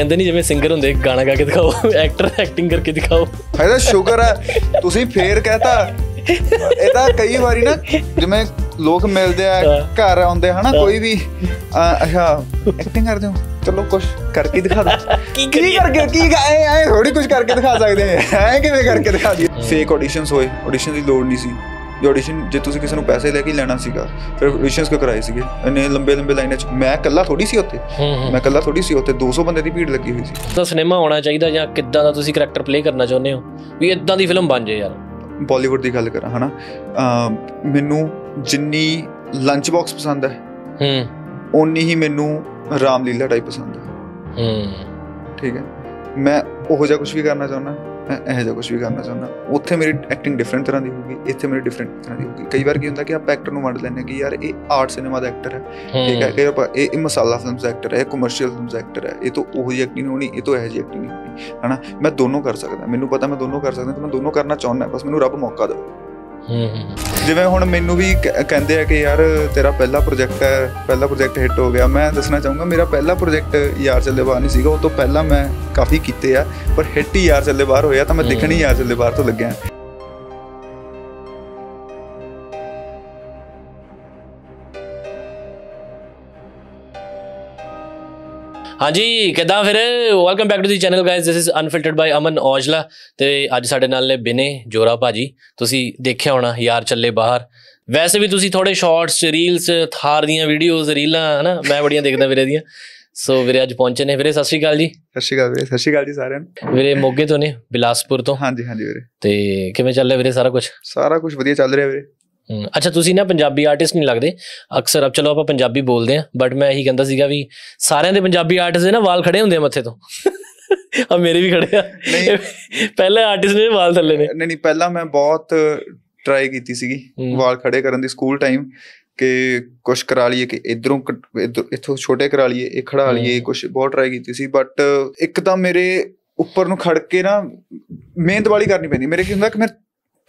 ਕਹਿੰਦੇ ਨਹੀਂ ਜਿਵੇਂ ਸਿੰਗਰ ਹੁੰਦੇ ਗਾਣਾ ਗਾ ਕੇ ਦਿਖਾਓ ਐਕਟਰ ਐਕਟਿੰਗ ਕਰਕੇ ਦਿਖਾਓ ਫਾਇਦਾ ਸ਼ੂਗਰ ਹੈ ਤੁਸੀਂ ਫੇਰ ਕਹਤਾ ਇਹ ਤਾਂ ਕਈ ਵਾਰੀ ਨਾ ਜਿਵੇਂ ਲੋਕ ਮਿਲਦੇ ਆ ਘਰ ਆਉਂਦੇ ਹਨਾ ਕੋਈ ਵੀ ਅੱਛਾ ਐਕਟਿੰਗ ਕਰਦੇ ਹੋ ਚਲੋ ਕੁਝ ਕਰਕੇ ਦਿਖਾ ਦੋ ਕੀ ਕਰਕੇ ਕੀ ਐ ਐ ਥੋੜੀ ਕੁਝ ਕਰਕੇ ਦਿਖਾ ਸਕਦੇ ਐ ਕਿਵੇਂ ਕਰਕੇ ਦਿਖਾ ਦਈਏ ਫੇਕ ਆਡੀਸ਼ਨਸ ਹੋਏ ਆਡੀਸ਼ਨ ਦੀ ਲੋੜ ਨਹੀਂ ਸੀ ਜੋ ਆਡੀਸ਼ਨ ਜੇ ਤੁਸੀਂ ਕਿਸੇ ਨੂੰ ਪੈਸੇ ਲੈ ਕੇ ਲੈਣਾ ਸੀਗਾ ਫਿਰ ਆਡੀਸ਼ਨਸ ਕਿਉਂ ਕਰਾਏ ਸੀਗੇ ਇਹਨੇ ਲੰਬੇ ਲੰਬੇ ਲਾਈਨਾਂ 'ਚ ਮੈਂ ਇਕੱਲਾ ਥੋੜੀ ਸੀ ਉੱਥੇ ਮੈਂ ਇਕੱਲਾ ਥੋੜੀ ਸੀ ਉੱਥੇ 200 ਬੰਦੇ ਦੀ ਭੀੜ ਲੱਗੀ ਹੋਈ ਸੀ ਤਾਂ ਸਿਨੇਮਾ ਆਉਣਾ ਚਾਹੀਦਾ ਜਾਂ ਕਿੱਦਾਂ ਦਾ ਤੁਸੀਂ ਕੈਰੈਕਟਰ ਪਲੇ ਕਰਨਾ ਚਾਹੁੰਦੇ ਹੋ ਵੀ ਇਦਾਂ ਦੀ ਫਿਲਮ ਬਣ ਜਾਏ ਯਾਰ ਬਾਲੀਵੁੱਡ ਦੀ ਗੱਲ ਕਰਾਂ ਹਨਾ ਮੈਨੂੰ ਜਿੰਨੀ ਲੰਚ ਬਾਕਸ ਪਸੰਦ ਹੈ ਹੂੰ ਓਨੀ ਹੀ ਮੈਨੂੰ ਰਾਮਲੀਲਾ ਟਾਈਪ ਪਸੰਦ ਹੈ ਹੂੰ ਠੀਕ ਹੈ ਮੈਂ ਉਹੋ ਜਿਹਾ ਕੁਝ ਵੀ ਕਰਨਾ ਚਾਹੁੰਦਾ ਮੈਂ ਇਹੋ ਜਿਹਾ ਕੁਝ ਵੀ ਕਰਨਾ ਚਾਹੁੰਦਾ ਉੱਥੇ ਮੇਰੀ ਐਕਟਿੰਗ ਡਿਫਰੈਂਟ ਤਰ੍ਹਾਂ ਦੀ ਹੋਊਗੀ ਇੱਥੇ ਮੇਰੀ ਡਿਫਰੈਂਟ ਤਰ੍ਹਾਂ ਦੀ ਹੋਊਗੀ ਕਈ ਵਾਰ ਕੀ ਹੁੰਦਾ ਕਿ ਆਪਾਂ ਐਕਟਰ ਨੂੰ ਵੰਡ ਲੈਂਦੇ ਕਿ ਯਾਰ ਇਹ ਆਰਟ ਸਿਨੇਮਾ ਦਾ ਐਕਟਰ ਹੈ ਠੀਕ ਹੈ ਕਿ ਆਪਾਂ ਇਹ ਮਸਾਲਾ ਫਿਲਮਸ ਦਾ ਐਕਟਰ ਹੈ ਇਹ ਕਮਰਸ਼ੀਅਲ ਫਿਲਮ ਦਾ ਐਕਟਰ ਹੈ ਇਹ ਤੋਂ ਉਹ ਹੀ ਐਕਟਿੰਗ ਹੋਣੀ ਇਹ ਤੋਂ ਇਹ ਜਿਹੀ ਐਕਟਿੰਗ ਹੋਣੀ ਹਨਾ ਮੈਂ ਦੋਨੋਂ ਕਰ ਸਕਦਾ ਮੈਨੂੰ ਪਤਾ ਮੈਂ ਦੋਨੋਂ ਕਰ ਸਕਦਾ ਤੇ ਮੈਂ ਦੋਨੋਂ ਕਰਨਾ ਚਾਹੁੰਦਾ ਬਸ ਮੈਨੂੰ ਰੱਬ ਮੌਕਾ ਦੇ ਜਿਵੇਂ ਹੁਣ ਮੈਨੂੰ ਵੀ ਕਹਿੰਦੇ ਆ ਕਿ ਯਾਰ ਤੇਰਾ ਪਹਿਲਾ ਪ੍ਰੋਜੈਕਟ ਹੈ ਪਹਿਲਾ ਪ੍ਰੋਜੈਕਟ ਹਿੱਟ ਹੋ ਗਿਆ ਮੈਂ ਦੱਸਣਾ ਚਾਹੂੰਗਾ ਮੇਰਾ ਪਹਿਲਾ ਪ੍ਰੋਜੈਕਟ ਯਾਰ ਚੱਲੇ ਬਾਹਰ ਨਹੀਂ ਸੀਗਾ ਉਹ ਤੋਂ ਪਹਿਲਾਂ ਮੈਂ ਕਾਫੀ ਕੀਤੇ ਆ ਪਰ ਹਿੱਟ ਹੀ ਯਾਰ ਚੱਲੇ ਬਾਹਰ ਹੋਇਆ ਤਾਂ ਮੈਂ ਦਿਖਣੀ ਯਾਰ ਚੱਲੇ ਬਾਹਰ ਤੋਂ ਲੱਗਿਆ ਹਾਂਜੀ ਕਿਦਾਂ ਫਿਰ welcome back to the channel guys this is unfiltered by Aman Aujla ਤੇ ਅੱਜ ਸਾਡੇ ਨਾਲ ਨੇ ਬਿਨੇ ਜੋਰਾ ਭਾਜੀ ਤੁਸੀਂ ਦੇਖਿਆ ਹੋਣਾ ਯਾਰ ਚੱਲੇ ਬਾਹਰ ਵੈਸੇ ਵੀ ਤੁਸੀਂ ਥੋੜੇ ਸ਼ਾਰਟਸ ਰੀਲਸ ਥਾਰ ਦੀਆਂ ਵੀਡੀਓਜ਼ ਰੀਲਾਂ ਹਨਾ ਮੈਂ ਬੜੀਆਂ ਦੇਖਦਾ ਵੀਰੇ ਦੀਆਂ ਸੋ ਵੀਰੇ ਅੱਜ ਪਹੁੰਚੇ ਨੇ ਵੀਰੇ ਸਤਿ ਸ਼੍ਰੀ ਅਕਾਲ ਜੀ ਸਤਿ ਸ਼੍ਰੀ ਅਕਾਲ ਵੀਰੇ ਸਤਿ ਸ਼੍ਰੀ ਅਕਾਲ ਜੀ ਸਾਰਿਆਂ ਨੂੰ ਵੀਰੇ ਮੋਗੇ ਤੋਂ ਨੇ ਬਿਲਾਸਪੁਰ ਤੋਂ ਹਾਂਜੀ ਹਾਂਜੀ ਵੀਰੇ ਤੇ ਕਿਵੇਂ ਚੱਲ ਰਿਹਾ ਵੀਰੇ ਸਾਰਾ ਕੁਝ ਸਾਰਾ ਕੁਝ ਵਧੀਆ ਚੱਲ ਰਿਹਾ ਵੀਰੇ ਅੱਛਾ ਤੁਸੀਂ ਨਾ ਪੰਜਾਬੀ ਆਰਟਿਸਟ ਨਹੀਂ ਲੱਗਦੇ ਅਕਸਰ ਅਬ ਚਲੋ ਆਪਾਂ ਪੰਜਾਬੀ ਬੋਲਦੇ ਆ ਬਟ ਮੈਂ ਇਹੀ ਕਹਿੰਦਾ ਸੀਗਾ ਵੀ ਸਾਰਿਆਂ ਦੇ ਪੰਜਾਬੀ ਆਰਟਿਸਟ ਦੇ ਨਾ ਵਾਲ ਖੜੇ ਹੁੰਦੇ ਆ ਮੱਥੇ ਤੋਂ ਆ ਮੇਰੇ ਵੀ ਖੜੇ ਆ ਪਹਿਲੇ ਆਰਟਿਸਟ ਨੇ ਵਾਲ ਥੱਲੇ ਨੇ ਨਹੀਂ ਨਹੀਂ ਪਹਿਲਾਂ ਮੈਂ ਬਹੁਤ ਟਰਾਈ ਕੀਤੀ ਸੀਗੀ ਵਾਲ ਖੜੇ ਕਰਨ ਦੀ ਸਕੂਲ ਟਾਈਮ ਕਿ ਕੁਛ ਕਰਾ ਲਈਏ ਕਿ ਇਧਰੋਂ ਇੱਥੋਂ ਛੋਟੇ ਕਰਾ ਲਈਏ ਇਹ ਖੜਾ ਲਈਏ ਕੁਛ ਬਹੁਤ ਟਰਾਈ ਕੀਤੀ ਸੀ ਬਟ ਇੱਕ ਤਾਂ ਮੇਰੇ ਉੱਪਰ ਨੂੰ ਖੜ ਕੇ ਨਾ ਮਿਹਨਤ ਵਾਲੀ ਕਰਨੀ ਪੈਂਦੀ ਮੇਰੇ ਕੀ ਹੁੰਦਾ ਕਿ ਮੈਂ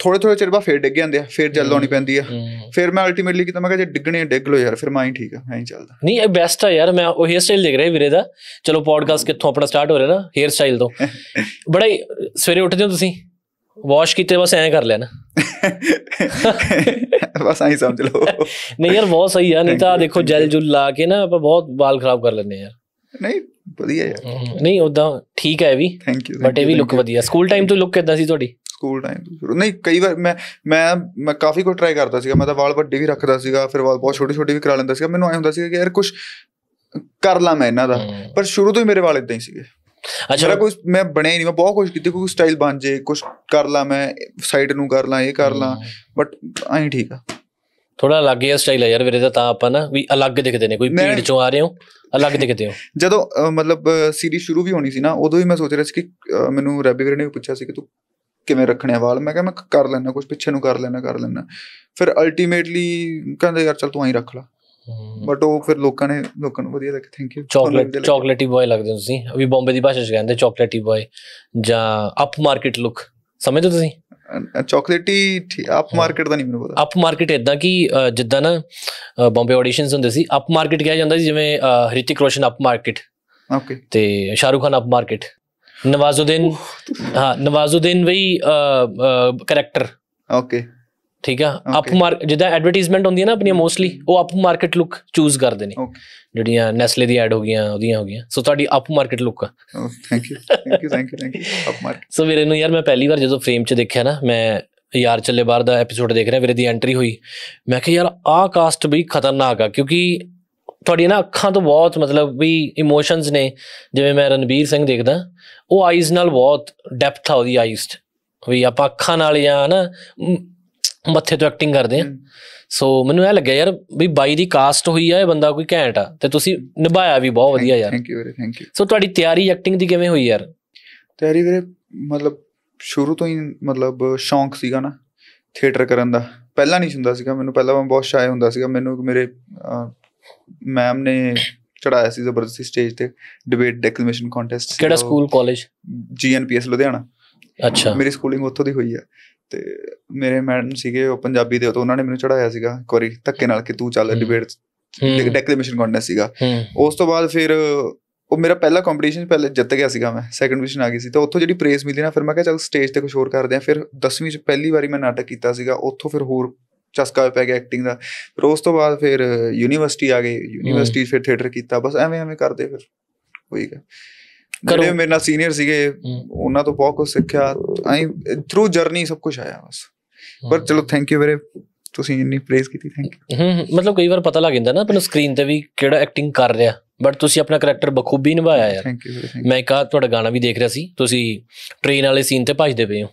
ਥੋੜੇ ਥੋੜੇ ਚਿਰ ਬਾਅਦ ਫੇਰ ਡਿੱਗ ਜਾਂਦੇ ਆ ਫੇਰ ਜਲ ਲਾਉਣੀ ਪੈਂਦੀ ਆ ਫੇਰ ਮੈਂ ਅਲਟੀਮੇਟਲੀ ਕਿਤਾ ਮੈਂ ਕਿਹਾ ਜੇ ਡਿੱਗਣੇ ਡਿੱਗ ਲੋ ਯਾਰ ਫਿਰ ਮੈਂ ਹੀ ਠੀਕ ਆ ਐਂ ਚੱਲਦਾ ਨਹੀਂ ਇਹ ਬੈਸਟ ਆ ਯਾਰ ਮੈਂ ਉਹ ਹੇਅਰ ਸਟਾਈਲ ਦੇਖ ਰਿਹਾ ਵੀਰੇ ਦਾ ਚਲੋ ਪੋਡਕਾਸਟ ਕਿੱਥੋਂ ਆਪਣਾ ਸਟਾਰਟ ਹੋ ਰਿਹਾ ਨਾ ਹੇਅਰ ਸਟਾਈਲ ਤੋਂ ਬੜਾ ਹੀ ਸਵੇਰੇ ਉੱਠਦੇ ਹੋ ਤੁਸੀਂ ਵਾਸ਼ ਕੀਤੇ ਬਸ ਐਂ ਕਰ ਲਿਆ ਨਾ ਬਸ ਐਂ ਸਮਝ ਲਓ ਨਹੀਂ ਯਾਰ ਬਹੁਤ ਸਹੀ ਆ ਨਹੀਂ ਤਾਂ ਦੇਖੋ ਜਲ ਜੁਲ ਲਾ ਕੇ ਨਾ ਆਪਾਂ ਬਹੁਤ ਵਾਲ ਖਰਾਬ ਕਰ ਲੈਂਦੇ ਯਾਰ ਨਹੀਂ ਵਧੀਆ ਯਾਰ ਨਹੀਂ ਉਦਾਂ ਠੀਕ ਹੈ ਵੀ ਥੈਂਕ ਯੂ ਬਟ ਇਹ ਵੀ ਲੁੱਕ ਵਧੀਆ ਸਕੂਲ ਟਾਈਮ ਤੋਂ ਲੁੱਕ ਕਿਦਾਂ ਸੀ ਤੁਹਾਡੀ ਸਕੂਲ ਟਾਈਮ ਨਹੀਂ ਕਈ ਵਾਰ ਮੈਂ ਮੈਂ ਮੈਂ ਕਾਫੀ ਕੁਝ ਟਰਾਈ ਕਰਦਾ ਸੀਗਾ ਮੈਂ ਤਾਂ ਵਾਲ ਵੱਡੇ ਵੀ ਰੱਖਦਾ ਸੀਗਾ ਫਿਰ ਵਾਲ ਬਹੁਤ ਛੋਟੇ ਛੋਟੇ ਵੀ ਕਰਾ ਲੈਂਦਾ ਸੀਗਾ ਮੈਨੂੰ ਐ ਹੁੰਦਾ ਸੀਗਾ ਕਿ ਯਾਰ ਕੁਝ ਕਰ ਲਾਂ ਮੈਂ ਇਹਨਾਂ ਦਾ ਪਰ ਸ਼ੁਰੂ ਤੋਂ ਹੀ ਮੇਰੇ ਵਾਲ ਇਦਾਂ ਹੀ ਸੀਗੇ ਅੱਛਾ ਮੇਰਾ ਕੋਈ ਮੈਂ ਬਣਿਆ ਹੀ ਨਹੀਂ ਮੈਂ ਬਹੁਤ ਕੋਸ਼ਿਸ਼ ਕੀਤੀ ਕੋਈ ਸਟਾਈਲ ਬਣ ਜੇ ਕੁਝ ਕਰ ਲਾਂ ਮੈਂ ਸਾਈਡ ਨੂੰ ਕਰ ਲਾਂ ਇਹ ਕਰ ਲਾਂ ਬਟ ਐਂ ਠੀਕ ਆ ਥੋੜਾ ਅਲੱਗ ਜਿਹਾ ਸਟਾਈਲ ਹੈ ਯਾਰ ਵੀਰੇ ਦਾ ਤਾਂ ਆਪਾਂ ਨਾ ਵੀ ਅਲੱਗ ਦਿਖਦੇ ਨੇ ਕੋਈ ਭੀੜ ਚੋਂ ਆ ਰਹੇ ਹੋ ਅਲੱਗ ਦਿਖਦੇ ਹੋ ਜਦੋਂ ਮਤਲਬ ਸੀਰੀਜ਼ ਸ਼ੁਰੂ ਵੀ ਹੋਣੀ ਸੀ ਨਾ ਉਦੋਂ ਹੀ ਮੈਂ ਸੋਚ ਰਿਹਾ ਸੀ ਕਿ ਮੈਨੂੰ ਰੈਬੀ ਵੀਰੇ ਨੇ ਪੁੱਛਿਆ ਸੀ ਕਿ ਤੂੰ ਕਿਵੇਂ ਰੱਖਣੇ ਵਾਲ ਮੈਂ ਕਿਹਾ ਮੈਂ ਕਰ ਲੈਣਾ ਕੁਝ ਪਿੱਛੇ ਨੂੰ ਕਰ ਲੈਣਾ ਕਰ ਲੈਣਾ ਫਿਰ ਅਲਟੀਮੇਟਲੀ ਕਹਿੰਦੇ ਯਾਰ ਚਲ ਤੂੰ ਆਈ ਰੱਖ ਲੈ ਬਟ ਉਹ ਫਿਰ ਲੋਕਾਂ ਨੇ ਲੋਕਾਂ ਨੂੰ ਵਧੀਆ ਲੱਗੇ thank you chocolate chocolatey boy ਲੱਗਦੇ ਤੁਸੀਂ ਅਭੀ ਬੰਬੇ ਦੀ ਭਾਸ਼ਾ ਚ ਕਹਿੰਦੇ ਚਾਕਲੇਟੀ ਬॉय ਜਾਂ ਅਪ ਮਾਰਕੀਟ ਲੁੱਕ ਸਮਝਦੇ ਤੁਸੀਂ ਚਾਕਲੇਟੀ ਅਪ ਮਾਰਕੀਟ ਦਾ ਨਹੀਂ ਮੈਨੂੰ ਪਤਾ ਅਪ ਮਾਰਕੀਟ ਇਦਾਂ ਕਿ ਜਿੱਦਾਂ ਨਾ ਬੰਬੇ ਆਡੀਸ਼ਨਸ ਹੁੰਦੇ ਸੀ ਅਪ ਮਾਰਕੀਟ ਕਿਹਾ ਜਾਂਦਾ ਸੀ ਜਿਵੇਂ Hrithik Roshan up market okay ਤੇ ਸ਼ਾਹਰੁਖ ਖਾਨ ਅਪ ਮਾਰਕੀਟ ਨਵਾਜ਼ੁਦੀਨ ਹਾਂ ਨਵਾਜ਼ੁਦੀਨ ਵਈ ਕੈਰੈਕਟਰ ਓਕੇ ਠੀਕ ਆ ਅਪ ਮਾਰਕ ਜਿੱਦਾਂ ਐਡਵਰਟਾਈਜ਼ਮੈਂਟ ਹੁੰਦੀ ਹੈ ਨਾ ਆਪਣੀ ਮੋਸਟਲੀ ਉਹ ਅਪ ਮਾਰਕੀਟ ਲੁੱਕ ਚੂਜ਼ ਕਰਦੇ ਨੇ ਜਿਹੜੀਆਂ ਨੈਸਲੇ ਦੀ ਐਡ ਹੋ ਗਈਆਂ ਉਹਦੀਆਂ ਹੋ ਗਈਆਂ ਸੋ ਤੁਹਾਡੀ ਅਪ ਮਾਰਕੀਟ ਲੁੱਕ ਆ thank you thank you thank you thank you up market so ਵੀਰੇ ਨੂੰ ਯਾਰ ਮੈਂ ਪਹਿਲੀ ਵਾਰ ਜਦੋਂ ਫਰੇਮ 'ਚ ਦੇਖਿਆ ਨਾ ਮੈਂ ਯਾਰ ਚੱਲੇ ਬਾਹਰ ਦਾ ਐਪੀਸੋਡ ਦੇਖ ਰਿਹਾ ਵੀਰੇ ਦੀ ਐਂਟਰੀ ਹੋਈ ਮੈਂ ਕਿਹਾ ਯਾਰ ਆਹ ਕਾਸਟ ਵੀ ਖਤਰਨਾਕ ਆ ਕਿਉਂਕਿ ਤੁਹਾਡੀ ਨਾ ਅੱਖਾਂ ਤੋਂ ਬਹੁਤ ਮਤਲਬ ਵੀ ਇਮੋਸ਼ਨਸ ਨੇ ਜਿਵੇਂ ਮੈਂ ਰਣਬੀਰ ਸਿੰਘ ਦੇਖਦਾ ਉਹ ਆਈਜ਼ ਨਾਲ ਬਹੁਤ ਡੈਪਥ ਆ ਉਹਦੀ ਆਈਜ਼ ਵੀ ਆਪਾਂ ਅੱਖਾਂ ਨਾਲ ਜਾਂ ਨਾ ਮੱਥੇ ਤੋਂ ਐਕਟਿੰਗ ਕਰਦੇ ਆ ਸੋ ਮੈਨੂੰ ਇਹ ਲੱਗਿਆ ਯਾਰ ਵੀ ਬਾਈ ਦੀ ਕਾਸਟ ਹੋਈ ਆ ਇਹ ਬੰਦਾ ਕੋਈ ਘੈਂਟ ਆ ਤੇ ਤੁਸੀਂ ਨਿਭਾਇਆ ਵੀ ਬਹੁਤ ਵਧੀਆ ਯਾਰ ਥੈਂਕ ਯੂ ਵੀਰੇ ਥੈਂਕ ਯੂ ਸੋ ਤੁਹਾਡੀ ਤਿਆਰੀ ਐਕਟਿੰਗ ਦੀ ਕਿਵੇਂ ਹੋਈ ਯਾਰ ਤਿਆਰੀ ਵੀਰੇ ਮਤਲਬ ਸ਼ੁਰੂ ਤੋਂ ਹੀ ਮਤਲਬ ਸ਼ੌਂਕ ਸੀਗਾ ਨਾ ਥੀਏਟਰ ਕਰਨ ਦਾ ਪਹਿਲਾਂ ਨਹੀਂ ਹੁੰਦਾ ਸੀਗਾ ਮੈਨੂੰ ਪਹਿਲਾਂ ਮੈਂ ਬਹੁਤ ਸ਼ਾਇ ਹੁੰਦਾ ਸੀਗਾ ਮੈਨੂੰ ਮੇਰੇ ਮੈਮ ਨੇ ਚੜਾਇਆ ਸੀ ਜ਼ਬਰਦਸਤੀ ਸਟੇਜ ਤੇ ਡਿਬੇਟ ਡੈਕਲੇਮੇਸ਼ਨ ਕੰਟੈਸਟ ਕਿਹੜਾ ਸਕੂਲ ਕਾਲਜ ਜੀਐਨਪੀਐਸ ਲੁਧਿਆਣਾ ਅੱਛਾ ਮੇਰੀ ਸਕੂਲਿੰਗ ਉੱਥੋਂ ਦੀ ਹੋਈ ਆ ਤੇ ਮੇਰੇ ਮੈਡਮ ਸੀਗੇ ਉਹ ਪੰਜਾਬੀ ਦੇ ਉਹ ਉਹਨਾਂ ਨੇ ਮੈਨੂੰ ਚੜਾਇਆ ਸੀਗਾ ਇੱਕ ਵਾਰੀ ਧੱਕੇ ਨਾਲ ਕਿ ਤੂੰ ਚੱਲ ਡਿਬੇਟ ਡੈਕਲੇਮੇਸ਼ਨ ਕੰਟੈਸਟ ਸੀਗਾ ਉਸ ਤੋਂ ਬਾਅਦ ਫਿਰ ਉਹ ਮੇਰਾ ਪਹਿਲਾ ਕੰਪੀਟੀਸ਼ਨ ਪਹਿਲੇ ਜਿੱਤ ਗਿਆ ਸੀਗਾ ਮੈਂ ਸੈਕੰਡ ਪੋਜੀਸ਼ਨ ਆ ਗਈ ਸੀ ਤਾਂ ਉੱਥੋਂ ਜਿਹੜੀ ਪ੍ਰੇਸ ਮਿਲੀ ਨਾ ਫਿਰ ਮੈਂ ਕਿਹਾ ਚਲ ਸਟੇਜ ਤੇ ਕੁਝ ਹੋਰ ਕਰਦੇ ਆ ਫਿਰ 10ਵੀਂ ਚ ਪਹਿਲੀ ਵਾਰੀ ਮੈਂ ਨਾਟਕ ਕੀਤਾ ਸੀਗਾ ਉੱਥੋਂ ਫਿਰ ਹੋਰ ਚਸਕਾ ਪੈ ਗਿਆ ਐਕਟਿੰਗ ਦਾ ਪਰ ਉਸ ਤੋਂ ਬਾਅਦ ਫਿਰ ਯੂਨੀਵਰਸਿਟੀ ਆ ਗਈ ਯੂਨੀਵਰਸਿਟੀ ਫਿਰ ਥੀਏਟਰ ਕੀਤਾ ਬਸ ਐਵੇਂ ਐਵੇਂ ਕਰਦੇ ਫਿਰ ਹੋਈ ਗਿਆ ਜਿਹੜੇ ਮੇਰੇ ਨਾਲ ਸੀਨੀਅਰ ਸੀਗੇ ਉਹਨਾਂ ਤੋਂ ਬਹੁਤ ਕੁਝ ਸਿੱਖਿਆ ਐਂ ਥਰੂ ਜਰਨੀ ਸਭ ਕੁਝ ਆਇਆ ਬਸ ਪਰ ਚਲੋ ਥੈਂਕ ਯੂ ਵੈਰੀ ਤੁਸੀਂ ਇੰਨੀ ਪ੍ਰੇਜ਼ ਕੀਤੀ ਥੈਂਕ ਯੂ ਹੂੰ ਮਤਲਬ ਕਈ ਵਾਰ ਪਤਾ ਲੱਗ ਜਾਂਦਾ ਨਾ ਆਪਣਾ ਸਕਰੀਨ ਤੇ ਵੀ ਕਿਹੜਾ ਐਕਟਿੰਗ ਕਰ ਰਿਹਾ ਬਟ ਤੁਸੀਂ ਆਪਣਾ ਕੈਰੈਕਟਰ ਬਖੂਬੀ ਨਿਭਾਇਆ ਯਾਰ ਥੈਂਕ ਯੂ ਮੈਂ ਕਾ ਤੁਹਾਡਾ ਗਾਣਾ ਵੀ ਦੇਖ ਰਿਹਾ ਸੀ ਤੁਸੀਂ ਟ੍ਰੇਨ ਵਾਲੇ ਸੀਨ ਤੇ ਭੱਜਦੇ ਪਏ ਹੋ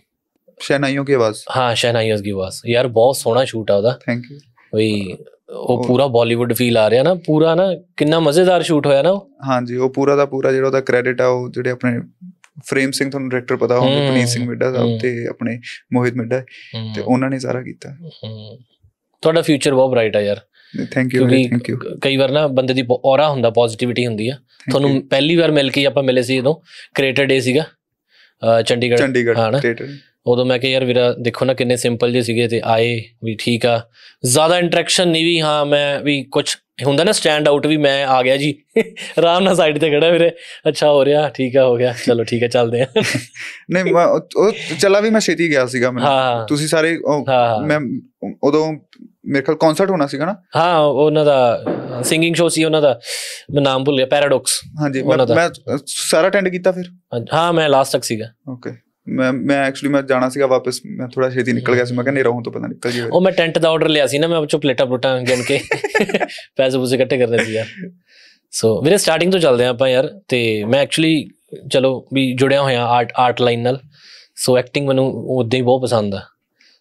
ਸ਼ਹਿਨਾਈਓ ਕੀ ਆਵਾਜ਼ ਹਾਂ ਸ਼ਹਿਨਾਈਓ ਦੀ ਆਵਾਜ਼ ਯਾਰ ਬਹੁਤ ਸੋਹਣਾ ਸ਼ੂਟ ਆ ਉਹਦਾ ਥੈਂਕ ਯੂ ਬਈ ਉਹ ਪੂਰਾ ਬਾਲੀਵੁੱਡ ਫੀਲ ਆ ਰਿਹਾ ਨਾ ਪੂਰਾ ਨਾ ਕਿੰਨਾ ਮਜ਼ੇਦਾਰ ਸ਼ੂਟ ਹੋਇਆ ਨਾ ਹਾਂਜੀ ਉਹ ਪੂਰਾ ਦਾ ਪੂਰਾ ਜਿਹੜਾ ਉਹਦਾ ਕ੍ਰੈਡਿਟ ਆ ਉਹ ਜਿਹੜੇ ਆਪਣੇ ਫਰੇਮ ਸਿੰਘ ਤੁਹਾਨੂੰ ਡਾਇਰੈਕਟਰ ਪਤਾ ਹੋਵੇ ਪਨੀਤ ਸਿੰਘ ਮਿੱਡਾ ਸਾਹਿਬ ਤੇ ਆਪਣੇ ਮੋਹਿਤ ਮਿੱਡਾ ਤੇ ਉਹਨਾਂ ਨੇ ਸਾਰਾ ਕੀਤਾ ਤੁਹਾਡਾ ਫਿਊਚਰ ਬਹੁਤ ਬ੍ਰਾਈਟ ਆ ਯਾਰ ਥੈਂਕ ਯੂ ਥੈਂਕ ਯੂ ਕਈ ਵਾਰ ਨਾ ਬੰਦੇ ਦੀ ਔਰਾ ਹੁੰਦਾ ਪੋਜ਼ਿਟਿਵਿਟੀ ਹੁੰਦੀ ਆ ਤੁਹਾਨੂੰ ਪਹਿਲੀ ਵਾਰ ਮਿਲ ਕੇ ਆਪਾਂ ਮਿਲੇ ਸੀ ਜਦੋਂ ਕ੍ਰੀਏਟਰ ਡੇ ਸੀਗਾ ਚੰਡੀਗੜ੍ਹ ਚੰਡੀਗੜ੍ਹ ਕ੍ਰੀਏਟਰ ਉਦੋਂ ਮੈਂ ਕਿਹਾ ਯਾਰ ਵੀਰਾ ਦੇਖੋ ਨਾ ਕਿੰਨੇ ਸਿੰਪਲ ਜੇ ਸੀਗੇ ਤੇ ਆਏ ਵੀ ਠੀਕ ਆ ਜ਼ਿਆਦਾ ਇੰਟਰੈਕਸ਼ਨ ਨਹੀਂ ਵੀ ਹਾਂ ਮੈਂ ਵੀ ਕੁਝ ਹੁੰਦਾ ਨਾ ਸਟੈਂਡ ਆਊਟ ਵੀ ਮੈਂ ਆ ਗਿਆ ਜੀ ਆਰਾਮ ਨਾਲ ਸਾਈਡ ਤੇ ਖੜਾ ਵੀਰੇ ਅੱਛਾ ਹੋ ਰਿਹਾ ਠੀਕ ਆ ਹੋ ਗਿਆ ਚਲੋ ਠੀਕ ਆ ਚੱਲਦੇ ਆ ਨਹੀਂ ਉਹ ਚਲਾ ਵੀ ਮੈਂ ਛੇਤੀ ਗਿਆ ਸੀਗਾ ਮੈਂ ਤੁਸੀਂ ਸਾਰੇ ਮੈਂ ਉਦੋਂ ਮੇਰੇ ਕੋਲ ਕਨਸਰਟ ਹੋਣਾ ਸੀਗਾ ਨਾ ਹਾਂ ਉਹਨਾਂ ਦਾ ਸਿੰਗਿੰਗ ਸ਼ੋਅ ਸੀ ਉਹਨਾਂ ਦਾ ਮੈਂ ਨਾਮ ਭੁੱਲ ਗਿਆ ਪੈਰਾਡੌਕਸ ਹਾਂਜੀ ਮੈਂ ਸਾਰਾ ਅਟੈਂਡ ਕੀਤਾ ਫਿਰ ਹਾਂ ਮੈਂ ਲਾਸਟ ਤੱਕ ਸੀਗਾ ਓਕੇ ਮੈਂ ਮੈਂ ਐਕਚੁਅਲੀ ਮੈਂ ਜਾਣਾ ਸੀਗਾ ਵਾਪਸ ਮੈਂ ਥੋੜਾ ਛੇਤੀ ਨਿਕਲ ਗਿਆ ਸੀ ਮੈਂ ਕਿਹਾ ਨੇਰਾ ਰਹੂੰ ਤੋਂ ਪਤਾ ਨਿਕਲ ਜੀ ਉਹ ਮੈਂ ਟੈਂਟ ਦਾ ਆਰਡਰ ਲਿਆ ਸੀ ਨਾ ਮੈਂ ਉਹ ਚ ਪਲੇਟਾਂ ਪਲੂਟਾਂ ਗਿਣ ਕੇ ਪੈਸੇ ਪੂਸੇ ਇਕੱਠੇ ਕਰਦੇ ਸੀ ਯਾਰ ਸੋ ਵੀਰੇ ਸਟਾਰਟਿੰਗ ਤੋਂ ਚੱਲਦੇ ਆਪਾਂ ਯਾਰ ਤੇ ਮੈਂ ਐਕਚੁਅਲੀ ਚਲੋ ਵੀ ਜੁੜਿਆ ਹੋਇਆ ਆਰਟ ਆਰਟ ਲਾਈਨ ਨਾਲ ਸੋ ਐਕਟਿੰਗ ਮੈਨੂੰ ਉਦੋਂ ਹੀ ਬਹੁਤ ਪਸੰਦ ਆ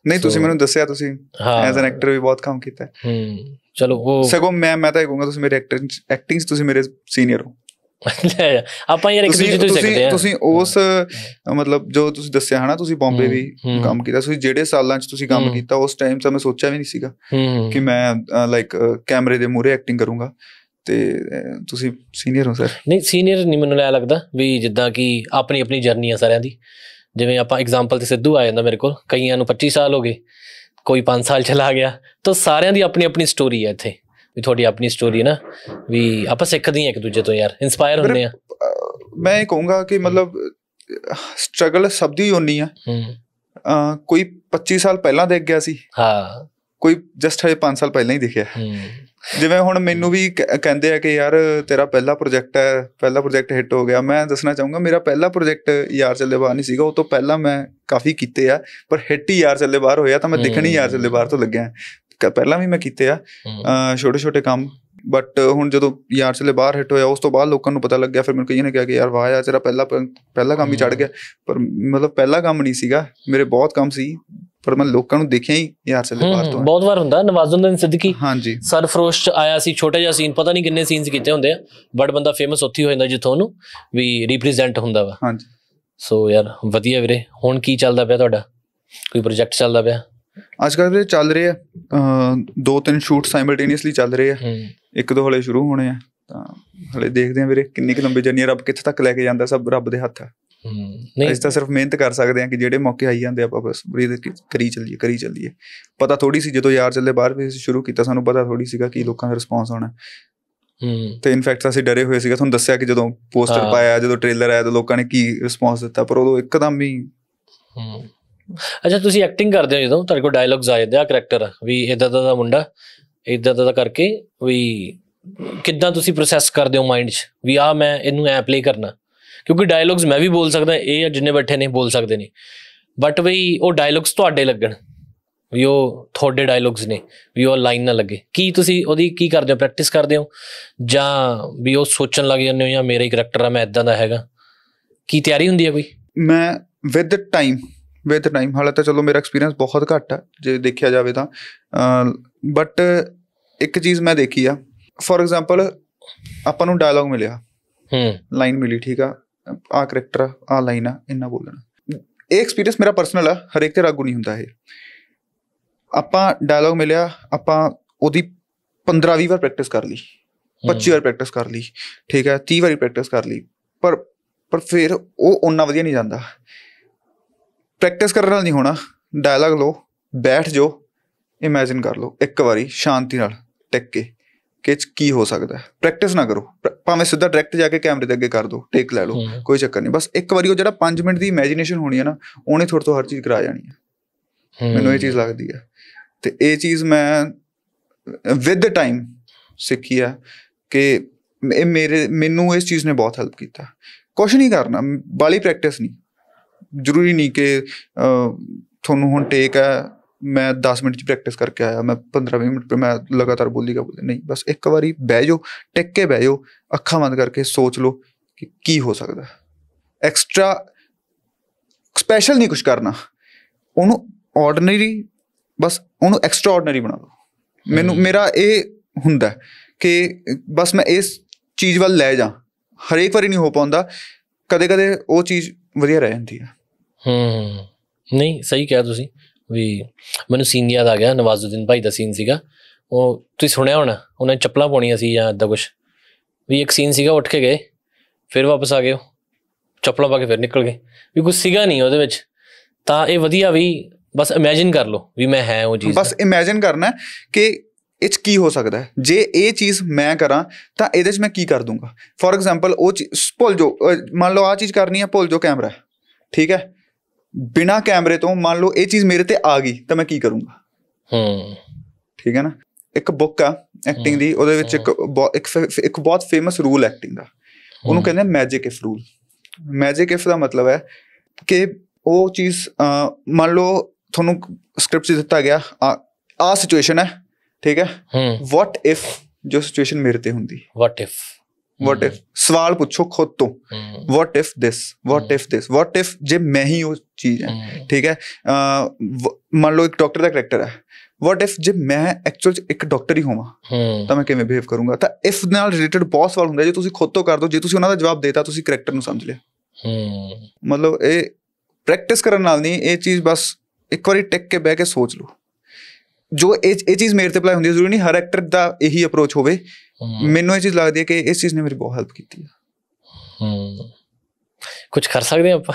ਨਹੀਂ ਤੁਸੀਂ ਮੈਨੂੰ ਦੱਸਿਆ ਤੁਸੀਂ ਐਜ਼ ਐਨ ਐਕਟਰ ਵੀ ਬਹੁਤ ਕੰਮ ਕੀਤਾ ਹੈ ਹੂੰ ਚਲੋ ਉਹ ਸਗੋਂ ਮੈਂ ਮੈਂ ਤਾਂ ਇਹ ਕਹੂੰਗਾ ਤੁਸੀਂ ਮੇਰੇ ਐਕਟਿੰਗ ਐਕਟਿੰਗ ਤੁਸੀਂ ਮੇਰੇ ਸੀਨੀਅਰ ਹੋ ਆਪਾਂ ਯਾਰ ਇੱਕ ਦੂਜੇ ਤੋਂ ਸਿੱਖਦੇ ਆ ਤੁਸੀਂ ਉਸ ਮਤਲਬ ਜੋ ਤੁਸੀਂ ਦੱਸਿਆ ਹਨਾ ਤੁਸੀਂ ਬੰਬੇ ਵੀ ਕੰਮ ਕੀਤਾ ਤੁਸੀਂ ਜਿਹੜੇ ਸਾਲਾਂ 'ਚ ਤੁਸੀਂ ਕੰਮ ਕੀਤਾ ਉਸ ਟਾਈਮ 'ਚ ਮੈਂ ਸੋਚਿਆ ਵੀ ਨਹੀਂ ਸੀਗਾ ਕਿ ਮੈਂ ਲਾਈਕ ਕੈਮਰੇ ਦੇ ਮੂਰੇ ਐਕਟਿੰਗ ਕਰੂੰਗਾ ਤੇ ਤੁਸੀਂ ਸੀਨੀਅਰ ਹੋ ਸਰ ਨਹੀਂ ਸੀਨੀਅਰ ਨਹੀਂ ਮੈਨੂੰ ਲੱਗਦਾ ਵੀ ਜਿੱਦਾਂ ਕਿ ਆਪਣੀ ਆਪਣੀ ਜਰਨੀ ਆ ਸਾਰਿਆਂ ਦੀ ਜਿਵੇਂ ਆਪਾਂ ਐਗਜ਼ਾਮਪਲ ਤੇ ਸਿੱਧੂ ਆ ਜਾਂਦਾ ਮੇਰੇ ਕੋਲ ਕਈਆਂ ਨੂੰ 25 ਸਾਲ ਹੋ ਗਏ ਕੋਈ 5 ਸਾਲ ਚਲਾ ਗਿਆ ਤਾਂ ਸਾਰਿਆਂ ਦੀ ਆਪਣੀ ਆਪਣੀ ਸਟੋਰੀ ਹੈ ਇੱਥੇ ਵੀ ਤੁਹਾਡੀ ਆਪਣੀ ਸਟੋਰੀ ਨਾ ਵੀ ਆਪਾਂ ਸਿੱਖਦੇ ਹਾਂ ਇੱਕ ਦੂਜੇ ਤੋਂ ਯਾਰ ਇਨਸਪਾਇਰ ਹੁੰਦੇ ਆ ਮੈਂ ਇਹ ਕਹੂੰਗਾ ਕਿ ਮਤਲਬ ਸਟਰਗਲ ਸਭ ਦੀ ਹੋਣੀ ਆ ਕੋਈ 25 ਸਾਲ ਪਹਿਲਾਂ ਦੇਖ ਗਿਆ ਸੀ ਹਾਂ ਕੋਈ ਜਸਟ ਹਜੇ 5 ਸਾਲ ਪਹਿਲਾਂ ਹੀ ਦੇਖਿਆ ਜਿਵੇਂ ਹੁਣ ਮੈਨੂੰ ਵੀ ਕਹਿੰਦੇ ਆ ਕਿ ਯਾਰ ਤੇਰਾ ਪਹਿਲਾ ਪ੍ਰੋਜੈਕਟ ਹੈ ਪਹਿਲਾ ਪ੍ਰੋਜੈਕਟ ਹਿੱਟ ਹੋ ਗਿਆ ਮੈਂ ਦੱਸਣਾ ਚਾਹੂੰਗਾ ਮੇਰਾ ਪਹਿਲਾ ਪ੍ਰੋਜੈਕਟ ਯਾਰ ਚੱਲੇ ਬਾਹਰ ਨਹੀਂ ਸੀਗਾ ਉਹ ਤੋਂ ਪਹਿਲਾਂ ਮੈਂ ਕਾਫੀ ਕੀਤੇ ਆ ਪਰ ਹਿੱਟ ਹੀ ਯਾਰ ਚੱਲੇ ਬਾਹਰ ਹੋਇਆ ਤਾਂ ਮੈਂ ਦਿਖਣੀ ਯਾਰ ਚੱਲੇ ਬਾਹਰ ਤੋਂ ਲੱਗਿਆ ਪਹਿਲਾਂ ਵੀ ਮੈਂ ਕੀਤੇ ਆ ਛੋਟੇ ਛੋਟੇ ਕੰਮ ਬਟ ਹੁਣ ਜਦੋਂ ਯਾਰ ਚਲੇ ਬਾਹਰ ਹਿੱਟ ਹੋਇਆ ਉਸ ਤੋਂ ਬਾਅਦ ਲੋਕਾਂ ਨੂੰ ਪਤਾ ਲੱਗਿਆ ਫਿਰ ਮੈਨੂੰ ਕਈਆਂ ਨੇ ਕਿਹਾ ਕਿ ਯਾਰ ਵਾਹ ਯਾਰ ਤੇਰਾ ਪਹਿਲਾ ਪਹਿਲਾ ਕੰਮ ਹੀ ਚੜ ਗਿਆ ਪਰ ਮਤਲਬ ਪਹਿਲਾ ਕੰਮ ਨਹੀਂ ਸੀਗਾ ਮੇਰੇ ਬਹੁਤ ਕੰਮ ਸੀ ਪਰ ਮੈਂ ਲੋਕਾਂ ਨੂੰ ਦੇਖਿਆ ਹੀ ਯਾਰ ਚਲੇ ਬਾਹਰ ਤੋਂ ਬਹੁਤ ਵਾਰ ਹੁੰਦਾ ਨਵਾਜ਼ੁਦੀਨ ਸਿੱਦਕੀ ਹਾਂਜੀ ਸਰਫਰੋਸ਼ ਚ ਆਇਆ ਸੀ ਛੋਟਾ ਜਿਹਾ ਸੀਨ ਪਤਾ ਨਹੀਂ ਕਿੰਨੇ ਸੀਨਸ ਕੀਤੇ ਹੁੰਦੇ ਆ ਬਟ ਬੰਦਾ ਫੇਮਸ ਉੱਥੇ ਹੋ ਜਾਂਦਾ ਜਿੱਥੋਂ ਉਹਨੂੰ ਵੀ ਰਿਪਰੈਜ਼ੈਂਟ ਹੁੰਦਾ ਵਾ ਹਾਂਜੀ ਸੋ ਯਾਰ ਵਧੀਆ ਵੀਰੇ ਹੁਣ ਕੀ ਚੱਲਦਾ ਪਿਆ ਤੁਹਾਡਾ ਕੋਈ ਪ੍ਰੋਜੈਕਟ ਚੱਲਦਾ ਪਿਆ ਅੱਜ ਕੱਲ੍ਹ ਵੀ ਚੱਲ ਰਹੇ ਆ ਦੋ ਤਿੰਨ ਸ਼ੂਟ ਸਾਈਮਲਟੇਨੀਅਸਲੀ ਚੱਲ ਰਹੇ ਆ ਇੱਕ ਦੋ ਹਲੇ ਸ਼ੁਰੂ ਹੋਣੇ ਆ ਤਾਂ ਹਲੇ ਦੇਖਦੇ ਆ ਵੀਰੇ ਕਿੰਨੀ ਕਿ ਲੰਬੀ ਜਰਨੀ ਰੱਬ ਕਿੱਥੇ ਤੱਕ ਲੈ ਕੇ ਜਾਂਦਾ ਸਭ ਰੱਬ ਦੇ ਹੱਥ ਆ ਨਹੀਂ ਅਸੀਂ ਤਾਂ ਸਿਰਫ ਮਿਹਨਤ ਕਰ ਸਕਦੇ ਆ ਕਿ ਜਿਹੜੇ ਮੌਕੇ ਆਈ ਜਾਂਦੇ ਆਪਾਂ ਬਸ ਬਰੀਦ ਕਰੀ ਚੱਲੀਏ ਕਰੀ ਚੱਲੀਏ ਪਤਾ ਥੋੜੀ ਸੀ ਜਦੋਂ ਯਾਰ ਚੱਲੇ ਬਾਹਰ ਵੀ ਸ਼ੁਰੂ ਕੀਤਾ ਸਾਨੂੰ ਪਤਾ ਥੋੜੀ ਸੀਗਾ ਕਿ ਲੋਕਾਂ ਦਾ ਰਿਸਪੌਂਸ ਆਉਣਾ ਤੇ ਇਨਫੈਕਟ ਅਸੀਂ ਡਰੇ ਹੋਏ ਸੀਗਾ ਤੁਹਾਨੂੰ ਦੱਸਿਆ ਕਿ ਜਦੋਂ ਪੋਸਟਰ ਪਾਇਆ ਜਦੋਂ ਟ੍ਰੇਲਰ ਆਇਆ ਤਾਂ ਲੋਕਾਂ ਨੇ ਕੀ ਰਿਸਪੌਂਸ ਦਿੱਤਾ ਪਰ ਉਦੋਂ ਇੱਕਦਮ ਹੀ ਅੱਛਾ ਤੁਸੀਂ ਐਕਟਿੰਗ ਕਰਦੇ ਹੋ ਜਦੋਂ ਤੁਹਾਡੇ ਕੋਲ ਡਾਇਲੌਗਸ ਆ ਜਾਂਦੇ ਆ ਕੈਰੈਕਟਰ ਵੀ ਇਦਾਂ ਦਾ ਮੁੰਡਾ ਇਦਾਂ ਦਾ ਕਰਕੇ ਵੀ ਕਿੱਦਾਂ ਤੁਸੀਂ ਪ੍ਰੋਸੈਸ ਕਰਦੇ ਹੋ ਮਾਈਂਡ 'ਚ ਵੀ ਆ ਮੈਂ ਇਹਨੂੰ ਐ ਪਲੇ ਕਰਨਾ ਕਿਉਂਕਿ ਡਾਇਲੌਗਸ ਮੈਂ ਵੀ ਬੋਲ ਸਕਦਾ ਇਹ ਜਿੰਨੇ ਬੈਠੇ ਨੇ ਬੋਲ ਸਕਦੇ ਨੇ ਬਟ ਵੀ ਉਹ ਡਾਇਲੌਗਸ ਤੁਹਾਡੇ ਲੱਗਣ ਵੀ ਉਹ ਤੁਹਾਡੇ ਡਾਇਲੌਗਸ ਨੇ ਵੀ ਉਹ ਲਾਈਨ ਨਾ ਲੱਗੇ ਕੀ ਤੁਸੀਂ ਉਹਦੀ ਕੀ ਕਰਦੇ ਹੋ ਪ੍ਰੈਕਟਿਸ ਕਰਦੇ ਹੋ ਜਾਂ ਵੀ ਉਹ ਸੋਚਣ ਲੱਗ ਜਾਂਦੇ ਹੋ ਜਾਂ ਮੇਰਾ ਹੀ ਕੈਰੈਕਟਰ ਆ ਮੈਂ ਇਦਾਂ ਦਾ ਹੈਗਾ ਕੀ ਤਿਆਰੀ ਹੁੰਦੀ ਹੈ ਕੋਈ ਮੈਂ ਵਿਦ ਟਾਈਮ ਵਿਦ ਟਾਈਮ ਹਾਲੇ ਤਾਂ ਚਲੋ ਮੇਰਾ ਐਕਸਪੀਰੀਅੰਸ ਬਹੁਤ ਘੱਟ ਆ ਜੇ ਦੇਖਿਆ ਜਾਵੇ ਤਾਂ ਬਟ ਇੱਕ ਚੀਜ਼ ਮੈਂ ਦੇਖੀ ਆ ਫੋਰ ਐਗਜ਼ਾਮਪਲ ਆਪਾਂ ਨੂੰ ਡਾਇਲੌਗ ਮਿਲਿਆ ਹੂੰ ਲਾਈਨ ਮਿਲੀ ਠੀਕ ਆ ਆ ਕੈਰੈਕਟਰ ਆ ਲਾਈਨ ਆ ਇੰਨਾ ਬੋਲਣਾ ਇਹ ਐਕਸਪੀਰੀਅੰਸ ਮੇਰਾ ਪਰਸਨਲ ਆ ਹਰੇਕ ਤੇ ਰਾਗੂ ਨਹੀਂ ਹੁੰਦਾ ਇਹ ਆਪਾਂ ਡਾਇਲੌਗ ਮਿਲਿਆ ਆਪਾਂ ਉਹਦੀ 15-20 ਵਾਰ ਪ੍ਰੈਕਟਿਸ ਕਰ ਲਈ 25 ਵਾਰ ਪ੍ਰੈਕਟਿਸ ਕਰ ਲਈ ਠੀਕ ਆ 30 ਵਾਰੀ ਪ੍ਰੈਕਟਿਸ ਕਰ ਲਈ ਪਰ ਪਰ ਫਿਰ ਉਹ ਉਨਾ ਵਧੀਆ ਨਹੀਂ ਜਾਂਦਾ ਪ੍ਰੈਕਟਿਸ ਕਰਨ ਨਾਲ ਨਹੀਂ ਹੋਣਾ ਡਾਇਲੌਗ ਲੋ ਬੈਠ ਜਾਓ ਇਮੇਜਿਨ ਕਰ ਲੋ ਇੱਕ ਵਾਰੀ ਸ਼ਾਂਤੀ ਨਾਲ ਟਿਕ ਕੇ ਕਿ ਕੀ ਹੋ ਸਕਦਾ ਹੈ ਪ੍ਰੈਕਟਿਸ ਨਾ ਕਰੋ ਭਾਵੇਂ ਸਿੱਧਾ ਡਾਇਰੈਕਟ ਜਾ ਕੇ ਕੈਮਰੇ ਦੇ ਅੱਗੇ ਕਰ ਦਿਓ ਟੇਕ ਲੈ ਲਓ ਕੋਈ ਚੱਕਰ ਨਹੀਂ ਬਸ ਇੱਕ ਵਾਰੀ ਉਹ ਜਿਹੜਾ 5 ਮਿੰਟ ਦੀ ਇਮੇਜਿਨੇਸ਼ਨ ਹੋਣੀ ਹੈ ਨਾ ਉਹਨੇ ਥੋੜਾ ਤੋਂ ਹਰ ਚੀਜ਼ ਕਰਾ ਜਾਣੀ ਹੈ ਮੈਨੂੰ ਇਹ ਚੀਜ਼ ਲੱਗਦੀ ਹੈ ਤੇ ਇਹ ਚੀਜ਼ ਮੈਂ ਵਿਦ ਟਾਈਮ ਸਿੱਖੀ ਆ ਕਿ ਇਹ ਮੇਰੇ ਮੈਨੂੰ ਇਸ ਚੀਜ਼ ਨੇ ਬਹੁਤ ਹੈਲਪ ਕੀਤਾ ਕੁਝ ਨਹੀਂ ਕਰਨਾ ਬਾਲੀ ਪ੍ਰੈਕਟਿਸ ਨਹੀਂ ਜ਼ਰੂਰੀ ਨਹੀਂ ਕਿ ਤੁਹਾਨੂੰ ਹੁਣ ਟੇਕ ਹੈ ਮੈਂ 10 ਮਿੰਟ ਚ ਪ੍ਰੈਕਟਿਸ ਕਰਕੇ ਆਇਆ ਮੈਂ 15 ਮਿੰਟ ਪਰ ਮੈਂ ਲਗਾਤਾਰ ਬੋਲੀ ਕਾ ਬੋਲੀ ਨਹੀਂ ਬਸ ਇੱਕ ਵਾਰੀ ਬਹਿ ਜਾਓ ਟਿਕ ਕੇ ਬਹਿ ਜਾਓ ਅੱਖਾਂ ਬੰਦ ਕਰਕੇ ਸੋਚ ਲਓ ਕਿ ਕੀ ਹੋ ਸਕਦਾ ਐਕਸਟਰਾ ਸਪੈਸ਼ਲ ਨਹੀਂ ਕੁਝ ਕਰਨਾ ਉਹਨੂੰ ਆਰਡੀਨਰੀ ਬਸ ਉਹਨੂੰ ਐਕਸਟਰਾ ਆਰਡੀਨਰੀ ਬਣਾ ਦਿਓ ਮੈਨੂੰ ਮੇਰਾ ਇਹ ਹੁੰਦਾ ਕਿ ਬਸ ਮੈਂ ਇਸ ਚੀਜ਼ ਵੱਲ ਲੈ ਜਾ ਹਰੇਕ ਵਾਰੀ ਨਹੀਂ ਹੋ ਪਾਉਂਦਾ ਕਦੇ-ਕਦੇ ਉਹ ਚੀਜ਼ ਵਧੀਆ ਰਹਿ ਜਾਂਦੀ ਹੈ ਹੂੰ ਨਹੀਂ ਸਹੀ ਕਿਹਾ ਤੁਸੀਂ ਵੀ ਮੈਨੂੰ ਸੀਨ ਯਾਦ ਆ ਗਿਆ ਨਵਾਜ਼ੁਦੀਨ ਭਾਈ ਦਾ ਸੀਨ ਸੀਗਾ ਉਹ ਤੁਸੀਂ ਸੁਣਿਆ ਹੋਣਾ ਉਹਨਾਂ ਨੇ ਚੱਪਲਾਂ ਪਾਉਣੀਆਂ ਸੀ ਜਾਂ ਅੱਦਾ ਕੁਝ ਵੀ ਇੱਕ ਸੀਨ ਸੀਗਾ ਉੱਠ ਕੇ ਗਏ ਫਿਰ ਵਾਪਸ ਆ ਗਏ ਚੱਪਲਾਂ ਪਾ ਕੇ ਫਿਰ ਨਿਕਲ ਗਏ ਵੀ ਕੁਝ ਸੀਗਾ ਨਹੀਂ ਉਹਦੇ ਵਿੱਚ ਤਾਂ ਇਹ ਵਧੀਆ ਵੀ ਬਸ ਇਮੇਜਿਨ ਕਰ ਲਓ ਵੀ ਮੈਂ ਹੈ ਉਹ ਚੀਜ਼ ਬਸ ਇਮੇਜਿਨ ਕਰਨਾ ਕਿ ਇਹ ਕੀ ਹੋ ਸਕਦਾ ਜੇ ਇਹ ਚੀਜ਼ ਮੈਂ ਕਰਾਂ ਤਾਂ ਇਹਦੇ ਵਿੱਚ ਮੈਂ ਕੀ ਕਰ ਦੂੰਗਾ ਫੋਰ ਐਗਜ਼ਾਮਪਲ ਉਹ ਭੁੱਲ ਜੋ ਮੰਨ ਲਓ ਆ ਚੀਜ਼ ਕਰਨੀ ਹੈ ਭੁੱਲ ਜੋ ਕੈਮਰਾ ਠੀਕ ਹੈ ਬਿਨਾ ਕੈਮਰੇ ਤੋਂ ਮੰਨ ਲਓ ਇਹ ਚੀਜ਼ ਮੇਰੇ ਤੇ ਆ ਗਈ ਤਾਂ ਮੈਂ ਕੀ ਕਰੂੰਗਾ ਹੂੰ ਠੀਕ ਹੈ ਨਾ ਇੱਕ ਬੁੱਕ ਆ ਐਕਟਿੰਗ ਦੀ ਉਹਦੇ ਵਿੱਚ ਇੱਕ ਇੱਕ ਬਹੁਤ ਫੇਮਸ ਰੂਲ ਐਕਟਿੰਗ ਦਾ ਉਹਨੂੰ ਕਹਿੰਦੇ magic if rule magic if ਦਾ ਮਤਲਬ ਹੈ ਕਿ ਉਹ ਚੀਜ਼ ਮੰਨ ਲਓ ਤੁਹਾਨੂੰ ਸਕ੍ਰਿਪਟ ਦਿੱਤਾ ਗਿਆ ਆ ਸਿਚੁਏਸ਼ਨ ਹੈ ਠੀਕ ਹੈ ਵਾਟ ਇਫ ਜੋ ਸਿਚੁਏਸ਼ਨ ਮੇਰੇ ਤੇ ਹੁੰਦੀ ਵਾਟ ਇਫ ਵਾਟ ਇਫ ਸਵਾਲ ਪੁੱਛੋ ਖੁਦ ਤੋਂ what if this what if this what if ਜੇ ਮੈਂ ਹੀ ਉਹ ਚੀਜ਼ ਹਾਂ ਠੀਕ ਹੈ ਮੰਨ ਲਓ ਇੱਕ ਡਾਕਟਰ ਦਾ ਕੈਰੈਕਟਰ ਹੈ ਵਾਟ ਇਫ ਜੇ ਮੈਂ ਐਕਚੁਅਲ ਇੱਕ ਡਾਕਟਰ ਹੀ ਹੋਵਾਂ ਤਾਂ ਮੈਂ ਕਿਵੇਂ ਬਿਹੇਵ ਕਰੂੰਗਾ ਤਾਂ ਇਫ ਨਾਲ ਰਿਲੇਟਡ ਬਹੁਤ ਸਵਾਲ ਹੁੰਦੇ ਜੇ ਤੁਸੀਂ ਖੁਦ ਤੋਂ ਕਰ ਦੋ ਜੇ ਤੁਸੀਂ ਉਹਨਾਂ ਦਾ ਜਵਾਬ ਦੇਤਾ ਤੁਸੀਂ ਕੈਰੈਕਟਰ ਨੂੰ ਸਮਝ ਲਿਆ ਮਤਲਬ ਇਹ ਪ੍ਰੈਕਟਿਸ ਕਰਨ ਨਾਲ ਨਹੀਂ ਇਹ ਚੀਜ਼ ਬਸ ਇੱਕ ਵਾਰੀ ਟਿਕ ਕੇ ਬਹਿ ਕੇ ਸੋਚ ਲਓ ਜੋ ਇਹ ਇਹ ਚੀਜ਼ ਮੇਰੇ ਤੇ ਅਪਲਾਈ ਹੁੰਦੀ ਹੈ ਜ਼ਰੂਰੀ ਨਹੀਂ ਹਰ ਐਕਟਰ ਦਾ ਇਹੀ ਅਪਰੋਚ ਹੋਵੇ ਮੈਨੂੰ ਇਹ ਚੀਜ਼ ਲੱਗਦੀ ਹੈ ਕਿ ਇਸ ਚੀਜ਼ ਨੇ ਮੇਰੀ ਬਹੁਤ ਹੈਲਪ ਕੀਤੀ ਹੈ ਹੂੰ ਕੁਝ ਕਰ ਸਕਦੇ ਆਪਾਂ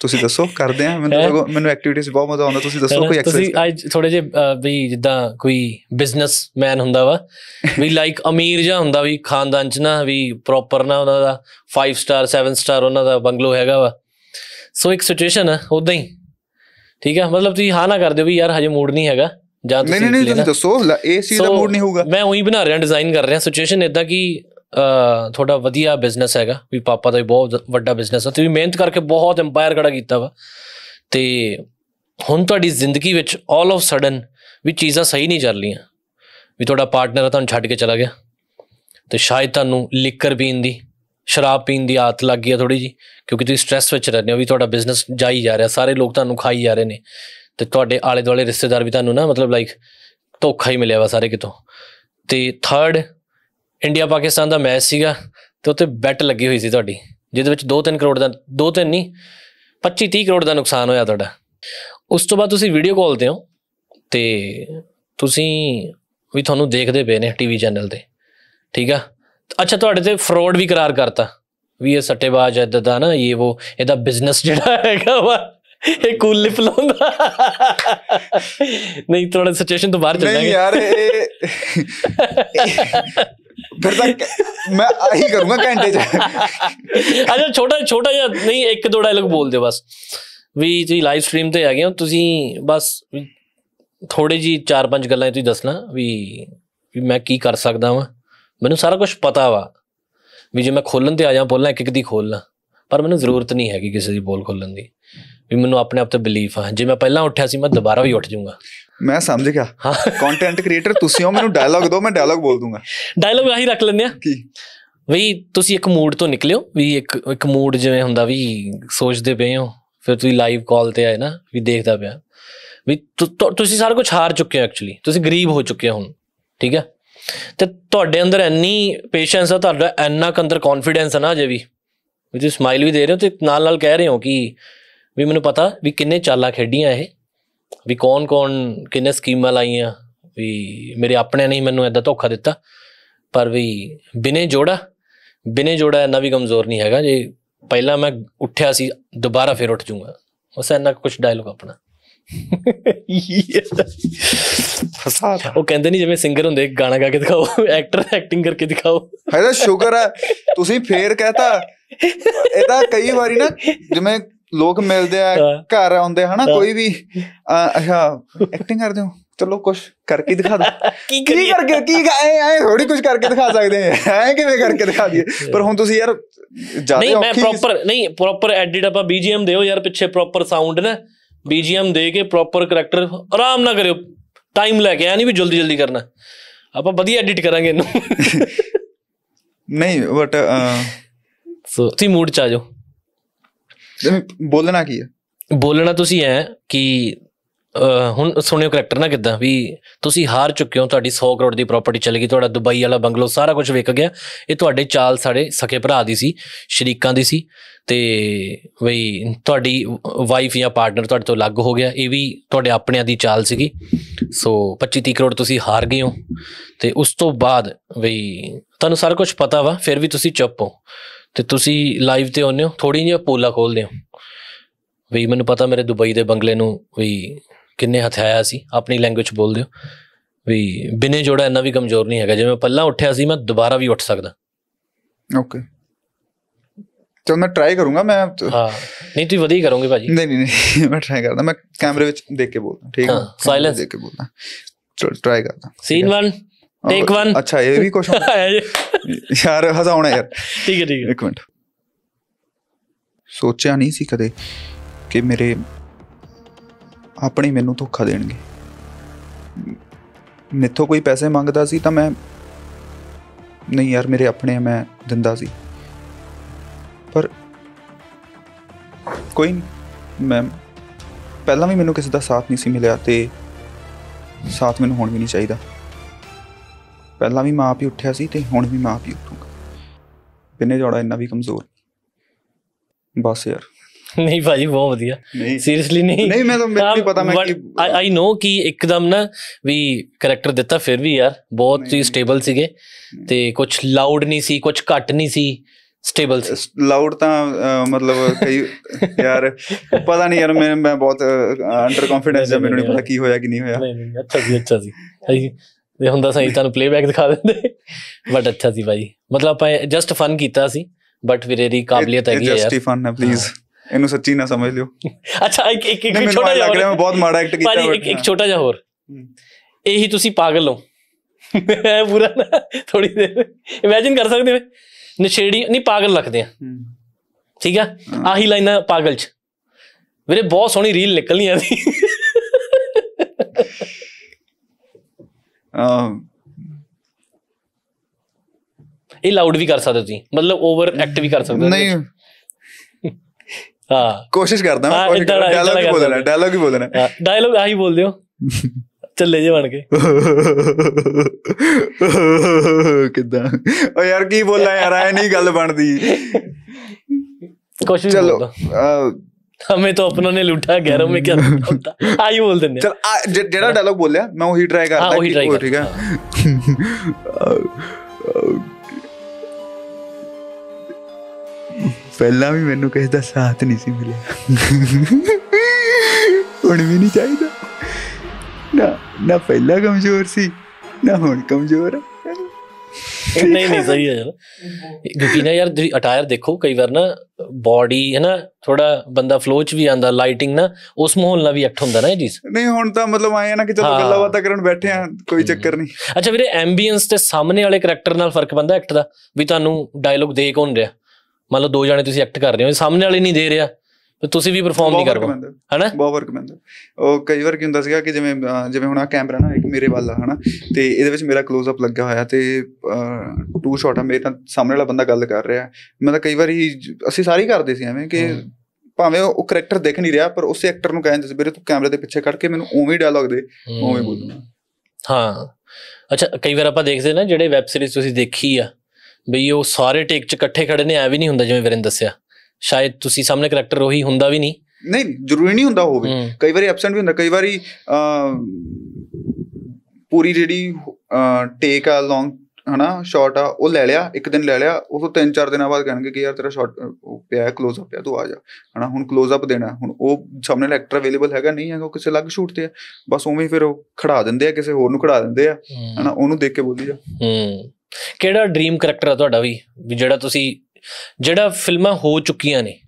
ਤੁਸੀਂ ਦੱਸੋ ਕਰਦੇ ਆ ਮੈਨੂੰ ਮੈਨੂੰ ਐਕਟੀਵਿਟੀਜ਼ ਬਹੁਤ ਮਜ਼ਾ ਆਉਂਦਾ ਤੁਸੀਂ ਦੱਸੋ ਕੋਈ ਐਕਸਰਸਾਈਜ਼ ਤੁਸੀਂ ਅੱਜ ਥੋੜੇ ਜੇ ਵੀ ਜਿੱਦਾਂ ਕੋਈ ਬਿਜ਼ਨਸ ਮੈਨ ਹੁੰਦਾ ਵਾ ਵੀ ਲਾਈਕ ਅਮੀਰ ਜਾਂ ਹੁੰਦਾ ਵੀ ਖਾਨਦਾਨ ਚ ਨਾ ਵੀ ਪ੍ਰੋਪਰ ਨਾ ਉਹਨਾਂ ਦਾ 5 ਸਟਾਰ 7 ਸਟਾਰ ਉਹਨਾਂ ਦਾ ਬੰਗਲੋ ਹੈਗਾ ਵਾ ਸੋ ਇੱਕ ਸਿਚੁਏਸ਼ਨ ਹੈ ਉਦਾਂ ਹੀ ਠੀਕ ਹੈ ਮਤਲਬ ਤੁਸੀਂ ਹਾਂ ਨਾ ਕਰਦੇ ਹੋ ਵੀ ਯਾਰ ਹਜੇ ਮੂਡ ਨਹੀਂ ਹੈਗਾ ਜਾਂ ਤੁਸੀਂ ਨਹੀਂ ਨਹੀਂ ਤੁਸੀਂ ਦੱਸੋ ਇਹ ਸੀ ਦਾ ਮੂਡ ਨਹੀਂ ਹੋਊਗਾ ਮੈਂ ਉਹੀ ਬਣਾ ਰਿਹਾ ਡਿਜ਼ਾਈਨ ਕਰ ਰਿਹਾ ਸਿਚੁਏਸ਼ਨ ਇਦਾਂ ਕਿ ਤੁਹਾਡਾ ਵਧੀਆ ਬਿਜ਼ਨਸ ਹੈਗਾ ਵੀ ਪਾਪਾ ਦਾ ਵੀ ਬਹੁਤ ਵੱਡਾ ਬਿਜ਼ਨਸ ਹੈ ਤੇ ਵੀ ਮਿਹਨਤ ਕਰਕੇ ਬਹੁਤ ਐਮਪਾਇਰ ਖੜਾ ਕੀਤਾ ਵਾ ਤੇ ਹੁਣ ਤੁਹਾਡੀ ਜ਼ਿੰਦਗੀ ਵਿੱਚ ਆਲ ਆਫ ਸਡਨ ਵੀ ਚੀਜ਼ਾਂ ਸਹੀ ਨਹੀਂ ਚੱਲ ਰਹੀਆਂ ਵੀ ਤੁਹਾਡਾ ਪਾਰਟਨਰ ਤੁਹਾਨੂੰ ਛੱਡ ਕੇ ਚਲਾ ਗਿਆ ਤੇ ਸ਼ਾਇਦ ਤੁਹਾਨੂੰ ਲਿਕਰ ਪੀਣ ਦੀ ਸ਼ਰਾਬ ਪੀਣ ਦੀ ਆਦਤ ਲੱਗ ਗਈ ਹੈ ਥੋੜੀ ਜੀ ਕਿਉਂਕਿ ਤੁਸੀਂ ਸਟ्रेस ਵਿੱਚ ਰਹਿੰਦੇ ਹੋ ਵੀ ਤੁਹਾਡਾ ਬਿਜ਼ਨਸ ਜਾਈ ਜਾ ਰਿਹਾ ਸਾਰੇ ਲੋਕ ਤੁਹਾਨੂੰ ਖਾਈ ਜਾ ਰਹੇ ਨੇ ਤੇ ਤੁਹਾਡੇ ਆਲੇ ਦੁਆਲੇ ਰਿਸ਼ਤੇਦਾਰ ਵੀ ਤੁਹਾਨੂੰ ਨਾ ਮਤਲਬ ਲਾਈਕ ਧੋਖਾ ਹੀ ਮਿਲਿਆ ਵਾ ਸਾਰੇ ਕਿਤੋਂ ਤੇ ਥਰਡ ਇੰਡੀਆ ਪਾਕਿਸਤਾਨ ਦਾ ਮੈਚ ਸੀਗਾ ਤੇ ਉੱਤੇ ਬੈਟ ਲੱਗੀ ਹੋਈ ਸੀ ਤੁਹਾਡੀ ਜਿਹਦੇ ਵਿੱਚ 2-3 ਕਰੋੜ ਦਾ 2-3 ਨਹੀਂ 25-30 ਕਰੋੜ ਦਾ ਨੁਕਸਾਨ ਹੋਇਆ ਤੁਹਾਡਾ ਉਸ ਤੋਂ ਬਾਅਦ ਤੁਸੀਂ ਵੀਡੀਓ ਕਾਲ ਤੇ ਹੋ ਤੇ ਤੁਸੀਂ ਵੀ ਤੁਹਾਨੂੰ ਦੇਖਦੇ ਪਏ ਨੇ ਟੀਵੀ ਚੈਨਲ ਤੇ ਠੀਕ ਆ ਅੱਛਾ ਤੁਹਾਡੇ ਤੇ ਫਰਾਡ ਵੀ ਕਰਾਰ ਕਰਤਾ ਵੀ ਇਹ ਸੱਟੇਬਾਜ਼ ਐ ਦਾ ਨਾ ਇਹ ਉਹ ਇਹਦਾ ਬਿਜ਼ਨਸ ਜਿਹੜਾ ਹੈਗਾ ਵਾ ਇਹ ਕੂਲ ਲਿਪ ਲਾਉਂਦਾ ਨਹੀਂ ਥੋੜਾ ਸਿਚੁਏਸ਼ਨ ਤੋਂ ਬਾਹਰ ਚੱਲ ਜਾਗੇ ਨਹੀਂ ਯਾਰ ਇਹ ਫਿਰ ਤਾਂ ਮੈਂ ਆਹੀ ਕਰੂੰਗਾ ਘੰਟੇ ਚ ਅੱਛਾ ਛੋਟਾ ਛੋਟਾ ਜਿਹਾ ਨਹੀਂ ਇੱਕ ਦੋ ਡਾਇਲੌਗ ਬੋਲ ਦਿਓ ਬਸ ਵੀ ਤੁਸੀਂ ਲਾਈਵ ਸਟ੍ਰੀਮ ਤੇ ਆ ਗਏ ਹੋ ਤੁਸੀਂ ਬਸ ਥੋੜੇ ਜੀ ਚਾਰ ਪੰਜ ਗੱਲਾਂ ਤੁਸੀਂ ਦੱਸਣਾ ਵੀ ਵੀ ਮੈਂ ਕੀ ਕਰ ਸਕਦਾ ਵਾਂ ਮੈਨੂੰ ਸਾਰਾ ਕੁਝ ਪਤਾ ਵਾ ਵੀ ਜੇ ਮੈਂ ਖੋਲਣ ਤੇ ਆ ਜਾ ਬੋਲਾਂ ਇੱਕ ਇੱਕ ਦੀ ਖੋਲਣਾ ਪਰ ਮੈਨੂੰ ਜ਼ਰੂਰਤ ਨਹੀਂ ਹੈਗੀ ਕਿਸੇ ਦੀ ਬੋਲ ਖੋਲਣ ਦੀ ਵੀ ਮੈਨੂੰ ਆਪਣੇ ਆਪ ਤੇ ਬਲੀਫ ਆ ਜੇ ਮੈਂ ਪਹਿਲਾਂ ਉੱਠਿਆ ਸੀ ਮੈਂ ਦੁਬਾਰਾ ਵੀ ਉੱਠ ਜਾਊਂਗਾ ਮੈਂ ਸਮਝ ਗਿਆ ਕੰਟੈਂਟ ਕ੍ਰੀਏਟਰ ਤੁਸੀਂ ਹੋ ਮੈਨੂੰ ਡਾਇਲੌਗ ਦਿਓ ਮੈਂ ਡਾਇਲੌਗ ਬੋਲ ਦੂੰਗਾ ਡਾਇਲੌਗ ਆਹੀ ਰੱਖ ਲੈਂਦੇ ਆ ਕੀ ਵੀ ਤੁਸੀਂ ਇੱਕ ਮੂਡ ਤੋਂ ਨਿਕਲਿਓ ਵੀ ਇੱਕ ਇੱਕ ਮੂਡ ਜਿਵੇਂ ਹੁੰਦਾ ਵੀ ਸੋਚਦੇ ਪਏ ਹੋ ਫਿਰ ਤੁਸੀਂ ਲਾਈਵ ਕਾਲ ਤੇ ਆਏ ਨਾ ਵੀ ਦੇਖਦਾ ਪਿਆ ਵੀ ਤੁਸੀਂ ਸਾਰਾ ਕੁਝ ਹਾਰ ਚੁੱਕੇ ਹੋ ਐਕਚੁਅਲੀ ਤੁਸੀਂ ਗਰੀਬ ਹੋ ਚੁੱਕੇ ਹੋ ਹੁਣ ਠੀਕ ਹੈ ਤੇ ਤੁਹਾਡੇ ਅੰਦਰ ਇੰਨੀ ਪੇਸ਼ੈਂਸ ਆ ਤੁਹਾਡਾ ਇੰਨਾ ਕੰਦਰ ਕੌਨਫੀਡੈਂਸ ਆ ਨਾ ਅਜੇ ਵੀ ਵੀ ਤੁਸੀਂ ਸਮਾਈਲ ਵੀ ਦੇ ਰਹੇ ਹੋ ਤੇ ਨਾਲ ਨਾਲ ਕਹਿ ਰਹੇ ਹੋ ਕਿ ਵੀ ਮੈਨੂੰ ਪਤਾ ਵੀ ਕਿੰਨੇ ਚਾਲਾਂ ਖੇਡੀਆਂ ਇਹ ਵੀ ਕੌਣ ਕੌਣ ਕਿੰਨੇ ਸਕੀਮਾਂ ਲਾਈਆਂ ਵੀ ਮੇਰੇ ਆਪਣੇ ਨਹੀਂ ਮੈਨੂੰ ਐਦਾਂ ਧੋਖਾ ਦਿੱਤਾ ਪਰ ਵੀ ਬਿਨੇ ਜੋੜਾ ਬਿਨੇ ਜੋੜਾ ਇੰਨਾ ਵੀ ਕਮਜ਼ੋਰ ਨਹੀਂ ਹੈਗਾ ਜੇ ਪਹਿਲਾਂ ਮੈਂ ਉੱਠਿਆ ਸੀ ਦੁਬਾਰਾ ਫੇਰ ਉੱਠ ਜਾਊਗਾ ਉਸ ਇੰਨਾ ਕੁਝ ਡਾਇਲੋਗ ਆਪਣਾ ਫਸਾ ਉਹ ਕਹਿੰਦੇ ਨਹੀਂ ਜਿਵੇਂ ਸਿੰਗਰ ਹੁੰਦੇ ਗਾਣਾ ਗਾ ਕੇ ਦਿਖਾਓ ਐਕਟਰ ਐਕਟਿੰਗ ਕਰਕੇ ਦਿਖਾਓ ਹੈ ਦਾ ਸ਼ੂਗਰ ਹੈ ਤੁਸੀਂ ਫੇਰ ਕਹਤਾ ਇਹਦਾ ਕਈ ਵਾਰੀ ਨਾ ਜਿਵੇਂ ਲੋਕ ਮਿਲਦੇ ਆ ਘਰ ਆਉਂਦੇ ਹਨਾ ਕੋਈ ਵੀ ਅੱਛਾ ਐਕਟਿੰਗ ਕਰਦੇ ਹੋ ਚਲੋ ਕੁਝ ਕਰਕੇ ਦਿਖਾ ਦੋ ਕੀ ਕਰਕੇ ਕੀ ਐ ਐ ਥੋੜੀ ਕੁਝ ਕਰਕੇ ਦਿਖਾ ਸਕਦੇ ਐ ਐ ਕਿਵੇਂ ਕਰਕੇ ਦਿਖਾ ਦਈਏ ਪਰ ਹੁਣ ਤੁਸੀਂ ਯਾਰ ਜਿਆਦਾ ਨਹੀਂ ਮੈਂ ਪ੍ਰੋਪਰ ਨਹੀਂ ਪ੍ਰੋਪਰ ਐਡਿਟ ਆਪਾਂ ਬੀਜੀਐਮ ਦਿਓ ਯਾਰ ਪਿੱਛੇ ਪ੍ਰੋਪਰ ਸਾਊਂਡ ਨਾ ਬੀਜੀਐਮ ਦੇ ਕੇ ਪ੍ਰੋਪਰ ਕੈਰੈਕਟਰ ਆਰਾਮ ਨਾਲ ਕਰਿਓ ਟਾਈਮ ਲੈ ਕੇ ਐ ਨਹੀਂ ਵੀ ਜਲਦੀ ਜਲਦੀ ਕਰਨਾ ਆਪਾਂ ਵਧੀਆ ਐਡਿਟ ਕਰਾਂਗੇ ਇਹਨੂੰ ਨਹੀਂ ਬਟ ਸੋ ਤੁਸੀਂ ਮੂਡ ਚ ਆ ਜਾਓ ਬੋਲਣਾ ਕੀ ਹੈ ਬੋਲਣਾ ਤੁਸੀਂ ਐ ਕਿ ਹੁਣ ਸੁਣਿਓ ਕਰੈਕਟਰ ਨਾ ਕਿਦਾਂ ਵੀ ਤੁਸੀਂ ਹਾਰ ਚੁੱਕੇ ਹੋ ਤੁਹਾਡੀ 100 ਕਰੋੜ ਦੀ ਪ੍ਰਾਪਰਟੀ ਚਲੀ ਗਈ ਤੁਹਾਡਾ ਦੁਬਈ ਵਾਲਾ ਬੰਗਲੋ ਸਾਰਾ ਕੁਝ ਵਿਕ ਗਿਆ ਇਹ ਤੁਹਾਡੇ ਚਾਲ ਸਾਡੇ ਸਕੇ ਭਰਾ ਦੀ ਸੀ ਸ਼ਰੀਕਾਂ ਦੀ ਸੀ ਤੇ ਬਈ ਤੁਹਾਡੀ ਵਾਈਫ ਜਾਂ ਪਾਰਟਨਰ ਤੁਹਾਡੇ ਤੋਂ ਅਲੱਗ ਹੋ ਗਿਆ ਇਹ ਵੀ ਤੁਹਾਡੇ ਆਪਣਿਆਂ ਦੀ ਚਾਲ ਸੀਗੀ ਸੋ 25 30 ਕਰੋੜ ਤੁਸੀਂ ਹਾਰ ਗਏ ਹੋ ਤੇ ਉਸ ਤੋਂ ਬਾਅਦ ਬਈ ਤੁਹਾਨੂੰ ਸਾਰਾ ਕੁਝ ਪਤਾ ਵਾ ਫਿਰ ਵੀ ਤੁਸੀਂ ਚੁੱਪ ਹੋ ਤੇ ਤੁਸੀਂ ਲਾਈਵ ਤੇ ਆਉਂਦੇ ਹੋ ਥੋੜੀ ਜਿਹੀ ਪੋਲਾ ਖੋਲਦੇ ਹੋ ਵੀ ਮੈਨੂੰ ਪਤਾ ਮੇਰੇ ਦੁਬਈ ਦੇ ਬੰਗਲੇ ਨੂੰ ਵੀ ਕਿੰਨੇ ਹਥਿਆਇਆ ਸੀ ਆਪਣੀ ਲੈਂਗੁਏਜ ਬੋਲਦੇ ਹੋ ਵੀ ਬਿਨੇ ਜੋੜਾ ਇੰਨਾ ਵੀ ਕਮਜ਼ੋਰ ਨਹੀਂ ਹੈਗਾ ਜਿਵੇਂ ਪੱਲਾ ਉੱਠਿਆ ਸੀ ਮੈਂ ਦੁਬਾਰਾ ਵੀ ਉੱਠ ਸਕਦਾ ਓਕੇ ਤੇ ਮੈਂ ਟਰਾਈ ਕਰੂੰਗਾ ਮੈਂ ਹਾਂ ਨਹੀਂ ਤੁਸੀਂ ਵਧੀਆ ਕਰੋਗੇ ਭਾਜੀ ਨਹੀਂ ਨਹੀਂ ਨਹੀਂ ਮੈਂ ਟਰਾਈ ਕਰਦਾ ਮੈਂ ਕੈਮਰੇ ਵਿੱਚ ਦੇਖ ਕੇ ਬੋਲਦਾ ਠੀਕ ਹੈ ਸਾਇਲੈਂਸ ਦੇਖ ਕੇ ਬੋਲਦਾ ਟਰਾਈ ਕਰਦਾ ਸੀਨ 1 ਟੇਕ 1 ਅੱਛਾ ਇਹ ਵੀ ਕੁਐਸਚਨ ਯਾਰ ਹਸਾਉਣਾ ਯਾਰ ਠੀਕ ਹੈ ਠੀਕ ਹੈ ਇੱਕ ਮਿੰਟ ਸੋਚਿਆ ਨਹੀਂ ਸੀ ਕਦੇ ਕਿ ਮੇਰੇ ਆਪਣੇ ਮੈਨੂੰ ਧੋਖਾ ਦੇਣਗੇ ਮੈਥੋਂ ਕੋਈ ਪੈਸੇ ਮੰਗਦਾ ਸੀ ਤਾਂ ਮੈਂ ਨਹੀਂ ਯਾਰ ਮੇਰੇ ਆਪਣੇ ਮੈਂ ਦਿੰਦਾ ਸੀ ਪਰ ਕੋਈ ਮੈਂ ਪਹਿਲਾਂ ਵੀ ਮੈਨੂੰ ਕਿਸੇ ਦਾ ਸਾਥ ਨਹੀਂ ਸੀ ਮਿਲਿਆ ਤੇ ਸਾਥ ਮੈਨੂੰ ਹੁਣ ਵੀ ਨਹੀਂ ਚਾਹੀਦਾ ਪਹਿਲਾਂ ਵੀ ਮਾਂ ਪਿਓ ਉੱਠਿਆ ਸੀ ਤੇ ਹੁਣ ਵੀ ਮਾਂ ਪਿਓ ਉੱਠੂਗਾ ਬਿੰਨੇ ਜੋੜਾ ਇੰਨਾ ਵੀ ਕਮਜ਼ੋਰ ਬਸ ਯਾਰ ਨਹੀਂ ਭਾਜੀ ਬਹੁਤ ਵਧੀਆ ਸੀਰੀਅਸਲੀ ਨਹੀਂ ਨਹੀਂ ਮੈਂ ਤਾਂ ਮੈਨੂੰ ਨਹੀਂ ਪਤਾ ਮੈਂ ਕਿ ਆਈ نو ਕਿ ਇੱਕਦਮ ਨਾ ਵੀ ਕੈਰੈਕਟਰ ਦਿੱਤਾ ਫਿਰ ਵੀ ਯਾਰ ਬਹੁਤ ਹੀ ਸਟੇਬਲ ਸੀਗੇ ਤੇ ਕੁਝ ਲਾਊਡ ਨਹੀਂ ਸੀ ਕੁਝ ਘੱਟ ਨਹੀਂ ਸੀ ਸਟੇਬਲ ਸੀ ਲਾਊਡ ਤਾਂ ਮਤਲਬ ਕਈ ਯਾਰ ਪਤਾ ਨਹੀਂ ਯਾਰ ਮੈਂ ਮੈਂ ਬਹੁਤ ਅੰਡਰ ਕੌਨਫੀਡੈਂਸ ਜਾਂ ਮੈਨੂੰ ਨਹੀਂ ਪਤਾ ਕੀ ਹੋਇਆ ਕਿ ਨਹੀਂ ਹੋਇਆ ਨਹੀਂ ਨਹੀਂ ਅੱਛਾ ਜੀ ਅੱਛਾ ਸੀ ਜੇ ਹੁੰਦਾ ਸਹੀ ਤੁਹਾਨੂੰ ਪਲੇਬੈਕ ਦਿਖਾ ਦਿੰਦੇ ਬਟ ਅੱਛਾ ਸੀ ਭਾਈ ਮਤਲਬ ਆਪਾਂ ਜਸਟ ਫਨ ਕੀਤਾ ਸੀ ਬਟ ਵੀਰੇਰੀ ਕਾਬਲੀਅਤ ਹੈਗੀ ਯਾਰ ਜਸਟ ਫਨ ਹੈ ਪਲੀਜ਼ ਇਹਨੂੰ ਸੱਚੀ ਨਾ ਸਮਝ ਲਿਓ ਅੱਛਾ ਇੱਕ ਇੱਕ ਇੱਕ ਛੋਟਾ ਜਿਹਾ ਲੱਗ ਰਿਹਾ ਮੈਂ ਬਹੁਤ ਮਾੜਾ ਐਕਟ ਕੀਤਾ ਭਾਈ ਇੱਕ ਇੱਕ ਛੋਟਾ ਜਿਹਾ ਹੋਰ ਇਹੀ ਤੁਸੀਂ ਪਾਗਲ ਹੋ ਮੈਂ ਪੂਰਾ ਨਾ ਥੋੜੀ ਦੇਰ ਇਮੇਜਿਨ ਕਰ ਸਕਦੇ ਹੋ ਨਸ਼ੇੜੀ ਨਹੀਂ ਪਾਗਲ ਲੱਗਦੇ ਆ ਠੀਕ ਆ ਆਹੀ ਲਾਈਨਾਂ ਪਾਗਲ ਚ ਵੀਰੇ ਬਹੁਤ ਸੋਹਣੀ ਰੀਲ ਨਿਕਲਣੀ ਆਦੀ ਇਹ ਲਾਊਡ ਵੀ ਕਰ ਸਕਦੇ ਤੁਸੀਂ ਮਤਲਬ ਓਵਰ ਐਕਟ ਵੀ ਕਰ ਸਕਦੇ ਹੋ ਨਹੀਂ ਹਾਂ ਕੋਸ਼ਿਸ਼ ਕਰਦਾ ਮੈਂ ਕੋਈ ਕਰਦਾ ਡਾਇਲੌਗ ਹੀ ਬੋਲਣਾ ਡਾਇਲੌਗ ਹੀ ਬੋਲਣਾ ਡਾਇਲੌਗ ਆਹੀ ਬੋਲਦੇ ਹੋ ਚੱਲੇ ਜੇ ਬਣ ਕੇ ਕਿਦਾਂ ਓ ਯਾਰ ਕੀ ਬੋਲਾਂ ਯਾਰ ਐ ਨਹੀਂ ਗੱਲ ਬਣਦੀ ਕੋਸ਼ਿਸ਼ ਚਲੋ हमें तो अपनों ने लूटा गैरों में क्या होता हाँ ये बोल देने चल आ, ज, जेड़ा डायलॉग बोल लिया मैं वही ट्राई करता वही ट्राई ठीक है ਪਹਿਲਾਂ ਵੀ ਮੈਨੂੰ ਕਿਸੇ ਦਾ ਸਾਥ ਨਹੀਂ ਸੀ ਮਿਲਿਆ ਹੁਣ ਵੀ ਨਹੀਂ ਚਾਹੀਦਾ ਨਾ ਨਾ ਪਹਿਲਾਂ ਕਮਜ਼ੋਰ ਸੀ ਨਾ ਹੁਣ ਕਮਜ਼ੋਰ ਆ ਨਹੀਂ ਨਹੀਂ ਸਹੀ ਹੈ ਕਿਉਂਕਿ ਨਾ ਯਾਰ ਜਿਹੜੀ ਅਟਾਇਰ ਦੇਖੋ ਕਈ ਵਾਰ ਨਾ ਬਾਡੀ ਹੈ ਨਾ ਥੋੜਾ ਬੰਦਾ ਫਲੋ ਚ ਵੀ ਆਂਦਾ ਲਾਈਟਿੰਗ ਨਾ ਉਸ ਮਾਹੌਲ ਨਾਲ ਵੀ ਐਕਟ ਹੁੰਦਾ ਨਾ ਇਹ ਚੀਜ਼ ਨਹੀਂ ਹੁਣ ਤਾਂ ਮਤਲਬ ਆਏ ਨਾ ਕਿ ਚਲੋ ਗੱਲਾਂ ਬਾਤਾਂ ਕਰਨ ਬੈਠੇ ਆ ਕੋਈ ਚੱਕਰ ਨਹੀਂ ਅੱਛਾ ਵੀਰੇ ਐਂਬੀਅੰਸ ਤੇ ਸਾਹਮਣੇ ਵਾਲੇ ਕੈਰੈਕਟਰ ਨਾਲ ਫਰਕ ਪੈਂਦਾ ਐਕਟ ਦਾ ਵੀ ਤੁਹਾਨੂੰ ਡਾਇਲੋਗ ਦੇ ਕੌਣ ਰਿਹਾ ਮੰਨ ਲਓ ਦੋ ਜਣੇ ਤੁਸੀਂ ਐਕਟ ਕਰ ਰਹੇ ਹੋ ਸਾਹਮਣੇ ਵਾਲੇ ਨਹੀਂ ਦੇ ਰਿਹਾ ਤੇ ਤੁਸੀਂ ਵੀ ਪਰਫਾਰਮ ਨਹੀਂ ਕਰਦੇ ਹਨਾ ਬਹੁਤ ਵਰਕ ਪੈਂਦਾ ਉਹ ਕਈ ਵਾਰ ਕੀ ਹੁੰਦਾ ਸੀਗਾ ਕਿ ਜਿਵੇਂ ਜਿਵੇਂ ਹੁਣ ਆ ਕੈਮਰਾ ਨਾ ਇੱਕ ਮੇਰੇ ਵੱਲ ਆ ਹਨਾ ਤੇ ਇਹਦੇ ਵਿੱਚ ਮੇਰਾ ক্লোਜ਼ ਅਪ ਲੱਗਿਆ ਹੋਇਆ ਤੇ ਟੂ ਸ਼ਾਟ ਆ ਮੇਰੇ ਤਾਂ ਸਾਹਮਣੇ ਵਾਲਾ ਬੰਦਾ ਗੱਲ ਕਰ ਰਿਹਾ ਮੈਂ ਤਾਂ ਕਈ ਵਾਰੀ ਅਸੀਂ ਸਾਰੇ ਕਰਦੇ ਸੀ ਐਵੇਂ ਕਿ ਭਾਵੇਂ ਉਹ ਕੈਰੈਕਟਰ ਦਿਖ ਨਹੀਂ ਰਿਹਾ ਪਰ ਉਸੇ ਐਕਟਰ ਨੂੰ ਕਹਿੰਦੇ ਸੀ ਵੀਰੇ ਤੂੰ ਕੈਮਰੇ ਦੇ ਪਿੱਛੇ ਖੜ ਕੇ ਮੈਨੂੰ ਉਵੇਂ ਹੀ ਡਾਇਲੌਗ ਦੇ ਉਵੇਂ ਬੋਲਣਾ ਹਾਂ ਅੱਛਾ ਕਈ ਵਾਰ ਆਪਾਂ ਦੇਖਦੇ ਨਾ ਜਿਹੜੇ ਵੈਬ ਸੀਰੀਜ਼ ਤੁਸੀਂ ਦੇਖੀ ਆ ਬਈ ਉਹ ਸਾਰੇ ਟੇਕ ਚ ਇਕੱਠੇ ਖੜੇ ਨੇ ਐ ਵੀ ਨਹੀਂ ਹੁੰਦਾ ਜਿਵੇਂ ਨੇ ਦੱਸਿਆ ਸ਼ਾਇਦ ਤੁਸੀਂ ਸਾਹਮਣੇ ਕੈਰੈਕਟਰ ਉਹੀ ਹੁੰਦਾ ਵੀ ਨਹੀਂ ਨਹੀਂ ਜ਼ਰੂਰੀ ਨਹੀਂ ਹੁੰਦਾ ਹੋਵੇ ਕਈ ਵਾਰੀ ਐਬਸੈਂਟ ਵੀ ਹੁੰਦਾ ਕਈ ਵਾਰੀ ਪੂਰੀ ਜਿਹੜੀ ਟੇਕ ਆ ਲੌਂਗ ਹਨਾ ਸ਼ਾਰਟ ਆ ਉਹ ਲੈ ਲਿਆ ਇੱਕ ਦਿਨ ਲੈ ਲਿਆ ਉਹ ਤੋਂ ਤਿੰਨ ਚਾਰ ਦਿਨਾਂ ਬਾਅਦ ਕਹਿਣਗੇ ਕਿ ਯਾਰ ਤੇਰਾ ਸ਼ਾਰਟ ਪਿਆ ਕਲੋਜ਼ ਅਪ ਪਿਆ ਤੂੰ ਆ ਜਾ ਹਨਾ ਹੁਣ ਕਲੋਜ਼ ਅਪ ਦੇਣਾ ਹੁਣ ਉਹ ਸਾਹਮਣੇ ਐਕਟਰ ਅਵੇਲੇਬਲ ਹੈਗਾ ਨਹੀਂ ਹੈਗਾ ਉਹ ਕਿਸੇ ਅਲੱਗ ਸ਼ੂਟ ਤੇ ਆ ਬਸ ਉਵੇਂ ਫਿਰ ਉਹ ਖੜਾ ਦਿੰਦੇ ਆ ਕਿਸੇ ਹੋਰ ਨੂੰ ਖੜਾ ਦਿੰਦੇ ਆ ਹਨਾ ਉਹਨੂੰ ਦੇਖ ਕੇ ਬੋਲੀ ਜਾ ਹੂੰ ਕਿਹੜਾ ਡ੍ਰੀਮ ਕੈਰੈਕਟਰ ਆ ਤੁਹਾਡਾ ਵੀ ਜਿਹੜਾ ਤੁਸੀਂ ਜਿਹੜਾ ਫਿਲਮਾਂ ਹੋ ਚੁੱਕੀਆਂ ਨੇ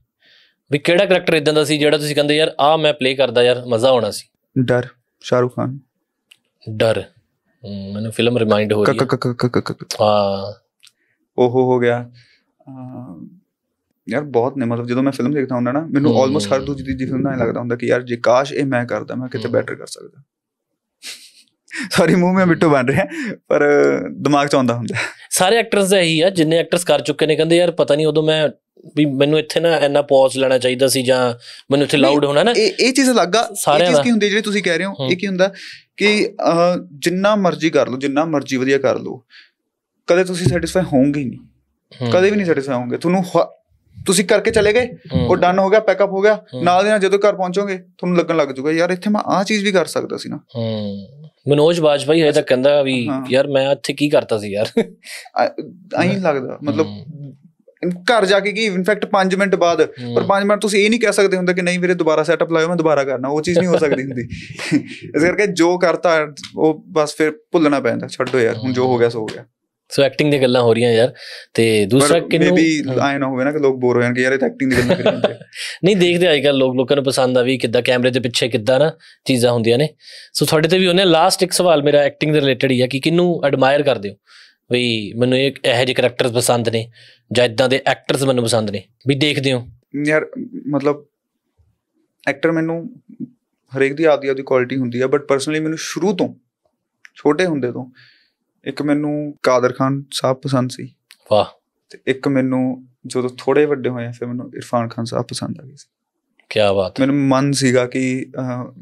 ਵੀ ਕਿਹੜਾ ਕੈਰੈਕਟਰ ਇਦਾਂ ਦਾ ਸੀ ਜਿਹੜਾ ਤੁਸੀਂ ਕਹਿੰਦੇ ਯਾਰ ਆ ਮੈਂ ਪਲੇ ਕਰਦਾ ਯਾਰ ਮਜ਼ਾ ਆਉਣਾ ਸੀ ਡਰ ਸ਼ਾਹਰੁਖ ਖਾਨ ਡਰ ਮੈਨੂੰ ਫਿਲਮ ਰਿਮਾਈਂਡ ਹੋ ਰਹੀ ਹੈ ਹਾਂ ਉਹ ਹੋ ਗਿਆ ਯਾਰ ਬਹੁਤ ਨੇ ਮਤਲਬ ਜਦੋਂ ਮੈਂ ਫਿਲਮ ਦੇਖਦਾ ਹੁੰਦਾ ਨਾ ਮੈਨੂੰ ਆਲਮੋਸਟ ਹਰ ਦੂਜੀ ਦੀ ਫਿਲਮ ਦਾ ਲੱਗਦਾ ਹੁੰਦਾ ਕਿ ਯਾਰ ਜੇ ਕਾਸ਼ ਇਹ ਮੈਂ ਕਰਦਾ ਮੈਂ ਕਿਤੇ ਬੈਟਰ ਕਰ ਸਕਦਾ ਸੌਰੀ ਮੂੰਹ ਮੈਂ ਮਿੱਟੂ ਬਣ ਰਿਹਾ ਪਰ ਦਿਮਾਗ ਚ ਆਉਂਦਾ ਹੁੰਦਾ ਸਾਰੇ ਐਕਟਰਸ ਦਾ ਇਹੀ ਆ ਜਿੰਨੇ ਐਕਟਰਸ ਕਰ ਚੁੱਕੇ ਨੇ ਕਹਿੰਦੇ ਯਾਰ ਪਤਾ ਨਹੀਂ ਉਦੋਂ ਮੈਂ ਵੀ ਮੈਨੂੰ ਇੱਥੇ ਨਾ ਇੰਨਾ ਪੌਜ਼ ਲੈਣਾ ਚਾਹੀਦਾ ਸੀ ਜਾਂ ਮੈਨੂੰ ਇੱਥੇ ਲਾਊਡ ਹੋਣਾ ਨਾ ਇਹ ਇਹ ਚੀਜ਼ ਲੱਗਾ ਇਹ ਚੀਜ਼ ਕੀ ਹੁੰਦੀ ਜਿਹੜੀ ਤੁਸੀਂ ਕਹਿ ਰਹੇ ਹੋ ਇਹ ਕੀ ਹੁੰਦਾ ਕਿ ਜਿੰਨਾ ਮਰਜ਼ੀ ਕਰ ਲਓ ਜਿੰਨਾ ਮਰਜ਼ੀ ਵਧੀਆ ਕਰ ਲਓ ਕਦੇ ਤੁਸੀਂ ਸੈਟੀਸਫਾਈ ਹੋਵੋਗੇ ਨਹੀਂ ਕਦੇ ਵੀ ਨਹੀਂ ਸੈਟੀਸਫਾਈ ਹੋਵੋਗੇ ਤੁਹਾਨੂੰ ਤੁਸੀਂ ਕਰਕੇ ਚਲੇ ਗਏ ਉਹ ਡਨ ਹੋ ਗਿਆ ਪੈਕਅਪ ਹੋ ਗਿਆ ਨਾਲ ਦੇ ਨਾਲ ਜਦੋਂ ਘਰ ਪਹੁੰਚੋਗੇ ਤੁਹਾਨੂੰ ਲੱਗਣ ਲੱਗ ਜੂਗਾ ਯਾਰ ਇੱਥੇ ਮੈਂ ਆਹ ਚੀਜ਼ ਵੀ ਕਰ ਸਕਦਾ ਸੀ ਨਾ ਹੂੰ ਮਨੋਜ ਬਾਜਪਾਈ ਹਜੇ ਤੱਕ ਕਹਿੰਦਾ ਵੀ ਯਾਰ ਮੈਂ ਇੱਥੇ ਕੀ ਕਰਤਾ ਸੀ ਯਾਰ ਐਂ ਲੱਗਦਾ ਮਤਲਬ ਘਰ ਜਾ ਕੇ ਕੀ ਇਨਫੈਕਟ 5 ਮਿੰਟ ਬਾਅਦ ਪਰ 5 ਮਿੰਟ ਤੁਸੀਂ ਇਹ ਨਹੀਂ ਕਹਿ ਸਕਦੇ ਹੁੰਦੇ ਕਿ ਨਹੀਂ ਵੀਰੇ ਦੁਬਾਰਾ ਸੈਟਅਪ ਲਾਇਓ ਮੈਂ ਦੁਬਾਰਾ ਕਰਨਾ ਉਹ ਚੀਜ਼ ਨਹੀਂ ਹੋ ਸਕਦੀ ਹੁੰਦੀ ਇਸ ਕਰਕੇ ਜੋ ਕਰਤਾ ਉਹ ਬਸ ਫਿਰ ਭੁੱਲਣਾ ਪੈਂਦਾ ਛੱਡੋ ਯਾਰ ਹੁਣ ਜੋ ਹੋ ਗਿਆ ਸੋ ਹੋ ਗਿਆ ਸੋ ਐਕਟਿੰਗ ਦੀਆਂ ਗੱਲਾਂ ਹੋ ਰਹੀਆਂ ਯਾਰ ਤੇ ਦੂਸਰਾ ਕਿਨੂੰ ਮੇਬੀ ਆਈ ਨਾ ਹੋਵੇ ਨਾ ਕਿ ਲੋਕ ਬੋਰ ਹੋ ਜਾਣ ਕਿ ਯਾਰ ਇਹ ਐਕਟਿੰਗ ਦੀ ਗੱਲਾਂ ਕਰੀ ਜਾਂਦੇ ਨਹੀਂ ਦੇਖਦੇ ਅੱਜ ਕੱਲ ਲੋਕ ਲੋਕਾਂ ਨੂੰ ਪਸੰਦ ਆ ਵੀ ਕਿੱਦਾਂ ਕੈਮਰੇ ਦੇ ਪਿੱਛੇ ਕਿੱਦਾਂ ਨਾ ਚੀਜ਼ਾਂ ਹੁੰਦੀਆਂ ਨੇ ਸੋ ਤੁਹਾਡੇ ਤੇ ਵੀ ਉਹਨੇ ਲਾਸਟ ਇੱਕ ਸਵਾਲ ਮੇਰਾ ਐਕਟਿੰਗ ਦੇ ਰਿਲੇਟਡ ਹੀ ਆ ਕਿ ਕਿਨੂੰ ਐਡਮਾਇਰ ਕਰਦੇ ਹੋ ਵੀ ਮੈਨੂੰ ਇਹ ਇਹੋ ਜਿਹੇ ਕੈਰੈਕਟਰਸ ਪਸੰਦ ਨੇ ਜਾਂ ਇਦਾਂ ਦੇ ਐਕਟਰਸ ਮੈਨੂੰ ਪਸੰਦ ਨੇ ਵੀ ਦੇਖਦੇ ਹੋ ਯਾਰ ਮਤਲਬ ਐਕਟਰ ਮੈਨੂੰ ਹਰੇਕ ਦੀ ਆਪਦੀ ਆਪਦੀ ਕੁਆਲਿਟੀ ਹੁੰਦੀ ਆ ਬਟ ਪਰਸਨਲੀ ਮੈਨੂੰ ਸ਼ੁਰੂ ਤੋਂ ਛੋਟੇ ਹੁੰਦੇ ਤੋਂ ਇੱਕ ਮੈਨੂੰ ਕਾਦਰ ਖਾਨ ਸਾਹਿਬ ਪਸੰਦ ਸੀ ਵਾਹ ਤੇ ਇੱਕ ਮੈਨੂੰ ਜਦੋਂ ਥੋੜੇ ਵੱਡੇ ਹੋਏ ਫਿਰ ਮੈਨੂੰ ਇਰਫਾਨ ਖਾਨ ਸਾਹਿਬ ਪਸੰਦ ਆ ਗਏ ਸੀ ਕੀ ਬਾਤ ਮੈਨੂੰ ਮਨ ਸੀਗਾ ਕਿ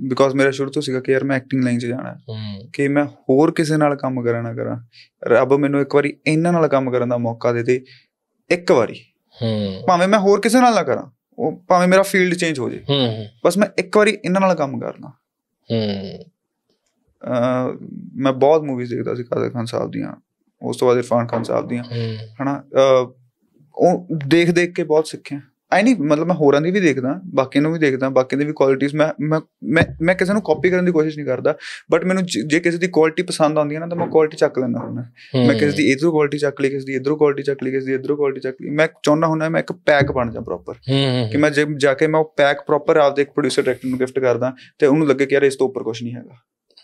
ਬਿਕੋਜ਼ ਮੇਰਾ ਸ਼ੁਰੂ ਤੋਂ ਸੀਗਾ ਕਿ ਯਾਰ ਮੈਂ ਐਕਟਿੰਗ ਲਾਈਨ 'ਚ ਜਾਣਾ ਹੈ ਕਿ ਮੈਂ ਹੋਰ ਕਿਸੇ ਨਾਲ ਕੰਮ ਕਰਾਂ ਨਾ ਕਰਾਂ ਰੱਬ ਮੈਨੂੰ ਇੱਕ ਵਾਰੀ ਇਹਨਾਂ ਨਾਲ ਕੰਮ ਕਰਨ ਦਾ ਮੌਕਾ ਦੇ ਦੇ ਇੱਕ ਵਾਰੀ ਹੂੰ ਭਾਵੇਂ ਮੈਂ ਹੋਰ ਕਿਸੇ ਨਾਲ ਨਾ ਕਰਾਂ ਉਹ ਭਾਵੇਂ ਮੇਰਾ ਫੀਲਡ ਚੇਂਜ ਹੋ ਜੇ ਹੂੰ ਬਸ ਮੈਂ ਇੱਕ ਵਾਰੀ ਇਹਨਾਂ ਨਾਲ ਕੰਮ ਕਰਨਾ ਹੂੰ ਮੈਂ ਬਹੁਤ ਮੂਵੀਜ਼ ਦੇਖਦਾ ਸੀ ਕਾਦਰ ਖਾਨ ਸਾਹਿਬ ਦੀਆਂ ਉਸ ਤੋਂ ਬਾਅਦ ਇਰਫਾਨ ਖਾਨ ਸਾਹਿਬ ਦੀਆਂ ਹਨਾ ਉਹ ਦੇਖ ਦੇਖ ਕੇ ਬਹੁਤ ਸਿੱਖਿਆ ਆਈ ਨਹੀਂ ਮਤਲਬ ਮੈਂ ਹੋਰਾਂ ਦੀ ਵੀ ਦੇਖਦਾ ਬਾਕੀ ਨੂੰ ਵੀ ਦੇਖਦਾ ਬਾਕੀ ਦੇ ਵੀ ਕੁਆਲਿਟੀਆਂ ਮੈਂ ਮੈਂ ਮੈਂ ਕਿਸੇ ਨੂੰ ਕਾਪੀ ਕਰਨ ਦੀ ਕੋਸ਼ਿਸ਼ ਨਹੀਂ ਕਰਦਾ ਬਟ ਮੈਨੂੰ ਜੇ ਕਿਸੇ ਦੀ ਕੁਆਲਿਟੀ ਪਸੰਦ ਆਉਂਦੀ ਹੈ ਨਾ ਤਾਂ ਮੈਂ ਕੁਆਲਿਟੀ ਚੱਕ ਲੈਂਦਾ ਹੁੰਦਾ ਮੈਂ ਕਿਸੇ ਦੀ ਇਧਰੋਂ ਕੁਆਲਿਟੀ ਚੱਕ ਲਈ ਕਿਸੇ ਦੀ ਇਧਰੋਂ ਕੁਆਲਿਟੀ ਚੱਕ ਲਈ ਕਿਸੇ ਦੀ ਇਧਰੋਂ ਕੁਆਲਿਟੀ ਚੱਕ ਲਈ ਮੈਂ ਚਾਹੁੰਦਾ ਹੁੰਦਾ ਮੈਂ ਇੱਕ ਪੈਕ ਬਣ ਜਾ ਪ੍ਰੋਪਰ ਕਿ ਮੈਂ ਜੇ ਜਾ ਕੇ ਮੈਂ ਉਹ ਪੈਕ ਪ੍ਰੋਪਰ ਆਪਦੇ ਇੱਕ ਪ੍ਰੋਡਿਊਸਰ ਡਾਇਰੈਕਟਰ ਨੂੰ ਗਿਫਟ ਕਰਦਾ ਤੇ ਉਹਨੂੰ ਲੱਗੇ ਕਿ ਯਾਰ ਇਸ ਤੋਂ ਉੱਪਰ ਕੁਝ ਨਹੀਂ ਹੈਗਾ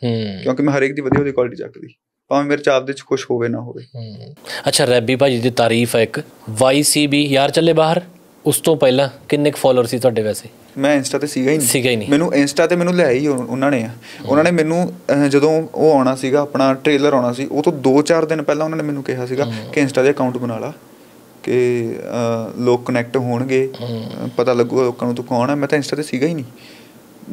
ਕਿਉਂਕਿ ਮੈਂ ਹਰੇਕ ਦੀ ਵਧੀਆ ਉਹਦੀ ਕੁਆਲਿਟੀ ਚੱਕਦੀ ਭਾਵੇਂ ਮੇਰੇ ਚਾਪ ਦੇ ਚ ਖੁਸ਼ ਹੋਵੇ ਨਾ ਹੋਵੇ ਅੱਛਾ ਰੈਬੀ ਭਾਜੀ ਦੀ ਤਾਰੀਫ ਹੈ ਇੱਕ YCB ਯਾਰ ਚੱਲੇ ਬਾਹਰ ਉਸ ਤੋਂ ਪਹਿਲਾਂ ਕਿੰਨੇ ਕੁ ਫਾਲੋਅਰ ਸੀ ਤੁਹਾਡੇ ਵੈਸੇ ਮੈਂ ਇੰਸਟਾ ਤੇ ਸੀਗਾ ਹੀ ਨਹੀਂ ਸੀਗਾ ਹੀ ਨਹੀਂ ਮੈਨੂੰ ਇੰਸਟਾ ਤੇ ਮੈਨੂੰ ਲਿਆਈ ਉਹਨਾਂ ਨੇ ਆ ਉਹਨਾਂ ਨੇ ਮੈਨੂੰ ਜਦੋਂ ਉਹ ਆਉਣਾ ਸੀਗਾ ਆਪਣਾ ਟ੍ਰੇਲਰ ਆਉਣਾ ਸੀ ਉਹ ਤੋਂ 2-4 ਦਿਨ ਪਹਿਲਾਂ ਉਹਨਾਂ ਨੇ ਮੈਨੂੰ ਕਿਹਾ ਸੀਗਾ ਕਿ ਇੰਸਟਾ ਦੇ ਅਕਾਊਂਟ ਬਣਾ ਲਾ ਕਿ ਲੋਕ ਕਨੈਕਟ ਹੋਣਗੇ ਪਤਾ ਲੱਗੂਗਾ ਲੋਕਾਂ ਨੂੰ ਤੂੰ ਕੌਣ ਹੈ ਮੈਂ ਤਾਂ ਇੰਸਟਾ ਤੇ ਸੀਗਾ ਹੀ ਨਹੀਂ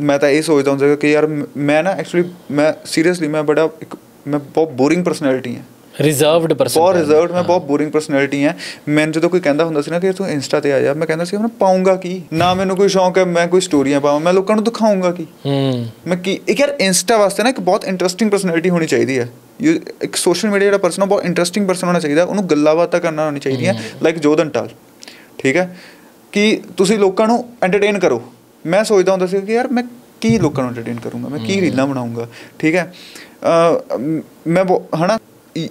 ਮੈਂ ਤਾਂ ਇਹ ਸੋਚਦਾ ਹੁੰਦਾ ਕਿ ਯਾਰ ਮੈਂ ਨਾ ਐਕਚੁਅਲੀ ਮੈਂ ਸੀਰੀਅਸਲੀ ਮੈਂ ਬੜਾ ਇੱਕ ਮੈਂ ਬਹੁਤ ਬੋਰਿੰਗ ਪਰਸਨੈਲਿਟੀ ਹਾਂ ਰਿਜ਼ਰਵਡ ਪਰਸਨ ਬਹੁਤ ਰਿਜ਼ਰਵਡ ਮੈਂ ਬਹੁਤ ਬੋਰਿੰਗ ਪਰਸਨੈਲਿਟੀ ਹਾਂ ਮੈਂ ਜਦੋਂ ਕੋਈ ਕਹਿੰਦਾ ਹੁੰਦਾ ਸੀ ਨਾ ਕਿ ਤੂੰ ਇੰਸਟਾ ਤੇ ਆ ਜਾ ਮੈਂ ਕਹਿੰਦਾ ਸੀ ਮੈਂ ਪਾਉਂਗਾ ਕੀ ਨਾ ਮੈਨੂੰ ਕੋਈ ਸ਼ੌਂਕ ਹੈ ਮੈਂ ਕੋਈ ਸਟੋਰੀਆਂ ਪਾਵਾਂ ਮੈਂ ਲੋਕਾਂ ਨੂੰ ਦਿਖਾਉਂਗਾ ਕੀ ਹੂੰ ਮੈਂ ਕੀ ਇੱਕ ਯਾਰ ਇੰਸਟਾ ਵਾਸਤੇ ਨਾ ਇੱਕ ਬਹੁਤ ਇੰਟਰਸਟਿੰਗ ਪਰਸਨੈਲਿਟੀ ਹੋਣੀ ਚਾਹੀਦੀ ਹੈ ਇੱਕ ਸੋਸ਼ਲ ਮੀਡੀਆ ਜਿਹੜਾ ਪਰਸਨ ਬਹੁਤ ਇੰਟਰਸਟਿੰਗ ਪਰਸਨ ਹੋਣਾ ਚਾਹੀਦਾ ਉਹਨੂੰ ਗੱਲਾਂ ਬਾਤਾਂ ਕਰਨਾ ਆਉਣੀ ਚਾਹੀਦੀਆਂ ਲਾਈਕ ਜੋਦਨ ਟਾਲ ਠੀਕ ਹੈ ਕਿ ਤੁਸੀਂ ਲੋਕਾਂ ਨੂੰ ਐਂਟਰਟੇਨ ਕਰੋ ਮੈਂ ਸੋਚਦਾ ਹੁੰਦਾ ਸੀ ਕਿ ਯਾਰ ਮੈਂ ਕੀ ਲੋਕਾਂ ਨੂੰ ਐਂਟਰਟੇਨ ਕਰੂੰਗਾ ਮੈਂ ਕੀ ਰੀਲਾਂ ਬਣਾਉਂਗਾ ਠੀਕ ਹੈ ਮੈਂ ਹਨਾ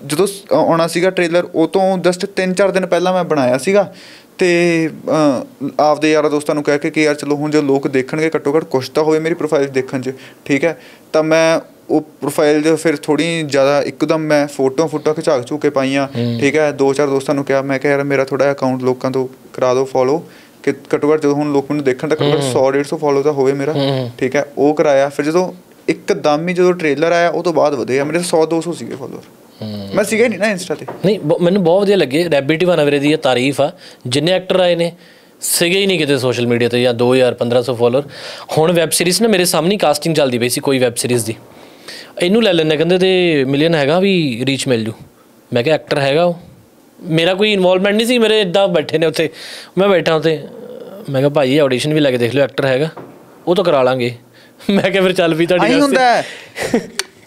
ਜਦੋਂ ਆਉਣਾ ਸੀਗਾ ਟ੍ਰੇਲਰ ਉਹ ਤੋਂ ਜਸਟ 3-4 ਦਿਨ ਪਹਿਲਾਂ ਮੈਂ ਬਣਾਇਆ ਸੀਗਾ ਤੇ ਆਪਦੇ ਯਾਰਾਂ ਦੋਸਤਾਂ ਨੂੰ ਕਹਿ ਕੇ ਕਿ ਯਾਰ ਚਲੋ ਹੁਣ ਜੋ ਲੋਕ ਦੇਖਣਗੇ ਘੱਟੋ ਘੱਟ ਕੁਛ ਤਾਂ ਹੋਵੇ ਮੇਰੀ ਪ੍ਰੋਫਾਈਲ ਦੇਖਣ 'ਚ ਠੀਕ ਹੈ ਤਾਂ ਮੈਂ ਉਹ ਪ੍ਰੋਫਾਈਲ ਦੇ ਫਿਰ ਥੋੜੀ ਜ਼ਿਆਦਾ ਇੱਕਦਮ ਮੈਂ ਫੋਟੋ ਫੋਟੋ ਖਿਚਾ ਕੇ ਕੇ ਪਾਈਆਂ ਠੀਕ ਹੈ ਦੋ ਚਾਰ ਦੋਸਤਾਂ ਨੂੰ ਕਿਹਾ ਮੈਂ ਕਿਹਾ ਯਾਰ ਮੇਰਾ ਥੋੜਾ ਅਕਾਊਂਟ ਲੋਕਾਂ ਤੋਂ ਕਰਾ ਦਿਓ ਫੋਲੋ ਕਿ ਘੱਟੋ ਜਦੋਂ ਹੁਣ ਲੋਕ ਮੈਨੂੰ ਦੇਖਣ ਤਾਂ ਘੱਟੋ 100 150 ਫਾਲੋਅਰ ਤਾਂ ਹੋਵੇ ਮੇਰਾ ਠੀਕ ਹੈ ਉਹ ਕਰਾਇਆ ਫਿਰ ਜਦੋਂ ਇੱਕਦਮ ਹੀ ਜਦੋਂ ਟ੍ਰੇਲਰ ਆਇਆ ਉਹ ਤੋਂ ਬਾਅਦ ਵਧਿਆ ਮੇਰੇ 100 200 ਸੀਗੇ ਫਾਲੋਅਰ ਮੈਂ ਸੀਗਾ ਨਹੀਂ ਨਾ ਇੰਸਟਾ ਤੇ ਨਹੀਂ ਮੈਨੂੰ ਬਹੁਤ ਵਧੀਆ ਲੱਗੇ ਰੈਬਿਟ ਵਨਵਰੇ ਦੀ ਇਹ ਤਾਰੀਫ ਆ ਜਿੰਨੇ ਐਕਟਰ ਆਏ ਨੇ ਸੀਗੇ ਹੀ ਨਹੀਂ ਕਿਤੇ ਸੋਸ਼ਲ ਮੀਡੀਆ ਤੇ ਜਾਂ 2000 1500 ਫਾਲੋਅਰ ਹੁਣ ਵੈਬ ਸੀਰੀਜ਼ ਨੇ ਮੇਰੇ ਸਾਹਮਣੇ ਕਾਸਟਿੰਗ ਚੱਲਦੀ ਪਈ ਸੀ ਕੋਈ ਵੈਬ ਸੀਰੀਜ਼ ਦੀ ਇਹਨੂੰ ਲੈ ਲੈਣਾ ਕਹਿੰਦੇ ਤੇ ਮਿਲੀਅਨ ਹੈਗਾ ਵੀ ਰੀਚ ਮਿਲ ਜੂ ਮੈਂ ਕਿਹਾ ਐਕਟਰ ਹੈਗਾ ਉਹ ਮੇਰਾ ਕੋਈ ਇਨਵੋਲਵਮੈਂਟ ਨਹੀਂ ਸੀ ਮੇਰੇ ਇਦਾਂ ਬੈਠੇ ਨੇ ਉੱਥੇ ਮੈਂ ਬੈਠਾ ਉੱਥੇ ਮੈਂ ਕਿਹਾ ਭਾਈ ਆਡੀਸ਼ਨ ਵੀ ਲੈ ਕੇ ਦੇਖ ਲਓ ਐਕਟਰ ਹੈਗਾ ਉਹ ਤਾਂ ਕਰਾ ਲਾਂਗੇ ਮੈਂ ਕਿਹਾ ਫਿਰ ਚੱਲ ਵੀ ਤੁਹਾਡੀ ਆਈ ਹੁੰਦਾ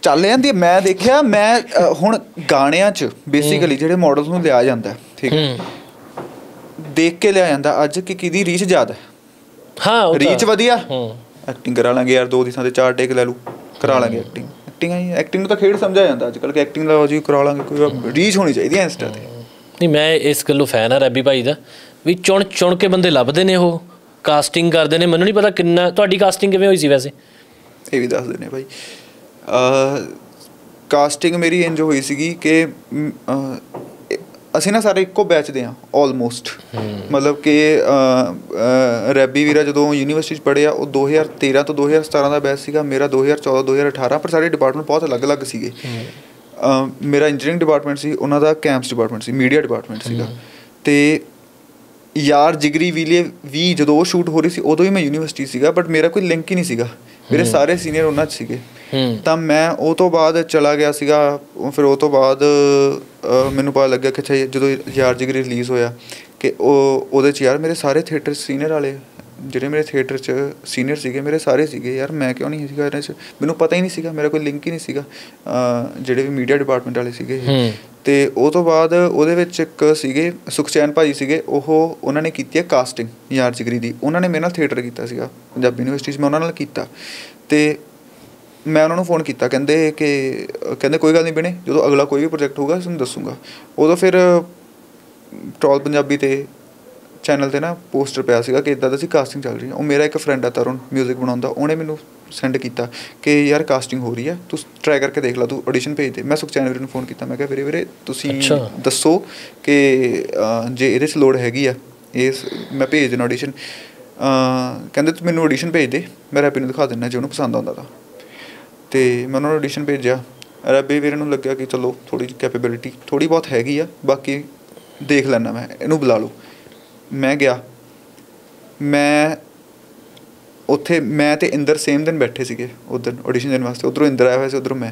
ਚੱਲ ਜਾਂਦੀ ਮੈਂ ਦੇਖਿਆ ਮੈਂ ਹੁਣ ਗਾਣਿਆਂ 'ਚ ਬੇਸਿਕਲੀ ਜਿਹੜੇ ਮਾਡਲਸ ਨੂੰ ਲਿਆ ਜਾਂਦਾ ਠੀਕ ਦੇਖ ਕੇ ਲਿਆ ਜਾਂਦਾ ਅੱਜ ਕਿ ਕਿਹਦੀ ਰੀਚ ਜ਼ਿਆਦਾ ਹਾਂ ਰੀਚ ਵਧੀਆ ਐਕਟਿੰਗ ਕਰਾ ਲਾਂਗੇ ਯਾਰ ਦੋ ਦਿਨਾਂ ਦੇ ਚਾਰ ਟੇਕ ਲੈ ਲੂ ਕਰਾ ਲਾਂਗੇ ਐਕਟਿੰਗ ਐਕਟਿੰਗ ਐਕਟਿੰਗ ਨੂੰ ਤਾਂ ਖੇਡ ਸਮਝਿਆ ਜਾਂਦਾ ਅੱਜ ਕੱਲ ਕਿ ਐਕਟਿੰਗ ਦਾ ਜੀ ਕਰਾ ਲਾਂਗੇ ਕੋਈ ਰੀਚ ਹੋਣੀ ਚਾਹੀਦੀ ਹੈ ਇੰਸਟਾ ਤੇ ਨਹੀਂ ਮੈਂ ਇਸ ਗੱਲੋਂ ਫੈਨ ਆ ਰੱਬੀ ਭਾਈ ਦਾ ਵੀ ਚੁਣ ਚੁਣ ਕੇ ਬੰਦੇ ਲੱਭਦੇ ਨੇ ਉਹ ਕਾਸਟਿੰਗ ਕਰਦੇ ਨੇ ਮੈਨੂੰ ਨਹੀਂ ਪਤਾ ਕਿੰਨਾ ਤੁਹਾਡੀ ਕਾਸਟਿੰਗ ਕਿਵੇਂ ਹੋਈ ਸੀ ਵੈਸੇ ਇਹ ਵੀ ਦੱਸ ਦਿੰਨੇ ਭਾਈ ਅ ਕਾਸਟਿੰਗ ਮੇਰੀ ਇੰਜ ਹੋਈ ਸੀਗੀ ਕਿ ਅਸੀਂ ਨਾ ਸਾਰੇ ਇੱਕੋ ਬੈਚ ਦੇ ਆ ਆਲਮੋਸਟ ਮਤਲਬ ਕਿ ਰੈਬੀ ਵੀਰਾ ਜਦੋਂ ਯੂਨੀਵਰਸਿਟੀ ਚ ਪੜ੍ਹਿਆ ਉਹ 2013 ਤੋਂ 2017 ਦਾ ਬੈਚ ਸੀਗਾ ਮੇਰਾ 2014 2018 ਪਰ ਸਾਡੇ ਡਿਪਾਰਟਮੈਂਟ ਬਹੁਤ ਅਲੱਗ-ਅਲੱਗ ਸੀਗੇ ਮੇਰਾ ਇੰਜੀਨੀਅਰਿੰਗ ਡਿਪਾਰਟਮੈਂਟ ਸੀ ਉਹਨਾਂ ਦਾ ਕੈਂਪਸ ਡਿਪਾਰਟਮੈਂਟ ਸੀ ਮੀਡੀਆ ਡਿਪਾਰਟਮੈਂਟ ਸੀਗਾ ਤੇ ਯਾਰ ਜਿਗਰੀ ਵੀਲੇ ਵੀ ਜਦੋਂ ਉਹ ਸ਼ੂਟ ਹੋ ਰਹੀ ਸੀ ਉਦੋਂ ਹੀ ਮੈਂ ਯੂਨੀਵਰਸਿਟੀ ਸੀਗਾ ਬਟ ਮੇਰਾ ਕੋਈ ਲਿੰਕ ਹੀ ਨਹੀਂ ਸੀਗਾ ਮੇਰੇ ਸਾਰੇ ਸੀਨੀਅਰ ਉਹਨਾਂ 'ਚ ਸੀਗੇ ਤਾਂ ਮੈਂ ਉਹ ਤੋਂ ਬਾਅਦ ਚਲਾ ਗਿਆ ਸੀਗਾ ਫਿਰ ਉਹ ਤੋਂ ਬਾਅਦ ਮੈਨੂੰ ਪਤਾ ਲੱਗਿਆ ਕਿ ਜਦੋਂ ਯਾਰ ਜਿਗਰੀ ਰਿਲੀਜ਼ ਹੋਇਆ ਕਿ ਉਹ ਉਹਦੇ 'ਚ ਯਾਰ ਮੇਰੇ ਸਾਰੇ ਥੀਏਟਰ ਸੀਨੀਅਰ ਵਾਲੇ ਜਿਹੜੇ ਮੇਰੇ ਥੀਏਟਰ 'ਚ ਸੀਨੀਅਰ ਸੀਗੇ ਮੇਰੇ ਸਾਰੇ ਸੀਗੇ ਯਾਰ ਮੈਂ ਕਿਉਂ ਨਹੀਂ ਸੀਗਾ ਇਹਨਾਂ 'ਚ ਮੈਨੂੰ ਪਤਾ ਹੀ ਨਹੀਂ ਸੀਗਾ ਮੇਰਾ ਕੋਈ ਲਿੰਕ ਹੀ ਨਹੀਂ ਸੀਗਾ ਜਿਹੜੇ ਵੀ ਮੀਡੀਆ ਡਿਪਾਰਟਮੈਂਟ ਵਾਲੇ ਸੀਗੇ ਤੇ ਉਹ ਤੋਂ ਬਾਅਦ ਉਹਦੇ ਵਿੱਚ ਇੱਕ ਸੀਗੇ ਸੁਖਚੈਨ ਭਾਜੀ ਸੀਗੇ ਉਹ ਉਹਨਾਂ ਨੇ ਕੀਤੀ ਹੈ ਕਾਸਟਿੰਗ ਯਾਰ ਜਿਗਰੀ ਦੀ ਉਹਨਾਂ ਨੇ ਮੇਰੇ ਨਾਲ ਥੀਏਟਰ ਕੀਤਾ ਸੀਗਾ ਪੰਜਾਬੀ ਯੂਨੀਵਰਸਿਟੀ 'ਚ ਮੈਂ ਉਹਨਾਂ ਨਾਲ ਕੀਤਾ ਤੇ ਮੈਂ ਉਹਨਾਂ ਨੂੰ ਫੋਨ ਕੀਤਾ ਕਹਿੰਦੇ ਕਿ ਕਹਿੰਦੇ ਕੋਈ ਗੱਲ ਨਹੀਂ ਬਣੇ ਜਦੋਂ ਅਗਲਾ ਕੋਈ ਵੀ ਪ੍ਰੋਜੈਕਟ ਹੋਊਗਾ ਤੁਹਾਨੂੰ ਦੱਸੂਗਾ ਉਦੋਂ ਫਿਰ ਟ੍ਰੋਲ ਪੰਜਾਬੀ ਤੇ ਚੈਨਲ ਤੇ ਨਾ ਪੋਸਟਰ ਪਿਆ ਸੀਗਾ ਕਿ ਇਦਾਂ ਦਾ ਸੀ ਕਾਸਟਿੰਗ ਚੱਲ ਰਹੀ ਹੈ ਉਹ ਮੇਰਾ ਇੱਕ ਫਰੈਂਡ ਆ ਤਰੁਣ 뮤직 ਬਣਾਉਂਦਾ ਉਹਨੇ ਮੈਨੂੰ ਸੈਂਡ ਕੀਤਾ ਕਿ ਯਾਰ ਕਾਸਟਿੰਗ ਹੋ ਰਹੀ ਹੈ ਤੂੰ ਟਰਾਈ ਕਰਕੇ ਦੇਖ ਲੈ ਤੂੰ ਆਡੀਸ਼ਨ ਭੇਜ ਦੇ ਮੈਂ ਸੁਖਚੈਨ ਵੀਰ ਨੂੰ ਫੋਨ ਕੀਤਾ ਮੈਂ ਕਿਹਾ ਵੀਰੇ ਵੀਰੇ ਤੁਸੀਂ ਦੱਸੋ ਕਿ ਜੇ ਇਹਦੇ 'ਚ ਲੋੜ ਹੈਗੀ ਆ ਇਸ ਮੈਂ ਭੇਜ ਦੇਣਾ ਆਡੀਸ਼ਨ ਕਹਿੰਦੇ ਤੂੰ ਮੈਨੂੰ ਆਡੀਸ਼ਨ ਭੇਜ ਦੇ ਮੈਂ ਰੈਪੀ ਨੂੰ ਦਿਖਾ ਦਿੰਦਾ ਜੇ ਉਹਨੂੰ ਪਸੰਦ ਆਉਂਦਾ ਤਾਂ ਤੇ ਮੈਂ ਉਹਨਾਂ ਨੂੰ ਆਡੀਸ਼ਨ ਭੇਜਿਆ ਰੱਬੀ ਵੀਰ ਨੂੰ ਲੱਗਿਆ ਕਿ ਚਲੋ ਥੋੜੀ ਜਿਹੀ ਕੈਪੇਬਿਲਿਟੀ ਥੋੜੀ ਬਹੁਤ ਹੈਗੀ ਆ ਬਾਕੀ ਦੇਖ ਲੈਣਾ ਮੈਂ ਇਹਨੂੰ ਬੁਲਾ ਲਓ ਮੈਂ ਗਿਆ ਮੈਂ ਉੱਥੇ ਮੈਂ ਤੇ ਇੰਦਰ ਸੇਮ ਦਿਨ ਬੈਠੇ ਸੀਗੇ ਉਧਰ ਆਡੀਸ਼ਨ ਦੇਣ ਵਾਸਤੇ ਉਧਰੋਂ ਇੰਦਰ ਆਇਆ ਹੋਇਆ ਸੀ ਉਧਰੋਂ ਮੈਂ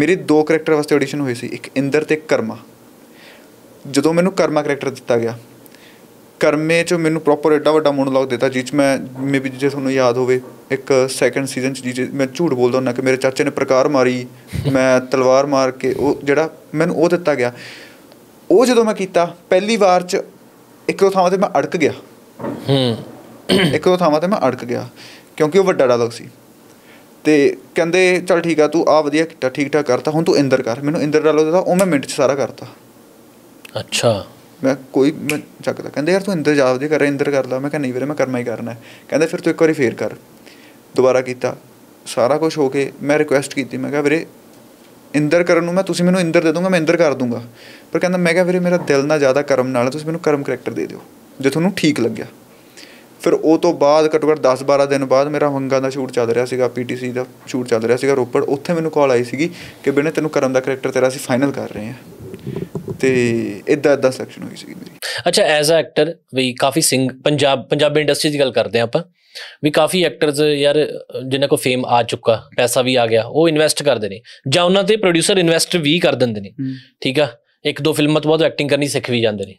ਮੇਰੇ ਦੋ ਕੈਰੈਕਟਰ ਵਾਸਤੇ ਆਡੀਸ਼ਨ ਹੋਈ ਸੀ ਇੱਕ ਇੰਦਰ ਤੇ ਕਰਮਾ ਜਦੋਂ ਮੈਨੂੰ ਕਰਮਾ ਕੈਰੈਕਟਰ ਦਿੱਤਾ ਗਿਆ ਕਰਮੇ 'ਚ ਮੈਨੂੰ ਪ੍ਰੋਪਰ ਐਡਾ ਵੱਡਾ ਮੋਨੋਲੌਗ ਦਿੱਤਾ ਜਿਸ ਮੈਂ ਮੇਬੀ ਜੇ ਤੁਹਾਨੂੰ ਯਾਦ ਹੋਵੇ ਇੱਕ ਸੈਕੰਡ ਸੀਜ਼ਨ 'ਚ ਜੀ ਮੈਂ ਝੂਠ ਬੋਲਦਾ ਹੁੰਦਾ ਕਿ ਮੇਰੇ ਚਾਚੇ ਨੇ ਪ੍ਰਕਾਰ ਮਾਰੀ ਮੈਂ ਤਲਵਾਰ ਮਾਰ ਕੇ ਉਹ ਜਿਹੜਾ ਮੈਨੂੰ ਉਹ ਦਿੱਤਾ ਗਿਆ ਉਹ ਜਦੋਂ ਮੈਂ ਕੀਤਾ ਪਹਿਲੀ ਵਾਰ 'ਚ ਇੱਕ ਦੋ ਥਾਵਾਂ ਤੇ ਮੈਂ ਅੜਕ ਗਿਆ ਹੂੰ ਇੱਕ ਦੋ ਥਾਵਾਂ ਤੇ ਮੈਂ ਅੜਕ ਗਿਆ ਕਿਉਂਕਿ ਉਹ ਵੱਡਾ ਡਾਇਲੌਗ ਸੀ ਤੇ ਕਹਿੰਦੇ ਚਲ ਠੀਕ ਆ ਤੂੰ ਆ ਵਧੀਆ ਕੀਤਾ ਠੀਕ ਠਾਕ ਕਰਤਾ ਹੁਣ ਤੂੰ ਇੰਦਰ ਕਰ ਮੈਨੂੰ ਇੰਦਰ ਡਾਇਲੌਗ ਦਿੱਤਾ ਉਹ ਮੈਂ ਮਿੰਟ 'ਚ ਸਾਰਾ ਕਰਤਾ ਅੱਛਾ ਮੈਂ ਕੋਈ ਮੈਂ ਚੱਕਦਾ ਕਹਿੰਦੇ ਯਾਰ ਤੂੰ ਇੰਦਰ ਜਾ ਵਧੀਆ ਕਰ ਇੰਦਰ ਕਰ ਲਾ ਮੈਂ ਕਿਹਾ ਨਹੀਂ ਵੀਰੇ ਮੈਂ ਕਰਮਾ ਹੀ ਕਰਨਾ ਕਹਿੰਦੇ ਫਿਰ ਤੂੰ ਇੱਕ ਵਾਰੀ ਫੇਰ ਕਰ ਦੁਬਾਰਾ ਕੀਤਾ ਸਾਰਾ ਕੁਝ ਹੋ ਕੇ ਮੈਂ ਰਿਕੁਐਸਟ ਕੀਤੀ ਮੈਂ ਕਿਹਾ ਵੀਰੇ ਇੰਦਰ ਕਰਨ ਨੂੰ ਮੈਂ ਤੁਸੀਂ ਮੈਨੂੰ ਇੰਦਰ ਦੇ ਦੋਗਾ ਮੈਂ ਇੰਦਰ ਕਰ ਦੂੰਗਾ ਪਰ ਕਹਿੰਦਾ ਮੈਂ ਕਿਹਾ ਵੀਰੇ ਮੇਰਾ ਦਿਲ ਨਾ ਜ਼ਿਆਦਾ ਕਰਮ ਨਾਲ ਤੁਸੀਂ ਮੈਨੂੰ ਕਰਮ ਕਰੈਕਟਰ ਦੇ ਦਿਓ ਜੇ ਤੁਹਾਨੂੰ ਠੀਕ ਲੱਗਿਆ ਫਿਰ ਉਹ ਤੋਂ ਬਾਅਦ ਘੱਟੋ ਘੱਟ 10-12 ਦਿਨ ਬਾਅਦ ਮੇਰਾ ਹੰਗਾ ਦਾ ਸ਼ੂਟ ਚੱਲ ਰਿਹਾ ਸੀਗਾ ਪੀਟੀਸੀ ਦਾ ਸ਼ੂਟ ਚੱਲ ਰਿਹਾ ਸੀਗਾ ਰੋਪੜ ਉੱਥੇ ਮੈਨੂੰ ਕਾਲ ਆਈ ਸੀਗੀ ਕਿ ਬਿਨੇ ਤੈਨੂੰ ਕਰਮ ਦਾ ਕਰੈਕਟਰ ਤੇਰਾ ਅਸੀਂ ਫਾਈਨਲ ਕਰ ਰਹੇ ਹਾਂ ਤੇ ਇਦਾਂ ਇਦਾਂ ਸਿਲੈਕਸ਼ਨ ਹੋਈ ਸੀ ਮੇਰੀ ਅੱਛਾ ਐਜ਼ ਅ ਐਕਟਰ ਵੀ ਕਾਫੀ ਸਿੰਗ ਪੰਜਾਬ ਪੰਜਾਬੀ ਇੰਡਸਟਰੀ ਦੀ ਗੱਲ ਕਰਦੇ ਆ ਆਪਾਂ ਵੀ ਕਾਫੀ ਐਕਟਰਸ ਯਾਰ ਜਿਨ੍ਹਾਂ ਕੋ ਫੇਮ ਆ ਚੁੱਕਾ ਪੈਸਾ ਵੀ ਆ ਗਿਆ ਉਹ ਇਨਵੈਸਟ ਕਰਦੇ ਨੇ ਜਾਂ ਉਹਨਾਂ ਤੇ ਪ੍ਰੋਡਿਊਸਰ ਇਨਵੈਸਟ ਵੀ ਕਰ ਦਿੰਦੇ ਨੇ ਠੀਕ ਆ ਇੱਕ ਦੋ ਫਿਲਮਾਂ ਤੋਂ ਬਾਅਦ ਐਕਟਿੰਗ ਕਰਨੀ ਸਿੱਖ ਵੀ ਜਾਂਦੇ ਨੇ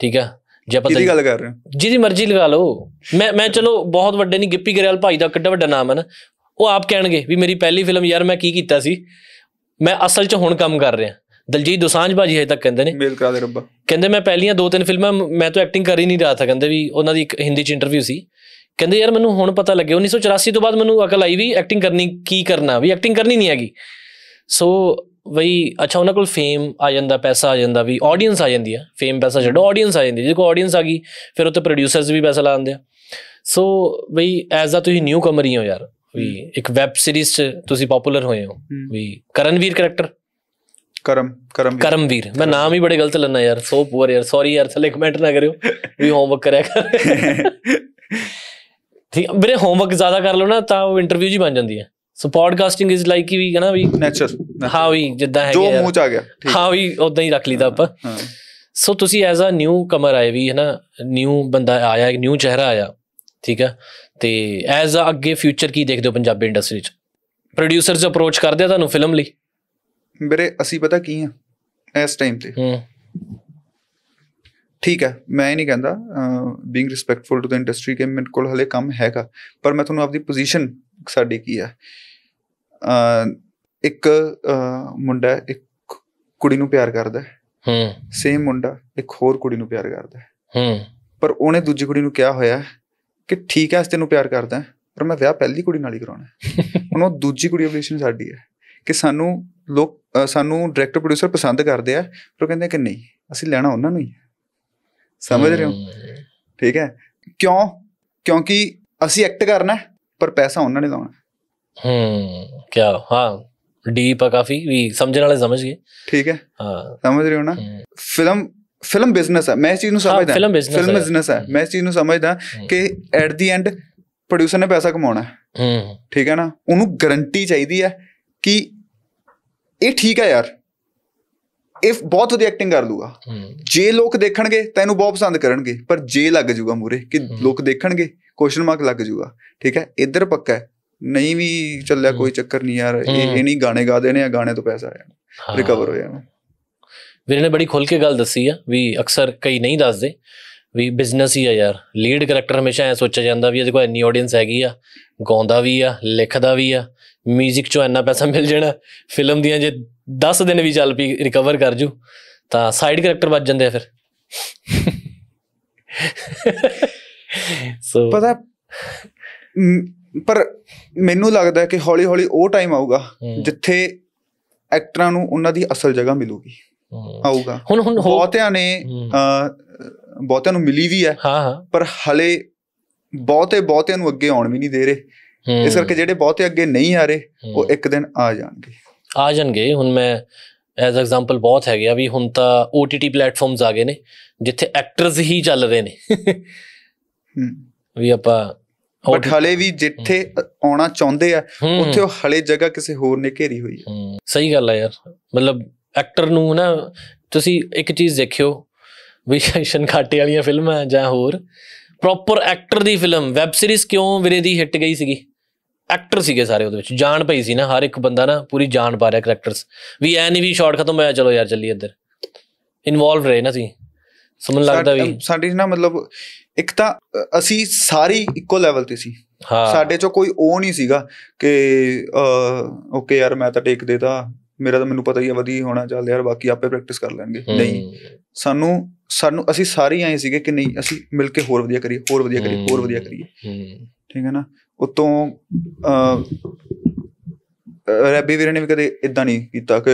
ਠੀਕ ਆ ਜੇ ਪਤਾ ਜਿਹਦੀ ਗੱਲ ਕਰ ਰਹੇ ਹਾਂ ਜਿਹਦੀ ਮਰਜ਼ੀ ਲਗਾ ਲਓ ਮੈਂ ਮੈਂ ਚਲੋ ਬਹੁਤ ਵੱਡੇ ਨਹੀਂ ਗਿੱਪੀ ਗਰੇਵਾਲ ਭਾਈ ਦਾ ਕਿੱਡਾ ਵੱਡਾ ਨਾਮ ਹੈ ਨਾ ਉਹ ਆਪ ਕਹਿਣਗੇ ਵੀ ਮੇਰੀ ਪਹਿਲੀ ਫਿਲਮ ਯਾਰ ਮੈਂ ਕੀ ਕੀਤਾ ਸੀ ਮੈਂ ਅਸਲ 'ਚ ਹੁਣ ਕੰਮ ਕਰ ਰਿਹਾ ਦਲਜੀਤ ਦੋਸਾਂਝ ਬਾਜੀ ਹਜੇ ਤੱਕ ਕਹਿੰਦੇ ਨੇ ਮੇਲ ਕਰਾ ਦੇ ਰੱਬਾ ਕਹਿੰਦੇ ਮੈਂ ਪਹਿਲੀਆਂ ਦੋ ਤਿੰਨ ਫਿਲਮਾਂ ਮੈਂ ਤਾਂ ਐਕਟਿੰਗ ਕਰ ਹੀ ਨਹੀਂ ਰਿਹਾ ਥਾ ਕਹਿੰਦੇ ਵੀ ਉਹਨਾਂ ਦੀ ਇੱਕ ਹਿੰਦੀ ਚ ਇੰਟਰਵਿਊ ਸੀ ਕਹਿੰਦੇ ਯਾਰ ਮੈਨੂੰ ਹੁਣ ਪਤਾ ਲੱਗਿਆ 1984 ਤੋਂ ਬਾਅਦ ਮੈਨੂੰ ਅਕਲ ਆਈ ਵੀ ਐਕਟਿੰਗ ਕਰਨੀ ਕੀ ਕਰਨਾ ਵੀ ਐਕਟਿੰਗ ਕਰਨੀ ਨਹੀਂ ਹੈਗੀ ਸੋ ਵਈ ਅੱਛਾ ਉਹਨਾਂ ਕੋਲ ਫੇਮ ਆ ਜਾਂਦਾ ਪੈਸਾ ਆ ਜਾਂਦਾ ਵੀ ਆਡੀਅנס ਆ ਜਾਂਦੀ ਆ ਫੇਮ ਪੈਸਾ ਛੱਡੋ ਆਡੀਅנס ਆ ਜਾਂਦੀ ਜੇ ਕੋ ਆਡੀਅנס ਆ ਗਈ ਫਿਰ ਉੱਤੇ ਪ੍ਰੋਡਿਊਸਰਸ ਵੀ ਪੈਸਾ ਲਾਉਂਦੇ ਆ ਸੋ ਵਈ ਐਜ਼ ਆ ਤੁਸੀਂ ਨਿਊ ਕਮਰ ਹੀ ਹੋ ਯਾਰ ਵੀ ਇੱਕ ਵੈਬ ਸੀਰੀਜ਼ 'ਚ ਤੁਸੀਂ ਪਪੂਲਰ ਹੋਏ ਹੋ ਵੀ ਕਰਨਵੀਰ ਕੈਰੈਕਟਰ ਕਰਮ ਕਰਮ ਕਰਮਵੀਰ ਮੈਂ ਨਾਮ ਹੀ ਬੜੇ ਗਲਤ ਲੰਨਾ ਯਾਰ ਸੋ ਪੂਰ ਯਾਰ ਸੌਰੀ ਯਾਰ ਥਲੇ ਕਮੈਂਟ ਨਾ ਕਰਿਓ ਵੀ ਹੋਮਵਰਕ ਕਰਿਆ ਕਰ ਠੀਕ ਵੀਰੇ ਹੋਮਵਰਕ ਜ਼ਿਆਦਾ ਕਰ ਲਓ ਨਾ ਤਾਂ ਉਹ ਇੰਟਰਵਿਊ ਜੀ ਬਣ ਜਾਂਦੀ ਹੈ ਸੋ ਪੋਡਕਾਸਟਿੰਗ ਇਜ਼ ਲਾਈਕ ਵੀ ਹੈ ਨਾ ਵੀ ਨੇਚਰ ਹਾਂ ਵੀ ਜਿੱਦਾਂ ਹੈ ਜੋ ਮੂੰਹ ਚ ਆ ਗਿਆ ਠੀਕ ਹਾਂ ਵੀ ਉਦਾਂ ਹੀ ਰੱਖ ਲਈਦਾ ਆਪਾਂ ਸੋ ਤੁਸੀਂ ਐਜ਼ ਅ ਨਿਊ ਕਮਰ ਆਏ ਵੀ ਹੈ ਨਾ ਨਿਊ ਬੰਦਾ ਆਇਆ ਇੱਕ ਨਿਊ ਚਿਹਰਾ ਆਇਆ ਠੀਕ ਹੈ ਤੇ ਐਜ਼ ਅ ਅੱਗੇ ਫਿਊਚਰ ਕੀ ਦੇਖਦੇ ਹੋ ਪੰਜਾਬੀ ਇੰਡਸਟਰੀ ਚ ਪ੍ਰੋਡਿਊਸਰਸ ਅਪਰੋਚ ਕਰਦੇ ਆ ਤੁਹਾਨੂੰ ਫਿਲਮ ਲਈ ਮੇਰੇ ਅਸੀਂ ਪਤਾ ਕੀ ਆ ਇਸ ਟਾਈਮ ਤੇ ਠੀਕ ਹੈ ਮੈਂ ਇਹ ਨਹੀਂ ਕਹਿੰਦਾ being respectful to the industry ਕਿ ਮੇਰੇ ਕੋਲ ਹਲੇ ਕੰਮ ਹੈਗਾ ਪਰ ਮੈਂ ਤੁਹਾਨੂੰ ਆਪਦੀ ਪੋਜੀਸ਼ਨ ਸਾਡੀ ਕੀ ਆ ਇੱਕ ਮੁੰਡਾ ਇੱਕ ਕੁੜੀ ਨੂੰ ਪਿਆਰ ਕਰਦਾ ਹੂੰ ਸੇਮ ਮੁੰਡਾ ਇੱਕ ਹੋਰ ਕੁੜੀ ਨੂੰ ਪਿਆਰ ਕਰਦਾ ਹੂੰ ਪਰ ਉਹਨੇ ਦੂਜੀ ਕੁੜੀ ਨੂੰ ਕਿਹਾ ਹੋਇਆ ਕਿ ਠੀਕ ਹੈ ਇਸ ਤੈਨੂੰ ਪਿਆਰ ਕਰਦਾ ਪਰ ਮੈਂ ਵਿਆਹ ਪਹਿਲੀ ਕੁੜੀ ਨਾਲ ਹੀ ਕਰਾਉਣਾ ਹੈ ਉਹ ਦੂਜੀ ਕੁੜੀ ਆਪਰੇਸ਼ਨ ਸਾਡੀ ਹੈ ਕਿ ਸਾਨੂੰ ਲੋਕ ਸਾਨੂੰ ਡਾਇਰੈਕਟਰ ਪ੍ਰੋਡਿਊਸਰ ਪਸੰਦ ਕਰਦੇ ਆ ਪਰ ਕਹਿੰਦੇ ਕਿ ਨਹੀਂ ਅਸੀਂ ਲੈਣਾ ਉਹਨਾਂ ਨੂੰ ਹੀ ਸਮਝ ਰਹੇ ਹੋ ਠੀਕ ਹੈ ਕਿਉਂ ਕਿਉਂਕਿ ਅਸੀਂ ਐਕਟ ਕਰਨਾ ਪਰ ਪੈਸਾ ਉਹਨਾਂ ਨੇ ਲਾਉਣਾ ਹੂੰ ਕੀ ਹਾਂ ਡੀਪ ਆ ਕਾਫੀ ਵੀ ਸਮਝਣ ਵਾਲੇ ਸਮਝ ਗਏ ਠੀਕ ਹੈ ਹਾਂ ਸਮਝ ਰਹੇ ਹੋ ਨਾ ਫਿਲਮ ਫਿਲਮ ਬਿਜ਼ਨਸ ਹੈ ਮੈਂ ਇਸ ਚੀਜ਼ ਨੂੰ ਸਮਝਦਾ ਫਿਲਮ ਬਿਜ਼ਨਸ ਹੈ ਮੈਂ ਇਸ ਚੀਜ਼ ਨੂੰ ਸਮਝਦਾ ਕਿ ਐਟ ਦੀ ਐਂਡ ਪ੍ਰੋਡਿਊਸਰ ਨੇ ਪੈਸਾ ਕਮਾਉਣਾ ਹੂੰ ਠੀਕ ਹੈ ਨਾ ਉਹਨੂੰ ਗਾਰੰਟੀ ਚਾਹੀਦੀ ਹੈ ਕਿ ਇਹ ਠੀਕ ਹੈ ਯਾਰ ਇਫ ਬਹੁਤ ਵਧੀਆ ਐਕਟਿੰਗ ਕਰ ਲੂਗਾ ਜੇ ਲੋਕ ਦੇਖਣਗੇ ਤੈਨੂੰ ਬਹੁਤ ਪਸੰਦ ਕਰਨਗੇ ਪਰ ਜੇ ਲੱਗ ਜਾਊਗਾ ਮੂਰੇ ਕਿ ਲੋਕ ਦੇਖਣਗੇ ਕੁਐਸਚਨ ਮਾਰਕ ਲੱਗ ਜਾਊਗਾ ਠੀਕ ਹੈ ਇੱਧਰ ਪੱਕਾ ਹੈ ਨਹੀਂ ਵੀ ਚੱਲਿਆ ਕੋਈ ਚੱਕਰ ਨਹੀਂ ਯਾਰ ਇਹ ਇਹ ਨਹੀਂ ਗਾਣੇ ਗਾ ਦੇਣੇ ਆ ਗਾਣੇ ਤੋਂ ਪੈਸਾ ਆ ਜਾਣਾ ਰਿਕਵਰ ਹੋ ਜਾਣਾ ਵੀਰੇ ਨੇ ਬੜੀ ਖੁੱਲ ਕੇ ਗੱਲ ਦੱਸੀ ਆ ਵੀ ਅਕਸਰ ਕਈ ਨਹੀਂ ਦੱਸਦੇ ਵੀ ਬਿਜ਼ਨਸ ਹੀ ਆ ਯਾਰ ਲੀਡ ਕੈਰੈਕਟਰ ਹਮੇਸ਼ਾ ਐ ਸੋਚਿਆ ਜਾਂਦਾ ਵੀ ਇਹਦੇ ਕੋਲ ਇੰਨੀ ਆਡੀਅנס ਹੈਗੀ ਆ ਗਾਉਂਦਾ ਵੀ ਆ ਲਿਖਦਾ ਵੀ ਆ ਮਿਊਜ਼ਿਕ ਚੋਂ ਇੰਨਾ ਪੈਸਾ ਮਿਲ ਜਾਣਾ ਫਿਲਮ ਦੀਆਂ ਜੇ 10 ਦਿਨ ਵੀ ਚੱਲ ਪਈ ਰਿਕਵਰ ਕਰ ਜੂ ਤਾਂ ਸਾਈਡ ਕੈਰੈਕਟਰ ਵੱਜ ਜਾਂਦੇ ਆ ਫਿਰ ਸੋ ਪਤਾ ਪਰ ਮੈਨੂੰ ਲੱਗਦਾ ਕਿ ਹੌਲੀ ਹੌਲੀ ਉਹ ਟਾਈਮ ਆਊਗਾ ਜਿੱਥੇ ਐਕਟਰਾਂ ਨੂੰ ਉਹਨਾਂ ਦੀ ਅਸਲ ਜਗ੍ਹਾ ਮਿਲੂਗੀ ਆਊਗਾ ਹੁਣ ਹੁਣ ਬਹੁਤਿਆਂ ਨੇ ਬਹੁਤਿਆਂ ਨੂੰ ਮਿਲੀ ਵੀ ਹੈ ਪਰ ਹਲੇ ਬਹੁਤੇ ਬਹੁਤਿਆਂ ਨੂੰ ਅੱਗੇ ਆਉਣ ਵੀ ਨਹੀਂ ਦੇ ਰਹੇ ਇਸ ਕਰਕੇ ਜਿਹੜੇ ਬਹੁਤੇ ਅੱਗੇ ਨਹੀਂ ਆ ਰਹੇ ਉਹ ਇੱਕ ਦਿਨ ਆ ਜਾਣਗੇ ਆ ਜਾਣਗੇ ਹੁਣ ਮੈਂ ਐਜ਼ ਐਗਜ਼ਾਮਪਲ ਬਹੁਤ ਹੈਗੇ ਆ ਵੀ ਹੁਣ ਤਾਂ OTT ਪਲੇਟਫਾਰਮਸ ਆ ਗਏ ਨੇ ਜਿੱਥੇ ਐਕਟਰਸ ਹੀ ਚੱਲ ਰਹੇ ਨੇ ਵੀ ਆਪਾਂ ਬਟ ਹਲੇ ਵੀ ਜਿੱਥੇ ਆਉਣਾ ਚਾਹੁੰਦੇ ਆ ਉੱਥੇ ਉਹ ਹਲੇ ਜਗ੍ਹਾ ਕਿਸੇ ਹੋਰ ਨੇ ਘੇਰੀ ਹੋਈ ਹੈ ਸਹੀ ਗੱਲ ਆ ਯਾਰ ਮਤਲਬ ਐਕਟਰ ਨੂੰ ਨਾ ਤੁਸੀਂ ਇੱਕ ਚੀਜ਼ ਦੇਖਿਓ ਵੀ ਸ਼ੈਸ਼ਨ ਘਾਟੇ ਵਾਲੀਆਂ ਫਿਲਮਾਂ ਜਾਂ ਹੋਰ ਪ੍ਰੋਪਰ ਐਕਟਰ ਦੀ ਫਿਲਮ ਵੈਬ ਸੀਰੀਜ਼ ਕਿਉਂ ਵੀਰੇ ਦੀ ਹਿੱਟ ਗਈ ਸੀਗੀ ਐਕਟਰ ਸੀਗੇ ਸਾਰੇ ਉਹਦੇ ਵਿੱਚ ਜਾਨ ਪਈ ਸੀ ਨਾ ਹਰ ਇੱਕ ਬੰਦਾ ਨਾ ਪੂਰੀ ਜਾਨ ਪਾ ਰਿਹਾ ਕੈਰੈਕਟਰਸ ਵੀ ਐ ਨਹੀਂ ਵੀ ਸ਼ਾਰਟ ਖਤਮ ਹੋਇਆ ਚਲੋ ਯਾਰ ਚੱਲੀ ਇੱਧਰ ਇਨਵੋਲਵ ਰਹੇ ਨਾ ਸੀ ਸਮਝ ਲੱਗਦਾ ਵੀ ਸਾਡੀ ਨਾ ਮਤਲਬ ਇੱਕ ਤਾਂ ਅਸੀਂ ਸਾਰੀ ਇੱਕੋ ਲੈਵਲ ਤੇ ਸੀ ਹਾਂ ਸਾਡੇ ਚੋਂ ਕੋਈ ਉਹ ਨਹੀਂ ਸੀਗਾ ਕਿ ਓਕੇ ਯਾਰ ਮੈਂ ਤਾਂ ਟੇਕ ਦੇਦਾ ਮੇਰਾ ਤਾਂ ਮੈਨੂੰ ਪਤਾ ਹੀ ਆ ਵਧੀਆ ਹੋਣਾ ਚੱਲ ਯਾਰ ਬਾਕੀ ਆਪੇ ਪ੍ਰੈਕਟਿਸ ਕਰ ਲੈਣਗੇ ਨਹੀਂ ਸਾਨੂੰ ਸਾਨੂੰ ਅਸੀਂ ਸਾਰੇ ਆਏ ਸੀਗੇ ਕਿ ਨਹੀਂ ਅਸੀਂ ਮਿਲ ਕੇ ਹੋਰ ਵਧੀਆ ਕਰੀਏ ਹੋਰ ਵਧੀਆ ਕਰੀਏ ਹੋਰ ਵਧੀਆ ਕਰੀਏ ਠੀਕ ਹੈ ਨਾ ਉਤੋਂ ਅ ਰੱਬੀ ਵੀਰ ਨੇ ਵੀ ਕਦੇ ਇਦਾਂ ਨਹੀਂ ਕੀਤਾ ਕਿ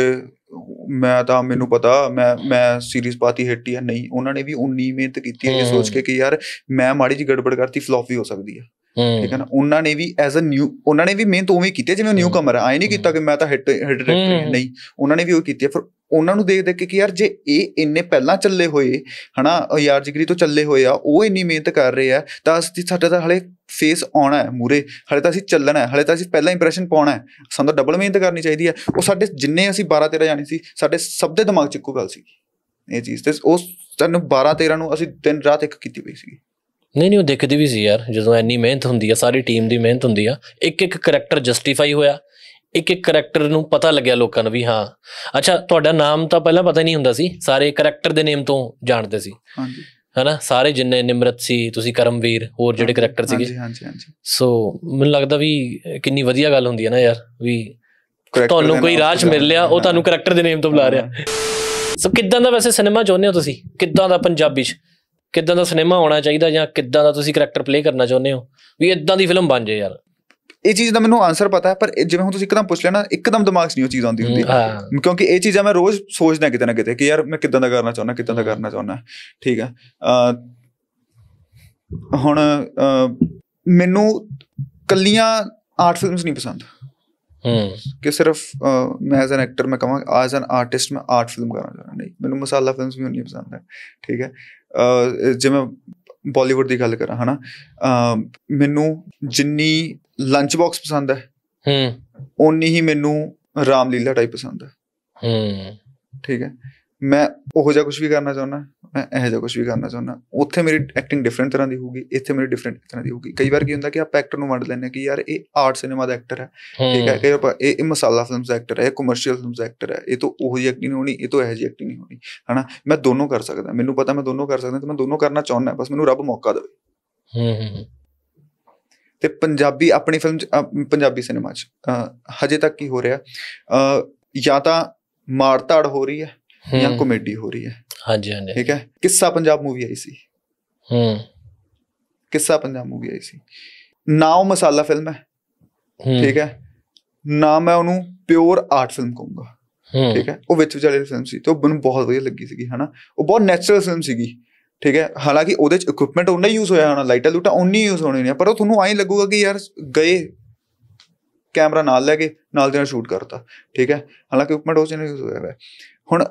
ਮੈਂ ਤਾਂ ਮੈਨੂੰ ਪਤਾ ਮੈਂ ਮੈਂ ਸੀਰੀਜ਼ ਪਾਤੀ ਹਿੱਟ ਹੈ ਨਹੀਂ ਉਹਨਾਂ ਨੇ ਵੀ ਉਨੀ ਮਿਹਨਤ ਕੀਤੀ ਹੈ ਇਹ ਸੋਚ ਕੇ ਕਿ ਯਾਰ ਮੈਂ ਮਾੜੀ ਜੀ ਗੜਬੜ ਕਰਤੀ ਫਲॉप ਵੀ ਹੋ ਸਕਦੀ ਹੈ ਠੀਕ ਹੈ ਨਾ ਉਹਨਾਂ ਨੇ ਵੀ ਐਜ਼ ਅ ਨਿਊ ਉਹਨਾਂ ਨੇ ਵੀ ਮਿਹਨਤ ਉਵੇਂ ਕੀਤੀ ਜਿਵੇਂ ਨਿਊ ਕਮਰ ਆਏ ਨਹੀਂ ਕੀਤਾ ਕਿ ਮੈਂ ਤਾਂ ਹਿੱਟ ਹਿੱਟ ਨਹੀਂ ਉਹਨਾਂ ਨੇ ਵੀ ਉਹ ਕੀਤੀ ਹੈ ਫਿਰ ਉਹਨਾਂ ਨੂੰ ਦੇਖ ਦੇ ਕੇ ਕਿ ਯਾਰ ਜੇ ਇਹ ਇੰਨੇ ਪਹਿਲਾਂ ਚੱਲੇ ਹੋਏ ਹਨਾ ਯਾਰ ਜਿਗਰੀ ਤੋਂ ਚੱਲੇ ਹੋਏ ਆ ਉਹ ਇੰਨੀ ਮਿਹਨਤ ਕਰ ਰਹੇ ਆ ਤਾਂ ਅਸੀਂ ਸਾਡਾ ਤਾਂ ਹਲੇ ਫੇਸ ਆਉਣਾ ਹੈ ਮੂਰੇ ਹਲੇ ਤਾਂ ਅਸੀਂ ਚੱਲਣਾ ਹੈ ਹਲੇ ਤਾਂ ਅਸੀਂ ਪਹਿਲਾ ਇੰਪ੍ਰੈਸ਼ਨ ਪਾਉਣਾ ਹੈ ਸਾਨੂੰ ਤਾਂ ਡਬਲ ਮਿਹਨਤ ਕਰਨੀ ਚਾਹੀਦੀ ਹੈ ਉਹ ਸਾਡੇ ਜਿੰਨੇ ਅਸੀਂ 12 13 ਜਾਣੀ ਸੀ ਸਾਡੇ ਸਭ ਦੇ ਦਿਮਾਗ 'ਚ ਇੱਕੋ ਗੱਲ ਸੀ ਇਹ ਚੀਜ਼ ਤੇ ਉਸ ਸਾਨੂੰ 12 13 ਨੂੰ ਅਸੀਂ ਦਿਨ ਰਾਤ ਇੱਕ ਕੀਤੀ ਪਈ ਸੀ ਨਹੀਂ ਨਹੀਂ ਉਹ ਦੇਖਦੇ ਵੀ ਸੀ ਯਾਰ ਜਦੋਂ ਇੰਨੀ ਮਿਹਨਤ ਹੁੰਦੀ ਆ ਸਾਰੀ ਟੀਮ ਦੀ ਮਿਹਨਤ ਹੁੰਦੀ ਆ ਇੱਕ ਇੱਕ ਕੈਰੈਕਟਰ ਜਸਟੀਫਾਈ ਹੋਇਆ ਇੱਕ ਇੱਕ ਕੈਰੈਕਟਰ ਨੂੰ ਪਤਾ ਲੱਗਿਆ ਲੋਕਾਂ ਨੂੰ ਵੀ ਹਾਂ ਅੱਛਾ ਤੁਹਾਡਾ ਨਾਮ ਤਾਂ ਪਹਿਲਾਂ ਪਤਾ ਨਹੀਂ ਹੁੰਦਾ ਸੀ ਸਾਰੇ ਕੈਰੈਕਟਰ ਦੇ ਨੇਮ ਤੋਂ ਜਾਣਦੇ ਸੀ ਹਾਂਜੀ ਹਨਾ ਸਾਰੇ ਜਿੰਨੇ ਨਿਮਰਤ ਸੀ ਤੁਸੀਂ ਕਰਮਵੀਰ ਹੋਰ ਜਿਹੜੇ ਕੈਰੈਕਟਰ ਸੀਗੇ ਹਾਂਜੀ ਹਾਂਜੀ ਹਾਂਜੀ ਸੋ ਮੈਨੂੰ ਲੱਗਦਾ ਵੀ ਕਿੰਨੀ ਵਧੀਆ ਗੱਲ ਹੁੰਦੀ ਹੈ ਨਾ ਯਾਰ ਵੀ ਤੁਹਾਨੂੰ ਕੋਈ ਰਾਹ ਚ ਮਿਲ ਲਿਆ ਉਹ ਤੁਹਾਨੂੰ ਕੈਰੈਕਟਰ ਦੇ ਨੇਮ ਤੋਂ ਬੁਲਾ ਰਿਹਾ ਸੋ ਕਿੱਦਾਂ ਦਾ ਵੈਸੇ ਸਿਨੇਮਾ ਚਾਹੁੰਦੇ ਹੋ ਤੁਸੀਂ ਕਿੱਦਾਂ ਦਾ ਪੰਜਾਬੀ ਚ ਕਿੱਦਾਂ ਦਾ ਸਿਨੇਮਾ ਹੋਣਾ ਚਾਹੀਦਾ ਜਾਂ ਕਿੱਦਾਂ ਦਾ ਤੁਸੀਂ ਕੈਰੈਕਟਰ ਪਲੇ ਕਰਨਾ ਚਾਹੁੰਦੇ ਹੋ ਵੀ ਇਦਾਂ ਦੀ ਫਿਲਮ ਬਣ ਜਾਏ ਯਾਰ ਇਹ ਚੀਜ਼ ਦਾ ਮੈਨੂੰ ਆਨਸਰ ਪਤਾ ਹੈ ਪਰ ਜਿਵੇਂ ਹੁਣ ਤੁਸੀਂ ਇੱਕਦਮ ਪੁੱਛ ਲੈਣਾ ਇੱਕਦਮ ਦਿਮਾਗ 'ਚ ਨਹੀਂ ਉਹ ਚੀਜ਼ ਆਉਂਦੀ ਹੁੰਦੀ ਕਿਉਂਕਿ ਇਹ ਚੀਜ਼ਾਂ ਮੈਂ ਰੋਜ਼ ਸੋਚਦਾ ਕਿਤੇ ਨਾ ਕਿਤੇ ਕਿ ਯਾਰ ਮੈਂ ਕਿਦਾਂ ਦਾ ਕਰਨਾ ਚਾਹੁੰਦਾ ਕਿਦਾਂ ਦਾ ਕਰਨਾ ਚਾਹੁੰਦਾ ਠੀਕ ਹੈ ਹੁਣ ਮੈਨੂੰ ਕੱਲੀਆਂ ਆਰਟ ਫਿਲਮਸ ਨਹੀਂ ਪਸੰਦ ਹੂੰ ਕਿ ਸਿਰਫ ਮੈਂ ਐਜ਼ ਐਨ ਐਕਟਰ ਮੈਂ ਕਹਾਂ ਐਜ਼ ਐਨ ਆਰਟਿਸਟ ਮੈਂ ਆਰਟ ਫਿਲਮ ਕਰਨਾ ਚਾਹੁੰਦਾ ਨਹੀਂ ਮੈਨੂੰ ਮਸਾਲਾ ਫਿਲਮਸ ਵੀ ਨਹੀਂ ਪਸੰਦ ਹੈ ਠੀਕ ਹੈ ਜਿਵੇਂ ਬਾਲੀਵੁੱਡ ਦੀ ਗੱਲ ਕਰਾਂ ਹਨਾ ਮੈਨੂੰ ਜਿੰਨੀ ਲੰਚ ਬਾਕਸ ਪਸੰਦ ਹੈ ਹੂੰ ਓਨੀ ਹੀ ਮੈਨੂੰ ਰਾਮਲੀਲਾ ਟਾਈਪ ਪਸੰਦ ਹੈ ਹੂੰ ਠੀਕ ਹੈ ਮੈਂ ਉਹੋ ਜਿਹਾ ਕੁਝ ਵੀ ਕਰਨਾ ਚਾਹੁੰਦਾ ਮੈਂ ਇਹ ਜਿਹਾ ਕੁਝ ਵੀ ਕਰਨਾ ਚਾਹੁੰਦਾ ਉੱਥੇ ਮੇਰੀ ਐਕਟਿੰਗ ਡਿਫਰੈਂਟ ਤਰ੍ਹਾਂ ਦੀ ਹੋਊਗੀ ਇੱਥੇ ਮੇਰੀ ਡਿਫਰੈਂਟ ਤਰ੍ਹਾਂ ਦੀ ਹੋਊਗੀ ਕਈ ਵਾਰ ਕੀ ਹੁੰਦਾ ਕਿ ਆਪਾਂ ਐਕਟਰ ਨੂੰ ਮੰਨ ਲੈਂਦੇ ਕਿ ਯਾਰ ਇਹ ਆਰਟ ਸਿਨੇਮਾ ਦਾ ਐਕਟਰ ਹੈ ਠੀਕ ਹੈ ਕਿ ਆਪਾਂ ਇਹ ਇਹ ਮਸਾਲਾ ਫਿਲਮ ਦਾ ਐਕਟਰ ਹੈ ਇਹ ਕਮਰਸ਼ੀਅਲ ਫਿਲਮ ਦਾ ਐਕਟਰ ਹੈ ਇਹ ਤੋਂ ਉਹ ਜਿਹੀ ਐਕਟਿੰਗ ਨਹੀਂ ਹੋਣੀ ਇਹ ਤੋਂ ਇਹ ਜਿਹੀ ਐਕਟਿੰਗ ਨਹੀਂ ਹੋਣੀ ਹਨਾ ਮੈਂ ਦੋਨੋਂ ਕਰ ਸਕਦਾ ਮੈਨੂੰ ਪਤਾ ਮੈਂ ਦੋਨੋਂ ਕਰ ਸਕਦਾ ਤੇ ਮੈਂ ਦੋਨੋਂ ਕਰਨਾ ਚਾਹੁੰਦਾ ਬਸ ਮੈਨੂੰ ਰੱਬ ਮੌਕਾ ਦੇਵੇ ਹੂੰ ਹੂੰ ਤੇ ਪੰਜਾਬੀ ਆਪਣੀ ਫਿਲਮ ਪੰਜਾਬੀ ਸਿਨੇਮਾ 'ਚ ਹਜੇ ਤੱਕ ਕੀ ਹੋ ਰਿਹਾ ਜਾਂ ਤਾਂ ਮਾਰਤਾੜ ਹੋ ਰਹੀ ਹੈ ਜਾਂ ਕਾਮੇਡੀ ਹੋ ਰਹੀ ਹੈ ਹਾਂਜੀ ਹਾਂਜੀ ਠੀਕ ਹੈ ਕਿੱਸਾ ਪੰਜਾਬ ਮੂਵੀ ਆਈ ਸੀ ਹੂੰ ਕਿੱਸਾ ਪੰਜਾਬ ਮੂਵੀ ਆਈ ਸੀ ਨਾਉ ਮਸਾਲਾ ਫਿਲਮ ਹੈ ਠੀਕ ਹੈ ਨਾ ਮੈਂ ਉਹਨੂੰ ਪਿਓਰ ਆਰਟ ਫਿਲਮ ਕਹੂੰਗਾ ਠੀਕ ਹੈ ਉਹ ਵਿੱਚ ਵਿਚਾਲੇ ਫਿਲਮ ਸੀ ਤੇ ਉਹ ਮੈਨੂੰ ਬਹੁਤ ਵਧੀਆ ਲੱਗੀ ਸੀਗੀ ਹਨਾ ਉਹ ਬਹੁਤ ਨੈਚੁਰਲ ਫਿਲਮ ਸੀਗੀ ਠੀਕ ਹੈ ਹਾਲਾਂਕਿ ਉਹਦੇ ਚ ਇਕਵਿਪਮੈਂਟ ਉਹਨਾਂ ਯੂਜ਼ ਹੋਇਆ ਹੋਣਾ ਲਾਈਟਾਂ ਲੂਟਾਂ ਉਹਨੀ ਯੂਜ਼ ਹੋਣੀ ਨੇ ਪਰ ਉਹ ਤੁਹਾਨੂੰ ਐਂ ਲੱਗੂਗਾ ਕਿ ਯਾਰ ਗਏ ਕੈਮਰਾ ਨਾਲ ਲੈ ਕੇ ਨਾਲ ਦੇ ਨਾਲ ਸ਼ੂਟ ਕਰਤਾ ਠੀਕ ਹੈ ਹਾਲਾਂਕਿ ਇਕਵਿਪਮੈਂਟ ਉਹ ਚ ਨਹੀਂ ਯੂਜ਼ ਹੋਇਆ ਹੈ ਹੁਣ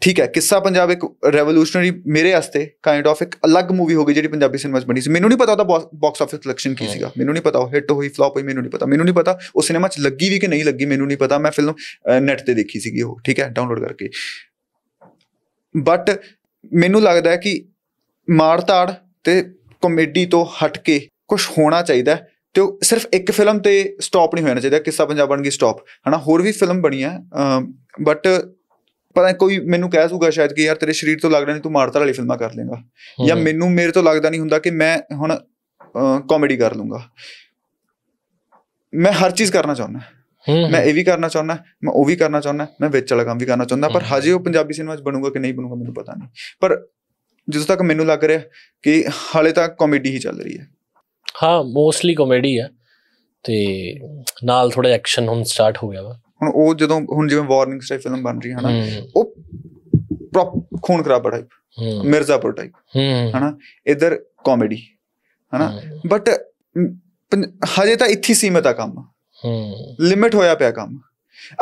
ਠੀਕ ਹੈ ਕਿੱਸਾ ਪੰਜਾਬ ਇੱਕ ਰੈਵੋਲੂਸ਼ਨਰੀ ਮੇਰੇ ਵਾਸਤੇ ਕਾਈਂਡ ਆਫ ਇੱਕ ਅਲੱਗ ਮੂਵੀ ਹੋ ਗਈ ਜਿਹੜੀ ਪੰਜਾਬੀ ਸਿਨੇਮਾ 'ਚ ਬਣੀ ਸੀ ਮੈਨੂੰ ਨਹੀਂ ਪਤਾ ਉਹਦਾ ਬਾਕਸ ਆਫਿਸ ਕਲੈਕਸ਼ਨ ਕੀ ਸੀਗਾ ਮੈਨੂੰ ਨਹੀਂ ਪਤਾ ਉਹ ਹਿੱਟ ਹੋਈ ਫਲॉप ਹੋਈ ਮੈਨੂੰ ਨਹੀਂ ਪਤਾ ਮੈਨੂੰ ਨਹੀਂ ਪਤਾ ਉਹ ਸਿਨੇਮਾ 'ਚ ਲੱਗੀ ਵੀ ਕਿ ਨਹੀਂ ਲੱਗੀ ਮੈਨੂੰ ਨਹੀਂ ਪਤਾ ਮੈਂ ਫਿਲਮ ਨੈਟ ਤੇ ਦੇਖੀ ਸੀਗੀ ਉਹ ਠੀਕ ਹੈ ਡਾਊਨਲੋਡ ਕਰਕੇ ਬਟ ਮੈਨੂੰ ਲੱਗਦਾ ਹੈ ਕਿ ਮਾਰਤਾੜ ਤੇ ਕਮੇਡੀ ਤੋਂ ਹਟ ਕੇ ਕੁਝ ਹੋਣਾ ਚਾਹੀਦਾ ਤੇ ਉਹ ਸਿਰਫ ਇੱਕ ਫਿਲਮ ਤੇ ਸਟਾਪ ਨਹੀਂ ਹੋਣਾ ਚਾਹੀਦਾ ਕਿੱਸਾ ਪੰਜਾਬ ਦੀ ਸਟਾਪ ਹਨਾ ਹੋਰ ਵੀ ਫਿਲਮ ਬਣੀ ਹੈ ਬਟ ਪਰ ਕੋਈ ਮੈਨੂੰ ਕਹਿ ਸੂਗਾ ਸ਼ਾਇਦ ਕਿ ਯਾਰ ਤੇਰੇ ਸਰੀਰ ਤੋਂ ਲੱਗਦਾ ਨਹੀਂ ਤੂੰ ਮਾਰਤਾ ਵਾਲੀ ਫਿਲਮਾਂ ਕਰ ਲੇਗਾ ਜਾਂ ਮੈਨੂੰ ਮੇਰੇ ਤੋਂ ਲੱਗਦਾ ਨਹੀਂ ਹੁੰਦਾ ਕਿ ਮੈਂ ਹੁਣ ਕਾਮੇਡੀ ਕਰ ਲੂੰਗਾ ਮੈਂ ਹਰ ਚੀਜ਼ ਕਰਨਾ ਚਾਹੁੰਦਾ ਮੈਂ ਇਹ ਵੀ ਕਰਨਾ ਚਾਹੁੰਦਾ ਮੈਂ ਉਹ ਵੀ ਕਰਨਾ ਚਾਹੁੰਦਾ ਮੈਂ ਵਿੱਚ ਵਾਲਾ ਕੰਮ ਵੀ ਕਰਨਾ ਚਾਹੁੰਦਾ ਪਰ ਹਜੇ ਉਹ ਪੰਜਾਬੀ ਸਿਨੇਮਾ 'ਚ ਬਣੂਗਾ ਕਿ ਨਹੀਂ ਬਣੂਗਾ ਮੈਨੂੰ ਪਤਾ ਨਹੀਂ ਪਰ ਜਿਸ ਤੱਕ ਮੈਨੂੰ ਲੱਗ ਰਿਹਾ ਕਿ ਹਾਲੇ ਤੱਕ ਕਾਮੇਡੀ ਹੀ ਚੱਲ ਰਹੀ ਹੈ ਹਾਂ ਮੋਸਟਲੀ ਕਾਮੇਡੀ ਹੈ ਤੇ ਨਾਲ ਥੋੜਾ ਐਕਸ਼ਨ ਹੁਣ ਸਟਾਰਟ ਹੋ ਗਿਆ ਵਾ ਹੁਣ ਉਹ ਜਦੋਂ ਹੁਣ ਜਿਵੇਂ ਵਾਰਨਿੰਗ ਸਟਾਈ ਫਿਲਮ ਬਣ ਰਹੀ ਹੈ ਹਨਾ ਉਹ ਪ੍ਰੋਪ ਖੂਨ ਖਰਾਬਾ ਟਾਈਪ ਮਿਰਜ਼ਾਪੁਰ ਟਾਈਪ ਹਨਾ ਇਧਰ ਕਾਮੇਡੀ ਹਨਾ ਬਟ ਹਜੇ ਤਾਂ ਇੱਥੇ ਸੀਮਤ ਆ ਕੰਮ ਲਿਮਿਟ ਹੋਇਆ ਪਿਆ ਕੰਮ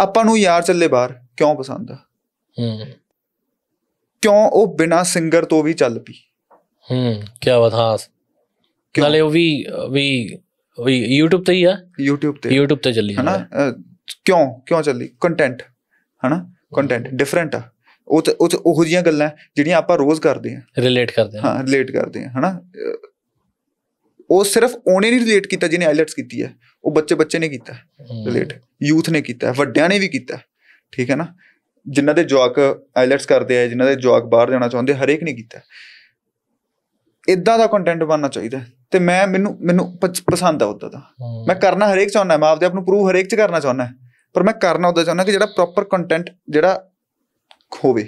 ਆਪਾਂ ਨੂੰ ਯਾਰ ਚੱਲੇ ਬਾਹਰ ਕਿਉਂ ਪਸੰਦ ਆ ਕਿਉਂ ਉਹ ਬਿਨਾ ਸਿੰਗਰ ਤੋਂ ਵੀ ਚੱਲ ਪਈ ਹੂੰ ਕੀ ਬਾਤ ਹਾਂ ਨਾਲੇ ਉਹ ਵੀ ਵੀ YouTube ਤੇ ਹੀ ਆ YouTube ਤੇ YouTube ਤੇ ਚੱਲੀ ਹੈ ਹਨਾ ਕਿਉਂ ਕਿਉਂ ਚੱਲੀ ਕੰਟੈਂਟ ਹਨਾ ਕੰਟੈਂਟ ਡਿਫਰੈਂਟ ਆ ਉਹ ਉਹ ਉਹੋ ਜੀਆਂ ਗੱਲਾਂ ਜਿਹੜੀਆਂ ਆਪਾਂ ਰੋਜ਼ ਕਰਦੇ ਆ ਰਿਲੇਟ ਕਰਦੇ ਆ ਹਾਂ ਰਿਲੇਟ ਕਰਦੇ ਆ ਹਨਾ ਉਹ ਸਿਰਫ ਉਹਨੇ ਨਹੀਂ ਰਿਲੇਟ ਕੀਤਾ ਜਿਹਨੇ ਆਈਲੈਟਸ ਕੀਤੀ ਹੈ ਉਹ ਬੱਚੇ ਬੱਚੇ ਨੇ ਕੀਤਾ ਰਿਲੇਟ ਯੂਥ ਨੇ ਕੀਤਾ ਵੱਡਿਆਂ ਨੇ ਵੀ ਕੀਤਾ ਠੀਕ ਹੈ ਨਾ ਜਿਨ੍ਹਾਂ ਦੇ ਜਵਾਕ ਆਈਲੈਟਸ ਕਰਦੇ ਆ ਜਿਨ੍ਹਾਂ ਦੇ ਜਵਾਕ ਬਾਹਰ ਜਾਣਾ ਚਾਹੁੰਦੇ ਹਰੇਕ ਨੇ ਕੀਤਾ ਇਦਾਂ ਦਾ ਕੰਟੈਂਟ ਬਣਨਾ ਚਾਹੀਦਾ ਤੇ ਮੈਂ ਮੈਨੂੰ ਮੈਨੂੰ ਪਸੰਦ ਆ ਉਦਾਂ ਦਾ ਮੈਂ ਕਰਨਾ ਹਰੇਕ ਚਾਹੁੰਦਾ ਮੈਂ ਆਪਦੇ ਆਪ ਨੂੰ ਪ੍ਰੂਵ ਹਰੇਕ ਚ ਕਰਨਾ ਚਾਹੁੰਦਾ ਪਰ ਮੈਂ ਕਰਨਾ ਉਦਾਂ ਚਾਹੁੰਦਾ ਕਿ ਜਿਹੜਾ ਪ੍ਰੋਪਰ ਕੰਟੈਂਟ ਜਿਹੜਾ ਹੋਵੇ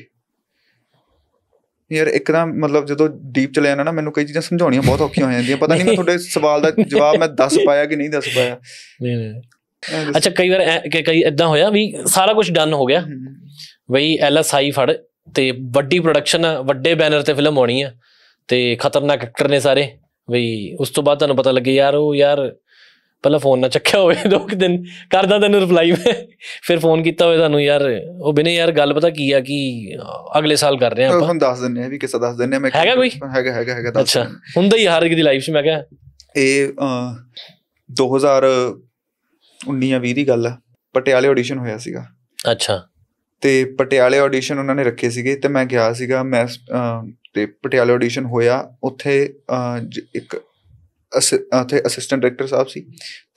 ਯਾਰ ਇੱਕਦਮ ਮਤਲਬ ਜਦੋਂ ਡੀਪ ਚਲੇ ਜਾਣਾ ਨਾ ਮੈਨੂੰ ਕਈ ਚੀਜ਼ਾਂ ਸਮਝਾਉਣੀਆਂ ਬਹੁਤ ਔਖੀਆਂ ਹੋ ਜਾਂਦੀਆਂ ਪਤਾ ਨਹੀਂ ਮੈਂ ਤੁਹਾਡੇ ਸਵਾਲ ਦਾ ਜਵਾਬ ਮੈਂ ਦੱਸ ਪਾਇਆ ਕਿ ਨਹੀਂ ਦੱਸ ਪਾਇਆ ਨਹੀਂ ਨਹੀਂ ਅੱਛਾ ਕਈ ਵਾਰ ਕਈ ਇਦਾਂ ਹੋਇਆ ਵੀ ਸਾਰਾ ਕੁਝ ਡਨ ਹੋ ਗਿਆ ਬਈ ਐਲਐਸਆਈ ਫੜ ਤੇ ਵੱਡੀ ਪ੍ਰੋਡਕਸ਼ਨ ਵੱਡੇ ਬੈਨਰ ਤੇ ਫਿਲਮ ਹੋਣੀ ਆ ਤੇ ਖਤਰਨਾਕ ਐਕਟਰ ਨੇ ਸਾਰੇ ਬਈ ਉਸ ਤੋਂ ਬਾਅਦ ਤੁਹਾਨੂੰ ਪਤਾ ਲੱਗੇ ਯਾਰ ਉਹ ਯਾਰ ਪਹਿਲਾਂ ਫੋਨ ਨਾ ਚੱਕਿਆ ਹੋਵੇ ਦੋ ਕਿ ਦਿਨ ਕਰਦਾ ਤੈਨੂੰ ਰਿਪਲਾਈ ਮੈਂ ਫਿਰ ਫੋਨ ਕੀਤਾ ਹੋਵੇ ਤੁਹਾਨੂੰ ਯਾਰ ਉਹ ਬਿਨੇ ਯਾਰ ਗੱਲ ਪਤਾ ਕੀ ਆ ਕਿ ਅਗਲੇ ਸਾਲ ਕਰ ਰਹੇ ਆ ਆਪਾਂ ਹੁਣ ਦੱਸ ਦਿੰਨੇ ਆ ਵੀ ਕਿਸਾ ਦੱਸ ਦਿੰਨੇ ਮੈਂ ਹੈਗਾ ਕੋਈ ਹੈਗਾ ਹੈਗਾ ਹੈਗਾ ਦੱਸ ਅੱਛਾ ਹੁੰਦਾ ਹੀ ਹਰ ਇੱਕ ਦੀ ਲਾਈਫ 'ਚ ਮੈਂ ਕਿਹਾ ਇਹ 2019 ਜਾਂ 20 ਦੀ ਗੱਲ ਆ ਪਟਿਆਲੇ ਆਡੀਸ਼ਨ ਹੋਇਆ ਸੀਗਾ ਅੱਛਾ ਤੇ ਪਟਿਆਲੇ ਆਡੀਸ਼ਨ ਉਹਨਾਂ ਨੇ ਰੱਖੇ ਸੀਗੇ ਤੇ ਮੈਂ ਗਿਆ ਸੀਗਾ ਮੈਂ ਤੇ ਪਟਿਆਲੇ ਆਡੀਸ਼ਨ ਹੋਇਆ ਉੱਥੇ ਇੱਕ ਅਸੇ ਅਸਿਸਟੈਂਟ ਡਾਇਰੈਕਟਰ ਸਾਹਿਬ ਸੀ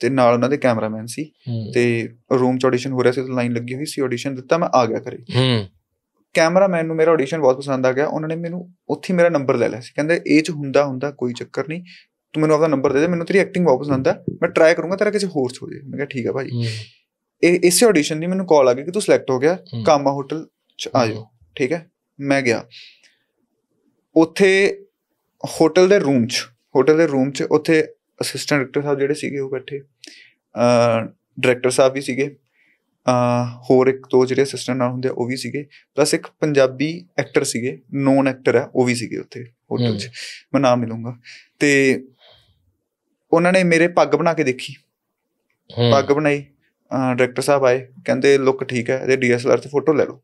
ਤੇ ਨਾਲ ਉਹਨਾਂ ਦੇ ਕੈਮਰਾਮੈਨ ਸੀ ਤੇ ਰੂਮ ਚ ਆਡੀਸ਼ਨ ਹੋ ਰਿਹਾ ਸੀ ਤੇ ਲਾਈਨ ਲੱਗੀ ਹੋਈ ਸੀ ਆਡੀਸ਼ਨ ਦਿੱਤਾ ਮੈਂ ਆ ਗਿਆ ਕਰੇ ਕੈਮਰਾਮੈਨ ਨੂੰ ਮੇਰਾ ਆਡੀਸ਼ਨ ਬਹੁਤ ਪਸੰਦ ਆ ਗਿਆ ਉਹਨਾਂ ਨੇ ਮੈਨੂੰ ਉੱਥੇ ਮੇਰਾ ਨੰਬਰ ਲੈ ਲਿਆ ਸੀ ਕਹਿੰਦੇ ਇਹ ਚ ਹੁੰਦਾ ਹੁੰਦਾ ਕੋਈ ਚੱਕਰ ਨਹੀਂ ਤੂੰ ਮੈਨੂੰ ਆਪਣਾ ਨੰਬਰ ਦੇ ਦੇ ਮੈਨੂੰ ਤੇਰੀ ਐਕਟਿੰਗ ਬਹੁਤ ਪਸੰਦ ਆ ਮੈਂ ਟਰਾਈ ਕਰੂੰਗਾ ਤੇਰਾ ਕਿਸੇ ਹੋਰ ਚ ਹੋ ਜੇ ਮੈਂ ਕਿਹਾ ਠੀਕ ਆ ਭਾਜੀ ਇਹ ਇਸੇ ਆਡੀਸ਼ਨ ਦੀ ਮੈਨੂੰ ਕਾਲ ਆ ਗਈ ਕਿ ਤੂੰ ਸਿਲੈਕਟ ਹੋ ਗਿਆ ਕਾਮਾ ਹੋਟਲ ਚ ਆ ਜਾਓ ਠੀਕ ਹੈ ਮੈਂ ਗਿਆ ਉੱਥੇ ਹੋਟਲ ਦੇ ਰੂਮ 'ਚ ਹੋਟਲ ਦੇ ਰੂਮ 'ਚ ਉੱਥੇ ਅਸਿਸਟੈਂਟ ਡਾਇਰੈਕਟਰ ਸਾਹਿਬ ਜਿਹੜੇ ਸੀਗੇ ਉਹ ਬੈਠੇ ਡਾਇਰੈਕਟਰ ਸਾਹਿਬ ਵੀ ਸੀਗੇ ਹੋਰ ਇੱਕ ਦੋ ਜਿਹੜੇ ਅਸਿਸਟੈਂਟ ਨਾਲ ਹੁੰਦੇ ਉਹ ਵੀ ਸੀਗੇ ਪਲੱਸ ਇੱਕ ਪੰਜਾਬੀ ਐਕਟਰ ਸੀਗੇ ਨੋਨ ਐਕਟਰ ਆ ਉਹ ਵੀ ਸੀਗੇ ਉੱਥੇ ਹੋਟਲ 'ਚ ਮੈਂ ਨਾਮ ਨਹੀਂ ਲਵਾਂਗਾ ਤੇ ਉਹਨਾਂ ਨੇ ਮੇਰੇ ਪੱਗ ਬਣਾ ਕੇ ਦੇਖੀ ਪੱਗ ਬਣਾਈ ਡਾਇਰੈਕਟਰ ਸਾਹਿਬ ਆਏ ਕਹਿੰਦੇ ਲੁੱਕ ਠੀਕ ਹੈ ਇਹਦੇ ਡੀਐਸਐਲਆਰ ਤੇ ਫੋਟੋ ਲੈ ਲਓ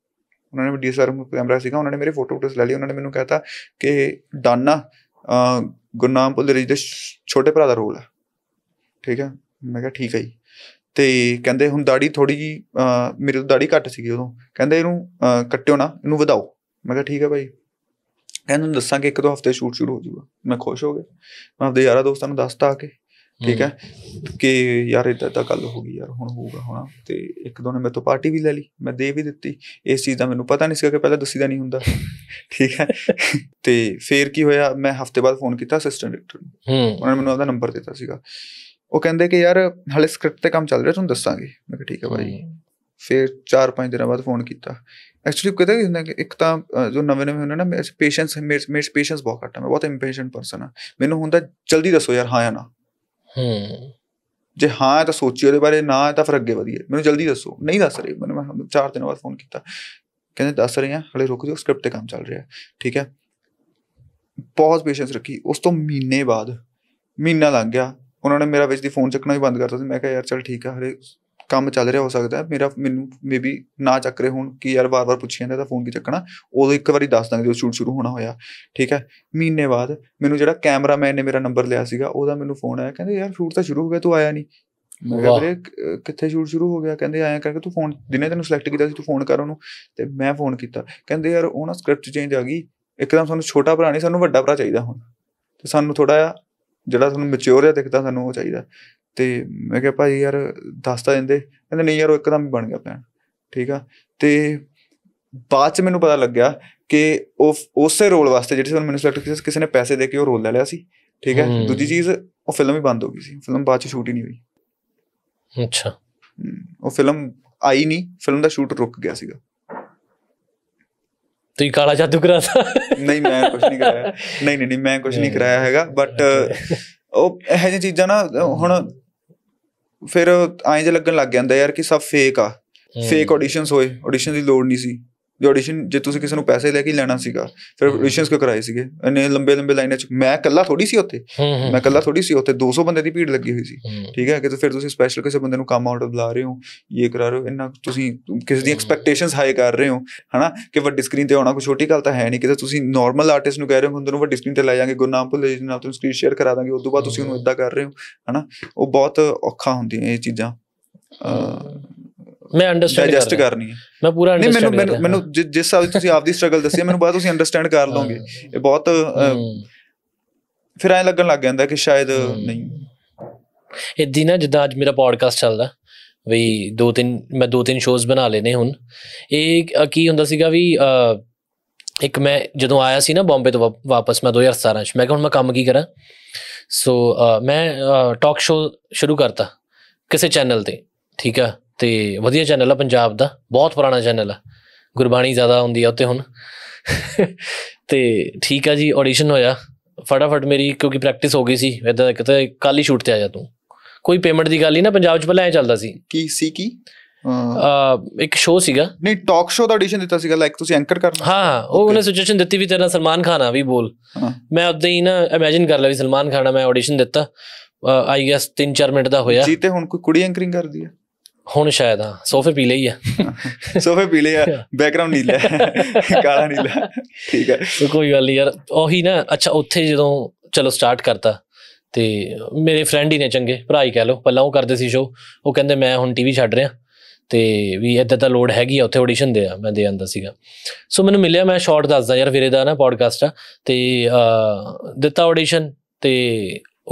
ਉਹਨਾਂ ਨੇ ਡੀਐਸਆਰ ਕੈਮਰਾ ਸੀਗਾ ਉਹਨਾਂ ਨੇ ਮੇਰੇ ਫੋਟੋ ਫੋਟੋਸ ਲੈ ਲਈ ਉਹਨਾਂ ਨੇ ਮੈਨੂੰ ਕਹਿਤਾ ਕਿ ਡਾਨਾ ਗੁਰਨਾਮ ਪੁੱਲ ਦੇ ਛੋਟੇ ਭਰਾ ਦਾ ਰੋਲ ਹੈ ਠੀਕ ਹੈ ਮੈਂ ਕਿਹਾ ਠੀਕ ਹੈ ਜੀ ਤੇ ਕਹਿੰਦੇ ਹੁਣ ਦਾੜੀ ਥੋੜੀ ਜੀ ਮੇਰੇ ਤੋਂ ਦਾੜੀ ਘੱਟ ਸੀਗੀ ਉਦੋਂ ਕਹਿੰਦੇ ਇਹਨੂੰ ਕੱਟਿਓ ਨਾ ਇਹਨੂੰ ਵਧਾਓ ਮੈਂ ਕਿਹਾ ਠੀਕ ਹੈ ਭਾਈ ਕਹਿੰਦੇ ਦੱਸਾਂਗੇ ਇੱਕ ਦੋ ਹਫ਼ਤੇ ਸ਼ੂਟ ਸ਼ੁਰੂ ਹੋ ਜਾਊਗਾ ਮੈਂ ਖੁਸ਼ ਹੋ ਗਿਆ ਮੈਂ ਆਪਣੇ ਯਾਰਾ ਦੋਸਤਾਂ ਨੂੰ ਦੱਸਤਾ ਆ ਕੇ ਠੀਕ ਹੈ ਕਿ ਯਾਰ ਇਦਾਂ ਤਾਂ ਗੱਲ ਹੋ ਗਈ ਯਾਰ ਹੁਣ ਹੋਊਗਾ ਹੁਣ ਤੇ ਇੱਕ ਦੋ ਨੇ ਮੇਰੇ ਤੋਂ ਪਾਰਟੀ ਵੀ ਲੈ ਲਈ ਮੈਂ ਦੇ ਵੀ ਦਿੱਤੀ ਇਸ ਚੀਜ਼ ਦਾ ਮੈਨੂੰ ਪਤਾ ਨਹੀਂ ਸੀ ਕਿ ਪਹਿਲਾਂ ਦੱਸੀਦਾ ਨਹੀਂ ਹੁੰਦਾ ਠੀਕ ਹੈ ਤੇ ਫੇਰ ਕੀ ਹੋਇਆ ਮੈਂ ਹਫਤੇ ਬਾਅਦ ਫੋਨ ਕੀਤਾ ਅਸਿਸਟੈਂਟ ਡਾਇਰੈਕਟਰ ਨੂੰ ਉਹਨਾਂ ਨੇ ਮੈਨੂੰ ਉਹਦਾ ਨੰਬਰ ਦਿੱਤਾ ਸੀਗਾ ਉਹ ਕਹਿੰਦੇ ਕਿ ਯਾਰ ਹਲੇ ਸਕ੍ਰਿਪਟ ਤੇ ਕੰਮ ਚੱਲ ਰਿਹਾ ਤੁਹਾਨੂੰ ਦੱਸਾਂਗੇ ਮੈਂ ਕਿਹਾ ਠੀਕ ਹੈ ਭਾਈ ਫਿਰ 4-5 ਦਿਨਾਂ ਬਾਅਦ ਫੋਨ ਕੀਤਾ ਐਕਚੁਅਲੀ ਕਹਿੰਦਾ ਹੁੰਦਾ ਕਿ ਇੱਕ ਤਾਂ ਜੋ ਨਵੇਂ ਨਵੇਂ ਹੁੰਦੇ ਨਾ ਮੇਰੇ ਪੇਸ਼ੈਂਸ ਮੇਰੇ ਪੇਸ਼ੈਂਸ ਬਹੁਤ ਘੱਟ ਹੈ ਮੈਂ ਬਹੁਤ ਇੰਪੇਸ਼ੈਂਟ ਪਰਸਨ ਹਾਂ ਮੈਨੂੰ ਹੁੰਦਾ ਜਲਦੀ ਦੱਸੋ ਯਾਰ ਹਾਂ ਜਾਂ ਨਾ ਹੂੰ ਜੇ ਹਾਂ ਤਾਂ ਸੋਚੀ ਉਹਦੇ ਬਾਰੇ ਨਾ ਤਾਂ ਫਿਰ ਅੱਗੇ ਵਧੀਏ ਮੈਨੂੰ ਜਲਦੀ ਦੱਸੋ ਨਹੀਂ ਦੱਸ ਰਹੇ ਮੈਨੂੰ ਮੈਂ 4 ਦਿਨ ਬਾਅਦ ਫੋਨ ਕੀਤਾ ਕਹਿੰਦੇ ਦੱਸ ਰਹੇ ਆ ਹਲੇ ਰੁਕ ਜਾਓ ਸਕ੍ਰਿਪਟ ਤੇ ਕੰਮ ਚੱਲ ਰਿਹਾ ਠੀਕ ਹੈ ਬਹੁਤ ਪੇਸ਼ੈਂਸ ਰੱਖੀ ਉਸ ਤੋਂ ਮਹੀਨੇ ਬਾਅਦ ਮਹੀਨਾ ਲੰਘ ਗਿਆ ਉਹਨਾਂ ਨੇ ਮੇਰਾ ਵਿੱਚ ਦੀ ਫੋਨ ਚੱਕਣਾ ਹੀ ਬੰਦ ਕਰਤਾ ਸੀ ਮੈਂ ਕਿਹਾ ਯਾਰ ਚਲ ਠੀਕ ਆ ਹਲੇ ਕੰਮ ਚੱਲ ਰਿਹਾ ਹੋ ਸਕਦਾ ਮੇਰਾ ਮੈਨੂੰ ਮੇਬੀ ਨਾ ਚੱਕ ਰਹੇ ਹੁਣ ਕਿ ਯਾਰ ਵਾਰ-ਵਾਰ ਪੁੱਛੀ ਜਾਂਦਾ ਤਾਂ ਫੋਨ ਕੀ ਚੱਕਣਾ ਉਦੋਂ ਇੱਕ ਵਾਰੀ ਦੱਸ ਦਾਂਗੇ ਜਦੋਂ ਸ਼ੂਟ ਸ਼ੁਰੂ ਹੋਣਾ ਹੋਇਆ ਠੀਕ ਹੈ ਮਹੀਨੇ ਬਾਅਦ ਮੈਨੂੰ ਜਿਹੜਾ ਕੈਮਰਾਮੈਨ ਨੇ ਮੇਰਾ ਨੰਬਰ ਲਿਆ ਸੀਗਾ ਉਹਦਾ ਮੈਨੂੰ ਫੋਨ ਆਇਆ ਕਹਿੰਦੇ ਯਾਰ ਸ਼ੂਟ ਤਾਂ ਸ਼ੁਰੂ ਹੋ ਗਿਆ ਤੂੰ ਆਇਆ ਨਹੀਂ ਮੈਂ ਕਿਹਾ ਵੀਰੇ ਕਿੱਥੇ ਸ਼ੂਟ ਸ਼ੁਰੂ ਹੋ ਗਿਆ ਕਹਿੰਦੇ ਆਇਆ ਕਰਕੇ ਤੂੰ ਫੋਨ ਦਿਨੇ ਤੈਨੂੰ ਸਿਲੈਕਟ ਕੀਤਾ ਸੀ ਤੂੰ ਫੋਨ ਕਰ ਉਹਨੂੰ ਤੇ ਮੈਂ ਫੋਨ ਕੀਤਾ ਕਹਿੰਦੇ ਯਾਰ ਉਹ ਨਾ ਸਕ੍ਰਿਪਟ ਚੇਂਜ ਆ ਗਈ ਇੱਕਦਮ ਸਾਨੂੰ ਛੋਟਾ ਭਰਾ ਨਹੀਂ ਸਾਨੂੰ ਵੱਡਾ ਭਰਾ ਚਾਹੀਦਾ ਹੁਣ ਤੇ ਸਾਨੂੰ ਥੋੜਾ ਜਿਹੜਾ ਸਾਨੂੰ ਮੈਚੁਰ ਜਿਹਾ ਦਿਖਦਾ ਸਾਨੂੰ ਉਹ ਚਾਹੀਦਾ ਤੇ ਮੈਂ ਕਿਹਾ ਭਾਈ ਯਾਰ ਦੱਸ ਤਾਂ ਦਿੰਦੇ ਕਹਿੰਦੇ ਨਹੀਂ ਯਾਰ ਉਹ ਇੱਕਦਮ ਬਣ ਗਿਆ ਪਲਾਨ ਠੀਕ ਆ ਤੇ ਬਾਅਦ ਚ ਮੈਨੂੰ ਪਤਾ ਲੱਗਿਆ ਕਿ ਉਹ ਉਸੇ ਰੋਲ ਵਾਸਤੇ ਜਿਹੜੇ ਸਾਨੂੰ ਮੈਨੂੰ ਸਿਲੈਕਟ ਕੀਤਾ ਕਿਸੇ ਨੇ ਪੈਸੇ ਦੇ ਕੇ ਉਹ ਰੋਲ ਲੈ ਲਿਆ ਸੀ ਠੀਕ ਹੈ ਦੂਜੀ ਚੀਜ਼ ਉਹ ਫਿਲਮ ਵੀ ਬੰਦ ਹੋ ਗਈ ਸੀ ਫਿਲਮ ਬਾਅਦ ਚ ਸ਼ੂਟ ਹੀ ਨਹੀਂ ਹੋਈ ਅੱਛਾ ਉਹ ਫਿਲਮ ਆਈ ਨਹੀਂ ਫਿਲਮ ਦਾ ਸ਼ੂਟ ਰੁਕ ਗਿਆ ਸੀਗਾ ਤੁਸੀਂ ਕਾਲਾ ਜਾਦੂ ਕਰਾਤਾ ਨਹੀਂ ਮੈਂ ਕੁਝ ਨਹੀਂ ਕਰਾਇਆ ਨਹੀਂ ਨਹੀਂ ਮੈਂ ਕੁਝ ਨਹੀਂ ਕਰਾਇਆ ਹੈਗਾ ਬਟ ਉਹ ਇਹ ਜਿਹੀ ਚੀਜ਼ਾਂ ਨਾ ਹੁਣ ਫਿਰ ਐਂ ਜੇ ਲੱਗਣ ਲੱਗ ਜਾਂਦਾ ਯਾਰ ਕਿ ਸਭ ਫੇਕ ਆ ਫੇਕ ਆਡੀਸ਼ਨਸ ਹੋਏ ਆਡੀਸ਼ਨ ਦੀ ਲੋੜ ਨਹੀਂ ਸੀ ਜੋ ਆਡੀਸ਼ਨ ਜੇ ਤੁਸੀਂ ਕਿਸੇ ਨੂੰ ਪੈਸੇ ਲੈ ਕੇ ਲੈਣਾ ਸੀਗਾ ਫਿਰ ਆਡੀਸ਼ਨਸ ਕਿਉਂ ਕਰਾਏ ਸੀਗੇ ਇਹਨੇ ਲੰਬੇ ਲੰਬੇ ਲਾਈਨਾਂ ਚ ਮੈਂ ਇਕੱਲਾ ਥੋੜੀ ਸੀ ਉੱਥੇ ਮੈਂ ਇਕੱਲਾ ਥੋੜੀ ਸੀ ਉੱਥੇ 200 ਬੰਦੇ ਦੀ ਭੀੜ ਲੱਗੀ ਹੋਈ ਸੀ ਠੀਕ ਹੈ ਕਿ ਤੇ ਫਿਰ ਤੁਸੀਂ ਸਪੈਸ਼ਲ ਕਿਸੇ ਬੰਦੇ ਨੂੰ ਕਮ ਆਊਟ ਆਫ ਬੁਲਾ ਰਹੇ ਹੋ ਇਹ ਕਰਾ ਰਹੇ ਹੋ ਇੰਨਾ ਤੁਸੀਂ ਕਿਸੇ ਦੀ ਐਕਸਪੈਕਟੇਸ਼ਨਸ ਹਾਈ ਕਰ ਰਹੇ ਹੋ ਹਨਾ ਕਿ ਵੱਡੀ ਸਕਰੀਨ ਤੇ ਆਉਣਾ ਕੋਈ ਛੋਟੀ ਗੱਲ ਤਾਂ ਹੈ ਨਹੀਂ ਕਿ ਤੁਸੀਂ ਨਾਰਮਲ ਆਰਟਿਸਟ ਨੂੰ ਕਹਿ ਰਹੇ ਹੋ ਹੁੰਦੇ ਨੂੰ ਵੱਡੀ ਸਕਰੀਨ ਤੇ ਲੈ ਜਾਾਂਗੇ ਗੁਰਨਾਮ ਭੁੱਲੇ ਜੀ ਨਾਲ ਤੁਹਾਨੂੰ ਸਕਰੀਨ ਸ਼ੇਅਰ ਕਰਾ ਦਾਂਗੇ ਉਸ ਤੋਂ ਬਾਅਦ ਤੁਸੀਂ ਉਹਨੂੰ ਇਦਾਂ ਕਰ ਰਹੇ ਹੋ ਹਨਾ ਉਹ ਬਹੁਤ ਔਖਾ ਹੈ ਇਹ ਚੀਜ਼ਾਂ ਮੈਂ ਅੰਡਰਸਟੈਂਡ ਡਾਈਜੈਸਟ ਕਰਨੀ ਹੈ ਮੈਂ ਪੂਰਾ ਅੰਡਰਸਟੈਂਡ ਨਹੀਂ ਮੈਨੂੰ ਮੈਨੂੰ ਜਿਸ ਹਿਸਾਬ ਤੁਸੀਂ ਆਪਦੀ ਸਟਰਗਲ ਦੱਸੀ ਹੈ ਮੈਨੂੰ ਬਾਅਦ ਤੁਸੀਂ ਅੰਡਰਸਟੈਂਡ ਕਰ ਲਓਗੇ ਇਹ ਬਹੁਤ ਫਿਰ ਐ ਲੱਗਣ ਲੱਗ ਜਾਂਦਾ ਕਿ ਸ਼ਾਇਦ ਨਹੀਂ ਇਹ ਦਿਨਾਂ ਜਿੱਦਾਂ ਅੱਜ ਮੇਰਾ ਪੋਡਕਾਸਟ ਚੱਲਦਾ ਵੀ ਦੋ ਤਿੰਨ ਮੈਂ ਦੋ ਤਿੰਨ ਸ਼ੋਜ਼ ਬਣਾ ਲੈਨੇ ਹੁਣ ਇਹ ਕੀ ਹੁੰਦਾ ਸੀਗਾ ਵੀ ਇੱਕ ਮੈਂ ਜਦੋਂ ਆਇਆ ਸੀ ਨਾ ਬੰਬੇ ਤੋਂ ਵਾਪਸ ਮੈਂ 2017 ਚ ਮੈਂ ਕਿਹਾ ਹੁਣ ਮੈਂ ਕੰਮ ਕੀ ਕਰਾਂ ਸੋ ਮੈਂ ਟਾਕ ਸ਼ੋ ਸ਼ੁਰੂ ਕਰਤਾ ਕਿਸੇ ਚੈਨਲ ਤੇ ਠੀਕ ਆ ਤੇ ਵਧੀਆ ਚੈਨਲ ਆ ਪੰਜਾਬ ਦਾ ਬਹੁਤ ਪੁਰਾਣਾ ਚੈਨਲ ਆ ਗੁਰਬਾਣੀ ਜ਼ਿਆਦਾ ਹੁੰਦੀ ਆ ਉੱਤੇ ਹੁਣ ਤੇ ਠੀਕ ਆ ਜੀ ਆਡੀਸ਼ਨ ਹੋਇਆ ਫਟਾਫਟ ਮੇਰੀ ਕਿਉਂਕਿ ਪ੍ਰੈਕਟਿਸ ਹੋ ਗਈ ਸੀ ਇਦਾਂ ਕਿਤੇ ਕੱਲ ਹੀ ਸ਼ੂਟ ਤੇ ਆ ਜਾ ਤੂੰ ਕੋਈ ਪੇਮੈਂਟ ਦੀ ਗੱਲ ਨਹੀਂ ਨਾ ਪੰਜਾਬ 'ਚ ਪਹਿਲਾਂ ਐ ਚੱਲਦਾ ਸੀ ਕੀ ਸੀ ਕੀ ਅ ਇੱਕ ਸ਼ੋਅ ਸੀਗਾ ਨਹੀਂ ਟਾਕ ਸ਼ੋਅ ਦਾ ਆਡੀਸ਼ਨ ਦਿੱਤਾ ਸੀਗਾ ਲਾਈਕ ਤੁਸੀਂ ਐਂਕਰ ਕਰਨਾ ਹਾਂ ਉਹ ਉਹਨੇ ਸੁਜੈਸ਼ਨ ਦਿੱਤੀ ਵੀ ਤੇਰਾ ਸਲਮਾਨ ਖਾਨ ਆ ਵੀ ਬੋਲ ਮੈਂ ਉਦਾਂ ਹੀ ਨਾ ਇਮੇਜਿਨ ਕਰ ਲਿਆ ਵੀ ਸਲਮਾਨ ਖਾਨ ਆ ਮੈਂ ਆਡੀਸ਼ਨ ਦਿੱਤਾ ਆਈ ਗੈਸ 3-4 ਮਿੰਟ ਦਾ ਹੋਇਆ ਜੀ ਤੇ ਹੁਣ ਕੋਈ ਕੁੜੀ ਐਂਕਰਿੰਗ ਕਰਦੀ ਆ ਹੁਣ ਸ਼ਾਇਦ ਹਾਂ ਸੋਫੇ ਪੀਲੇ ਹੀ ਆ ਸੋਫੇ ਪੀਲੇ ਆ ਬੈਕਗ੍ਰਾਉਂਡ ਨੀਲਾ ਕਾਲਾ ਨੀਲਾ ਠੀਕ ਹੈ ਕੋਈ ਗੱਲ ਯਾਰ ਉਹੀ ਨਾ ਅੱਛਾ ਉੱਥੇ ਜਦੋਂ ਚਲੋ ਸਟਾਰਟ ਕਰਤਾ ਤੇ ਮੇਰੇ ਫਰੈਂਡ ਹੀ ਨੇ ਚੰਗੇ ਭਰਾ ਹੀ ਕਹਿ ਲੋ ਪਹਿਲਾਂ ਉਹ ਕਰਦੇ ਸੀ ਸ਼ੋ ਉਹ ਕਹਿੰਦੇ ਮੈਂ ਹੁਣ ਟੀਵੀ ਛੱਡ ਰਿਹਾ ਤੇ ਵੀ ਇੱਦਾਂ ਦਾ ਲੋਡ ਹੈਗੀ ਆ ਉੱਥੇ ਆਡੀਸ਼ਨ ਦੇ ਆ ਮੈਂ ਦੇ ਆਂਦਾ ਸੀਗਾ ਸੋ ਮੈਨੂੰ ਮਿਲਿਆ ਮੈਂ ਸ਼ਾਰਟ ਦੱਸਦਾ ਯਾਰ ਵੀਰੇ ਦਾ ਨਾ ਪੋਡਕਾਸਟ ਆ ਤੇ ਦਿੱਤਾ ਆਡੀਸ਼ਨ ਤੇ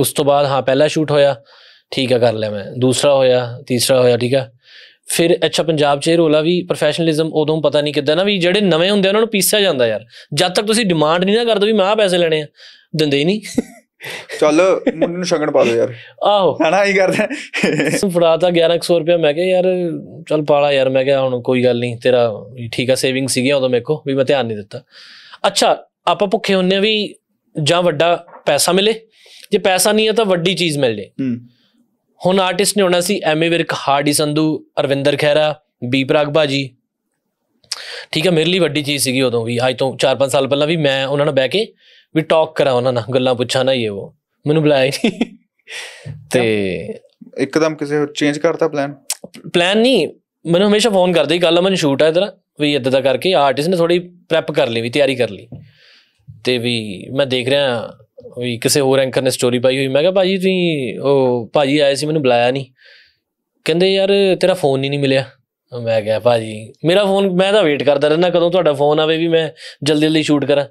ਉਸ ਤੋਂ ਬਾਅਦ ਹਾਂ ਪਹਿਲਾ ਸ਼ੂਟ ਹੋਇਆ ਠੀਕ ਆ ਕਰ ਲਿਆ ਮੈਂ ਦੂਸਰਾ ਹੋਇਆ ਤੀਸਰਾ ਹੋਇਆ ਠੀਕ ਆ ਫਿਰ ਅੱਛਾ ਪੰਜਾਬ 'ਚ ਇਹ ਰੋਲਾ ਵੀ ਪ੍ਰੋਫੈਸ਼ਨਲਿਜ਼ਮ ਉਦੋਂ ਪਤਾ ਨਹੀਂ ਕਿੱਦਾਂ ਨਾ ਵੀ ਜਿਹੜੇ ਨਵੇਂ ਹੁੰਦੇ ਉਹਨਾਂ ਨੂੰ ਪੀਸਿਆ ਜਾਂਦਾ ਯਾਰ ਜਦ ਤੱਕ ਤੁਸੀਂ ਡਿਮਾਂਡ ਨਹੀਂ ਨਾ ਕਰਦੇ ਵੀ ਮੈਂ ਆ ਪੈਸੇ ਲੈਣੇ ਆ ਦਿੰਦੇ ਹੀ ਨਹੀਂ ਚੱਲ ਮੁੰਡੇ ਨੂੰ ਸ਼ਗਣ ਪਾ ਦੋ ਯਾਰ ਆਹੋ ਹਨਾ ਹੀ ਕਰਦੇ ਫੜਾਤਾ 1100 ਰੁਪਏ ਮੈਂ ਕਿਹਾ ਯਾਰ ਚੱਲ ਪਾਲਾ ਯਾਰ ਮੈਂ ਕਿਹਾ ਹੁਣ ਕੋਈ ਗੱਲ ਨਹੀਂ ਤੇਰਾ ਠੀਕ ਆ ਸੇਵਿੰਗ ਸੀਗੀ ਉਦੋਂ ਮੇਰੇ ਕੋ ਵੀ ਮੈਂ ਧਿਆਨ ਨਹੀਂ ਦਿੱਤਾ ਅੱਛਾ ਆਪਾਂ ਭੁੱਖੇ ਹੁੰਨੇ ਆ ਵੀ ਜਾਂ ਵੱਡਾ ਪੈਸਾ ਮਿਲੇ ਜੇ ਪੈਸਾ ਨਹੀਂ ਆ ਤਾਂ ਵੱਡੀ ਚੀਜ਼ ਮਿਲ ਜੇ ਹੂੰ ਹੁਣ ਆਰਟਿਸਟ ਨੇ ਹੋਣਾ ਸੀ ਐਮੀ ਵਿਰਕ ਹਾਰਡੀ ਸੰਧੂ ਅਰਵਿੰਦਰ ਖਹਿਰਾ ਬੀ ਪ੍ਰਾਗ ਬਾਜੀ ਠੀਕ ਹੈ ਮੇਰੇ ਲਈ ਵੱਡੀ ਚੀਜ਼ ਸੀਗੀ ਉਦੋਂ ਵੀ ਅੱਜ ਤੋਂ 4-5 ਸਾਲ ਪਹਿਲਾਂ ਵੀ ਮੈਂ ਉਹਨਾਂ ਨਾਲ ਬਹਿ ਕੇ ਵੀ ਟਾਕ ਕਰਾਂ ਉਹਨਾਂ ਨਾਲ ਗੱਲਾਂ ਪੁੱਛਾਂ ਨਾ ਇਹ ਉਹ ਮੈਨੂੰ ਬੁਲਾਇਆ ਨਹੀਂ ਤੇ ਇੱਕਦਮ ਕਿਸੇ ਹੋਰ ਚੇਂਜ ਕਰਤਾ ਪਲਾਨ ਪਲਾਨ ਨਹੀਂ ਮੈਨੂੰ ਹਮੇਸ਼ਾ ਫੋਨ ਕਰਦੇ ਹੀ ਗੱਲ ਮੈਨੂੰ ਸ਼ੂਟ ਆ ਇਧਰ ਵੀ ਇਦਾਂ ਦਾ ਕਰਕੇ ਆਰਟਿਸਟ ਨੇ ਥੋੜੀ ਪ੍ਰੈਪ ਕਰ ਲਈ ਵੀ ਤਿਆਰੀ ਕਰ ਲਈ ਤੇ ਵੀ ਮੈਂ ਦੇਖ ਰਿਹਾ ਉਹੀ ਕਿਸੇ ਹੋਰ ਐਂਕਰ ਨੇ ਸਟੋਰੀ ਪਾਈ ਹੋਈ ਮੈਂ ਕਿਹਾ ਭਾਜੀ ਤੁਸੀਂ ਉਹ ਭਾਜੀ ਆਏ ਸੀ ਮੈਨੂੰ ਬੁਲਾਇਆ ਨਹੀਂ ਕਹਿੰਦੇ ਯਾਰ ਤੇਰਾ ਫੋਨ ਹੀ ਨਹੀਂ ਮਿਲਿਆ ਮੈਂ ਕਿਹਾ ਭਾਜੀ ਮੇਰਾ ਫੋਨ ਮੈਂ ਤਾਂ ਵੇਟ ਕਰਦਾ ਰਹਿੰਦਾ ਕਦੋਂ ਤੁਹਾਡਾ ਫੋਨ ਆਵੇ ਵੀ ਮੈਂ ਜਲਦੀ ਜਲਦੀ ਸ਼ੂਟ ਕਰਾਂ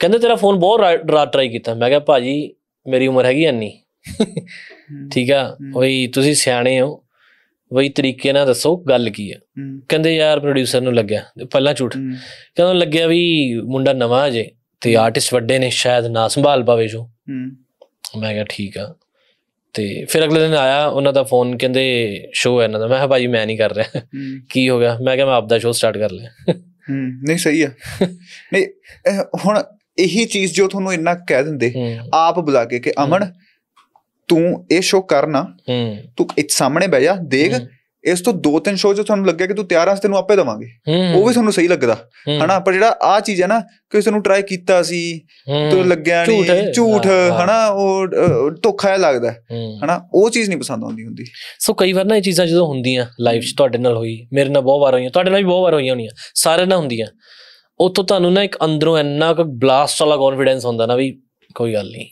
ਕਹਿੰਦੇ ਤੇਰਾ ਫੋਨ ਬਹੁਤ ਰਾਤ ਟਰਾਈ ਕੀਤਾ ਮੈਂ ਕਿਹਾ ਭਾਜੀ ਮੇਰੀ ਉਮਰ ਹੈਗੀ ਐਨੀ ਠੀਕ ਆ ਓਈ ਤੁਸੀਂ ਸਿਆਣੇ ਹੋ ਬਈ ਤਰੀਕੇ ਨਾਲ ਦੱਸੋ ਗੱਲ ਕੀ ਆ ਕਹਿੰਦੇ ਯਾਰ ਪ੍ਰੋਡਿਊਸਰ ਨੂੰ ਲੱਗਿਆ ਪਹਿਲਾਂ ਝੂਠ ਕਹਿੰਦਾ ਲੱਗਿਆ ਵੀ ਮੁੰਡਾ ਨਵਾਂ ਅਜੇ ਤੇ ਆਰਟਿਸਟ ਵੱਡੇ ਨੇ ਸ਼ਾਇਦ ਨਾ ਸੰਭਾਲ ਪਾਵੇ ਜੋ ਹੂੰ ਮੈਂ ਕਿਹਾ ਠੀਕ ਆ ਤੇ ਫਿਰ ਅਗਲੇ ਦਿਨ ਆਇਆ ਉਹਨਾਂ ਦਾ ਫੋਨ ਕਹਿੰਦੇ ਸ਼ੋਅ ਹੈ ਇਹਨਾਂ ਦਾ ਮੈਂ ਕਿਹਾ ਭਾਈ ਮੈਂ ਨਹੀਂ ਕਰ ਰਿਹਾ ਕੀ ਹੋ ਗਿਆ ਮੈਂ ਕਿਹਾ ਮੈਂ ਆਪ ਦਾ ਸ਼ੋਅ ਸਟਾਰਟ ਕਰ ਲਿਆ ਹੂੰ ਨਹੀਂ ਸਹੀ ਆ ਨਹੀਂ ਹੁਣ ਇਹੀ ਚੀਜ਼ ਜੋ ਤੁਹਾਨੂੰ ਇੰਨਾ ਕਹਿ ਦਿੰਦੇ ਆਪ ਬੁਲਾ ਕੇ ਕਿ ਅਮਨ ਤੂੰ ਇਹ ਸ਼ੋਅ ਕਰਨਾ ਤੂੰ ਇੱਥੇ ਸਾਹਮਣੇ ਬਹਿ ਜਾ ਦੇਖ ਇਸ ਤੋਂ ਦੋ ਤਿੰਨ ਸ਼ੋਅ ਜੋ ਤੁਹਾਨੂੰ ਲੱਗਿਆ ਕਿ ਤੂੰ ਤਿਆਰ ਆਸ ਤੈਨੂੰ ਆਪੇ ਦਵਾਂਗੇ ਉਹ ਵੀ ਤੁਹਾਨੂੰ ਸਹੀ ਲੱਗਦਾ ਹਨਾ ਪਰ ਜਿਹੜਾ ਆ ਚੀਜ਼ ਹੈ ਨਾ ਕਿ ਇਸ ਨੂੰ ਟਰਾਈ ਕੀਤਾ ਸੀ ਤੋ ਲੱਗਿਆ ਨਹੀਂ ਝੂਠ ਹਨਾ ਉਹ ਧੋਖਾ ਹੀ ਲੱਗਦਾ ਹਨਾ ਉਹ ਚੀਜ਼ ਨਹੀਂ ਪਸੰਦ ਆਉਂਦੀ ਹੁੰਦੀ ਸੋ ਕਈ ਵਾਰ ਨਾ ਇਹ ਚੀਜ਼ਾਂ ਜਦੋਂ ਹੁੰਦੀਆਂ ਲਾਈਫ 'ਚ ਤੁਹਾਡੇ ਨਾਲ ਹੋਈ ਮੇਰੇ ਨਾਲ ਬਹੁਤ ਵਾਰ ਹੋਈਆਂ ਤੁਹਾਡੇ ਨਾਲ ਵੀ ਬਹੁਤ ਵਾਰ ਹੋਈਆਂ ਹੋਣੀਆਂ ਸਾਰੇ ਨਾਲ ਹੁੰਦੀਆਂ ਉਤੋਂ ਤੁਹਾਨੂੰ ਨਾ ਇੱਕ ਅੰਦਰੋਂ ਇੰਨਾ ਕੁ ਬਲਾਸਟ ਵਾਲਾ ਕੌਨਫੀਡੈਂਸ ਹੁੰਦਾ ਨਾ ਵੀ ਕੋਈ ਗੱਲ ਨਹੀਂ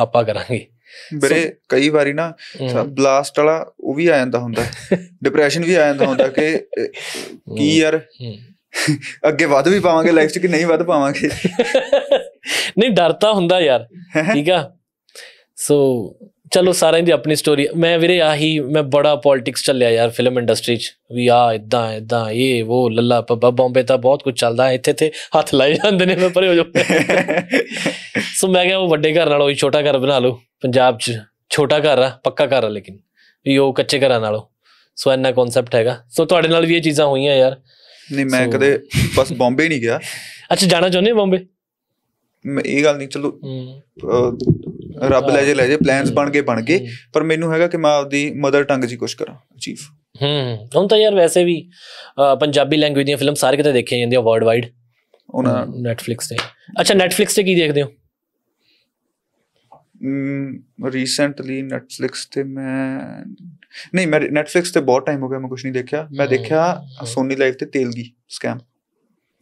ਆਪਾਂ ਕਰਾਂਗੇ ਬਰੇ ਕਈ ਵਾਰੀ ਨਾ ਬਲਾਸਟ ਵਾਲਾ ਉਹ ਵੀ ਆ ਜਾਂਦਾ ਹੁੰਦਾ ਡਿਪਰੈਸ਼ਨ ਵੀ ਆ ਜਾਂਦਾ ਹੁੰਦਾ ਕਿ ਕੀ ਯਾਰ ਅੱਗੇ ਵੱਧ ਵੀ ਪਾਵਾਂਗੇ ਲਾਈਫ 'ਚ ਕਿ ਨਹੀਂ ਵੱਧ ਪਾਵਾਂਗੇ ਨਹੀਂ ਡਰਤਾ ਹੁੰਦਾ ਯਾਰ ਠੀਕ ਆ ਸੋ ਚਲੋ ਸਾਰਿਆਂ ਦੀ ਆਪਣੀ ਸਟੋਰੀ ਮੈਂ ਵੀਰੇ ਆਹੀ ਮੈਂ ਬੜਾ ਪੋਲਿਟਿਕਸ ਚੱਲਿਆ ਯਾਰ ਫਿਲਮ ਇੰਡਸਟਰੀ 'ਚ ਵੀ ਆ ਇਦਾਂ ਇਦਾਂ ਇਹ ਉਹ ਲੱਲਾ ਪੱਬਾ ਬੰਬੇ ਤਾਂ ਬਹੁਤ ਕੁਝ ਚੱਲਦਾ ਇੱਥੇ ਤੇ ਹੱਥ ਲਾਏ ਜਾਂਦੇ ਨੇ ਮੈਂ ਪਰੇ ਹੋ ਜਾ ਸੋ ਮੈਂ ਕਿਹਾ ਉਹ ਵੱਡੇ ਘਰ ਨਾਲੋਂ ਹੀ ਛੋਟਾ ਘਰ ਬਣਾ ਲਓ ਪੰਜਾਬ 'ਚ ਛੋਟਾ ਘਰ ਆ ਪੱਕਾ ਘਰ ਆ ਲੇਕਿਨ ਵੀ ਉਹ ਕੱਚੇ ਘਰਾਂ ਨਾਲੋਂ ਸੋ ਇੰਨਾ ਕਨਸੈਪਟ ਹੈਗਾ ਸੋ ਤੁਹਾਡੇ ਨਾਲ ਵੀ ਇਹ ਚੀਜ਼ਾਂ ਹੋਈਆਂ ਯਾਰ ਨਹੀਂ ਮੈਂ ਕਦੇ ਬਸ ਬੰਬੇ ਨਹੀਂ ਗਿਆ ਅੱਛਾ ਜਾਣਾ ਚਾਹੁੰਦੇ ਬੰਬੇ ਇਹ ਗੱਲ ਨਹੀਂ ਚਲੋ ਰੱਬ ਲੈ ਜੇ ਲੈ ਜੇ ਪਲਾਨਸ ਬਣ ਕੇ ਬਣ ਗਏ ਪਰ ਮੈਨੂੰ ਹੈਗਾ ਕਿ ਮੈਂ ਆਪਦੀ ਮਦਰ ਟੰਗ ਜੀ ਕੁਝ ਕਰਾਂ ਅਚੀਵ ਹੂੰ ਹੁਣ ਤਾਂ ਯਾਰ ਵੈਸੇ ਵੀ ਪੰਜਾਬੀ ਲੈਂਗੁਏਜ ਦੀਆਂ ਫਿਲਮ ਸਾਰੇ ਕਿਤੇ ਦੇਖੀਆਂ ਜਾਂਦੀਆਂ ਵਰਲਡ ਵਾਈਡ ਉਹਨਾਂ ਨੈਟਫਲਿਕਸ ਤੇ ਅੱਛਾ ਨੈਟਫਲਿਕਸ ਤੇ ਕੀ ਦੇਖਦੇ ਹੋ ਰੀਸੈਂਟਲੀ ਨੈਟਫਲਿਕਸ ਤੇ ਮੈਂ ਨਹੀਂ ਮੈਂ ਨੈਟਫਲਿਕਸ ਤੇ ਬਹੁਤ ਟਾਈਮ ਹੋ ਗਿਆ ਮੈਂ ਕੁਝ ਨਹੀਂ ਦੇਖਿਆ ਮੈਂ ਦੇਖਿਆ ਸੋਨੀ ਲਾਈਵ ਤੇ ਤੇਲਗੀ ਸਕੈਮ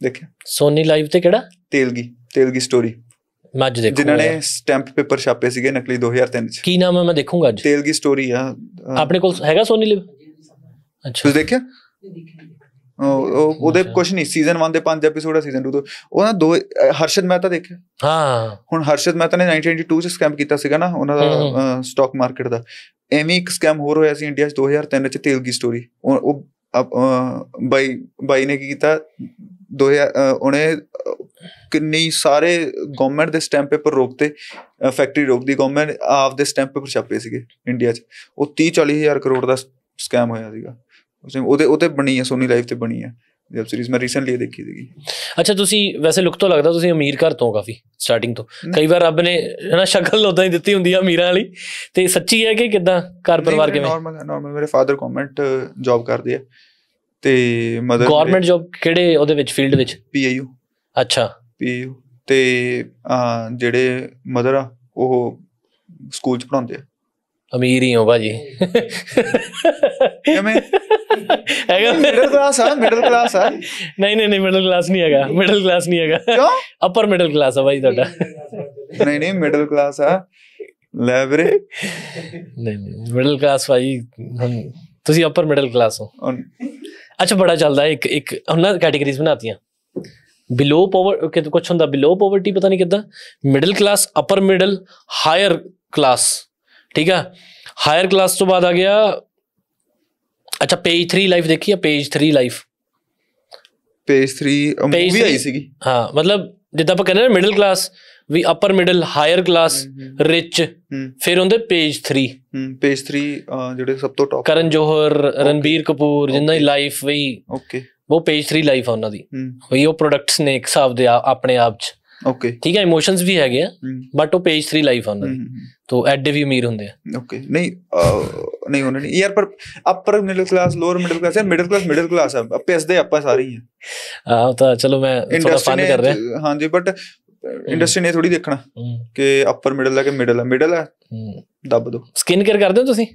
ਦੇਖਿਆ ਸੋਨੀ ਲਾਈਵ ਤੇ ਕਿਹੜਾ ਤੇਲਗੀ ਟੇਲ ਦੀ ਸਟੋਰੀ ਮੈਂ ਅੱਜ ਦੇਖੂ ਜਿਨ੍ਹਾਂ ਨੇ ਸਟੈਂਪ ਪੇਪਰ ਛਾਪੇ ਸੀਗੇ ਨਕਲੀ 2003 ਚ ਕੀ ਨਾਮ ਹੈ ਮੈਂ ਦੇਖੂਗਾ ਅੱਜ ਤੇਲ ਦੀ ਸਟੋਰੀ ਆ ਆਪਣੇ ਕੋਲ ਹੈਗਾ ਸੋਨੀ ਲਿਵ ਅੱਛਾ ਤੁਸੀਂ ਦੇਖਿਆ ਉਹ ਉਹਦੇ ਕੁਝ ਨਹੀਂ ਸੀਜ਼ਨ 1 ਦੇ 5 ਐਪੀਸੋਡ ਆ ਸੀਜ਼ਨ 2 ਤੋਂ ਉਹਨਾਂ ਦੋ ਹਰਸ਼ਦ ਮਹਿਤਾ ਦੇਖਿਆ ਹਾਂ ਹੁਣ ਹਰਸ਼ਦ ਮਹਿਤਾ ਨੇ 1992 ਚ ਸਕੈਮ ਕੀਤਾ ਸੀਗਾ ਨਾ ਉਹਨਾਂ ਦਾ ਸਟਾਕ ਮਾਰਕੀਟ ਦਾ ਐਵੇਂ ਇੱਕ ਸਕੈਮ ਹੋਰ ਹੋਇਆ ਸੀ ਇੰਡੀਆ 'ਚ 2003 'ਚ ਤੇਲ ਦੀ ਸਟੋਰੀ ਉਹ ਬਾਈ ਬਾਈ ਨੇ ਕੀ ਕੀਤਾ 2000 ਉਹਨੇ ਕਿੰਨੀ ਸਾਰੇ ਗਵਰਨਮੈਂਟ ਦੇ ਸਟੈਂਪ ਪੇਪਰ ਰੋਕਤੇ ਫੈਕਟਰੀ ਰੋਕਦੀ ਗਵਰਨਮੈਂਟ ਆਫ ਦੇ ਸਟੈਂਪ ਪੇਪਰ ਛਾਪੇ ਸੀਗੇ ਇੰਡੀਆ 'ਚ ਉਹ 30 40000 ਕਰੋੜ ਦਾ ਸਕੈਮ ਹੋਇਆ ਸੀਗਾ ਉਹਦੇ ਉਹਦੇ ਬਣੀ ਹੈ ਸੋਨੀ ਲਾਈਵ ਤੇ ਬਣੀ ਹੈ ਜਬ ਸੀਰੀਜ਼ ਮੈਂ ਰੀਸੈਂਟਲੀ ਦੇਖੀ ਸੀਗੀ ਅੱਛਾ ਤੁਸੀਂ ਵੈਸੇ ਲੁੱਕ ਤੋਂ ਲੱਗਦਾ ਤੁਸੀਂ ਅਮੀਰ ਘਰ ਤੋਂ ਕਾਫੀ ਸਟਾਰਟਿੰਗ ਤੋਂ ਕਈ ਵਾਰ ਰੱਬ ਨੇ ਹਨਾ ਸ਼ਕਲ ਉਦਾਂ ਹੀ ਦਿੱਤੀ ਹੁੰਦੀ ਆ ਅਮੀਰਾਂ ਵਾਲੀ ਤੇ ਸੱਚੀ ਹੈ ਕਿ ਕਿਦਾਂ ਘਰ ਪਰਿਵਾਰ ਕਿਵੇਂ ਨਾਰਮਲ ਹੈ ਨਾਰਮਲ ਮੇਰੇ ਫਾਦਰ ਕਮੈਂਟ ਜੌਬ ਕਰਦੇ ਆ ਤੇ ਮਦਰ ਗਵਰਨਮੈਂਟ ਜੌਬ ਕਿਹੜੇ ਉਹਦੇ ਵਿੱਚ ਫੀਲਡ ਵਿੱਚ ਪੀਏਯੂ ਅੱਛਾ ਪੀਏਯੂ ਤੇ ਆ ਜਿਹੜੇ ਮਦਰ ਆ ਉਹ ਸਕੂਲ ਚ ਪੜਾਉਂਦੇ ਆ ਅਮੀਰ ਹੀ ਹੋ ਭਾਜੀ ਕਿਵੇਂ ਹੈਗਾ ਮਿਡਲ ਕਲਾਸ ਆ ਮਿਡਲ ਕਲਾਸ ਆ ਨਹੀਂ ਨਹੀਂ ਨਹੀਂ ਮਿਡਲ ਕਲਾਸ ਨਹੀਂ ਹੈਗਾ ਮਿਡਲ ਕਲਾਸ ਨਹੀਂ ਹੈਗਾ ਕਿਉਂ ਅਪਰ ਮਿਡਲ ਕਲਾਸ ਆ ਭਾਈ ਤੁਹਾਡਾ ਨਹੀਂ ਨਹੀਂ ਮਿਡਲ ਕਲਾਸ ਆ ਲੈ ਨਹੀਂ ਨਹੀਂ ਮਿਡਲ ਕਲਾਸ ਭਾਈ ਤੁਸੀਂ ਅਪਰ ਮਿਡਲ ਕਲਾਸ ਹੋ ਅੱਛਾ ਬੜਾ ਚੱਲਦਾ ਇੱਕ ਇੱਕ ਉਹਨਾਂ ਕੈਟਾਗਰੀਜ਼ ਬਣਾਤੀਆਂ ਬਿਲੋ ਪਾਵਰ ਕਿ ਕੁਝ ਹੁੰਦਾ ਬਿਲੋ ਪਾਵਰਟੀ ਪਤਾ ਨਹੀਂ ਕਿੱਦਾਂ middle class upper middle higher class ਠੀਕ ਆ ਹਾਇਰ ਕਲਾਸ ਤੋਂ ਬਾਅਦ ਆ ਗਿਆ ਅੱਛਾ ਪੇਜ 3 ਲਾਈਫ ਦੇਖੀ ਆ ਪੇਜ 3 ਲਾਈਫ ਪੇਜ 3 ਮੂਵੀ ਆਈ ਸੀਗੀ ਹਾਂ ਮਤਲਬ ਜਿੱਦਾਂ ਆਪਾਂ ਕਹਿੰਦੇ ਨੇ ਮਿਡਲ ਕਲਾਸ ਵੀ upper middle higher class rich ਫਿਰ ਹੁੰਦੇ ਪੇਜ 3 ਪੇਜ 3 ਜਿਹੜੇ ਸਭ ਤੋਂ ਟੌਪ ਕਰਨ ਜੋਹਰ ਰਣਬੀਰ ਕਪੂਰ ਜਿੰਨਾ ਹੀ ਲਾਈਫ ਵੀ ਓਕੇ ਉਹ ਪੇਜ 3 ਲਾਈਫ ਆ ਉਹਨਾਂ ਦੀ ਹੋਈ ਉਹ ਪ੍ਰੋਡਕਟਸ ਨੇ ਇੱਕ ਹਿਸਾਬ ਦੇ ਆਪਣੇ ਆਪ ਚ ਓਕੇ ਠੀਕ ਹੈ ਇਮੋਸ਼ਨਸ ਵੀ ਹੈਗੇ ਆ ਬਟ ਉਹ ਪੇਜ 3 ਲਾਈਫ ਉਹਨਾਂ ਦੀ ਤੋ ਐਡੇ ਵੀ ਅਮੀਰ ਹੁੰਦੇ ਆ ਓਕੇ ਨਹੀਂ ਨਹੀਂ ਉਹਨਾਂ ਨੇ ਯਾਰ ਪਰ upper middle class lower middle class ਹੈ ਮਿਡਲ ਕਲਾਸ ਮਿਡਲ ਕਲਾਸ ਆ ਦੇ ਆਪਾਂ ਸਾਰੇ ਹੀ ਆ ਆ ਤਾਂ ਚਲੋ ਮੈਂ ਥੋੜਾ ਫਨ ਕਰ ਰਿਹਾ ਹਾਂਜੀ ਬਟ ਇੰਡਸਟਰੀ ਨੇ ਥੋੜੀ ਦੇਖਣਾ ਕਿ ਅਪਰ ਮਿਡਲ ਹੈ ਕਿ ਮਿਡਲ ਹੈ ਮਿਡਲ ਹੈ ਦੱਬ ਦੋ ਸਕਿਨ ਕੇਅਰ ਕਰਦੇ ਹੋ ਤੁਸੀਂ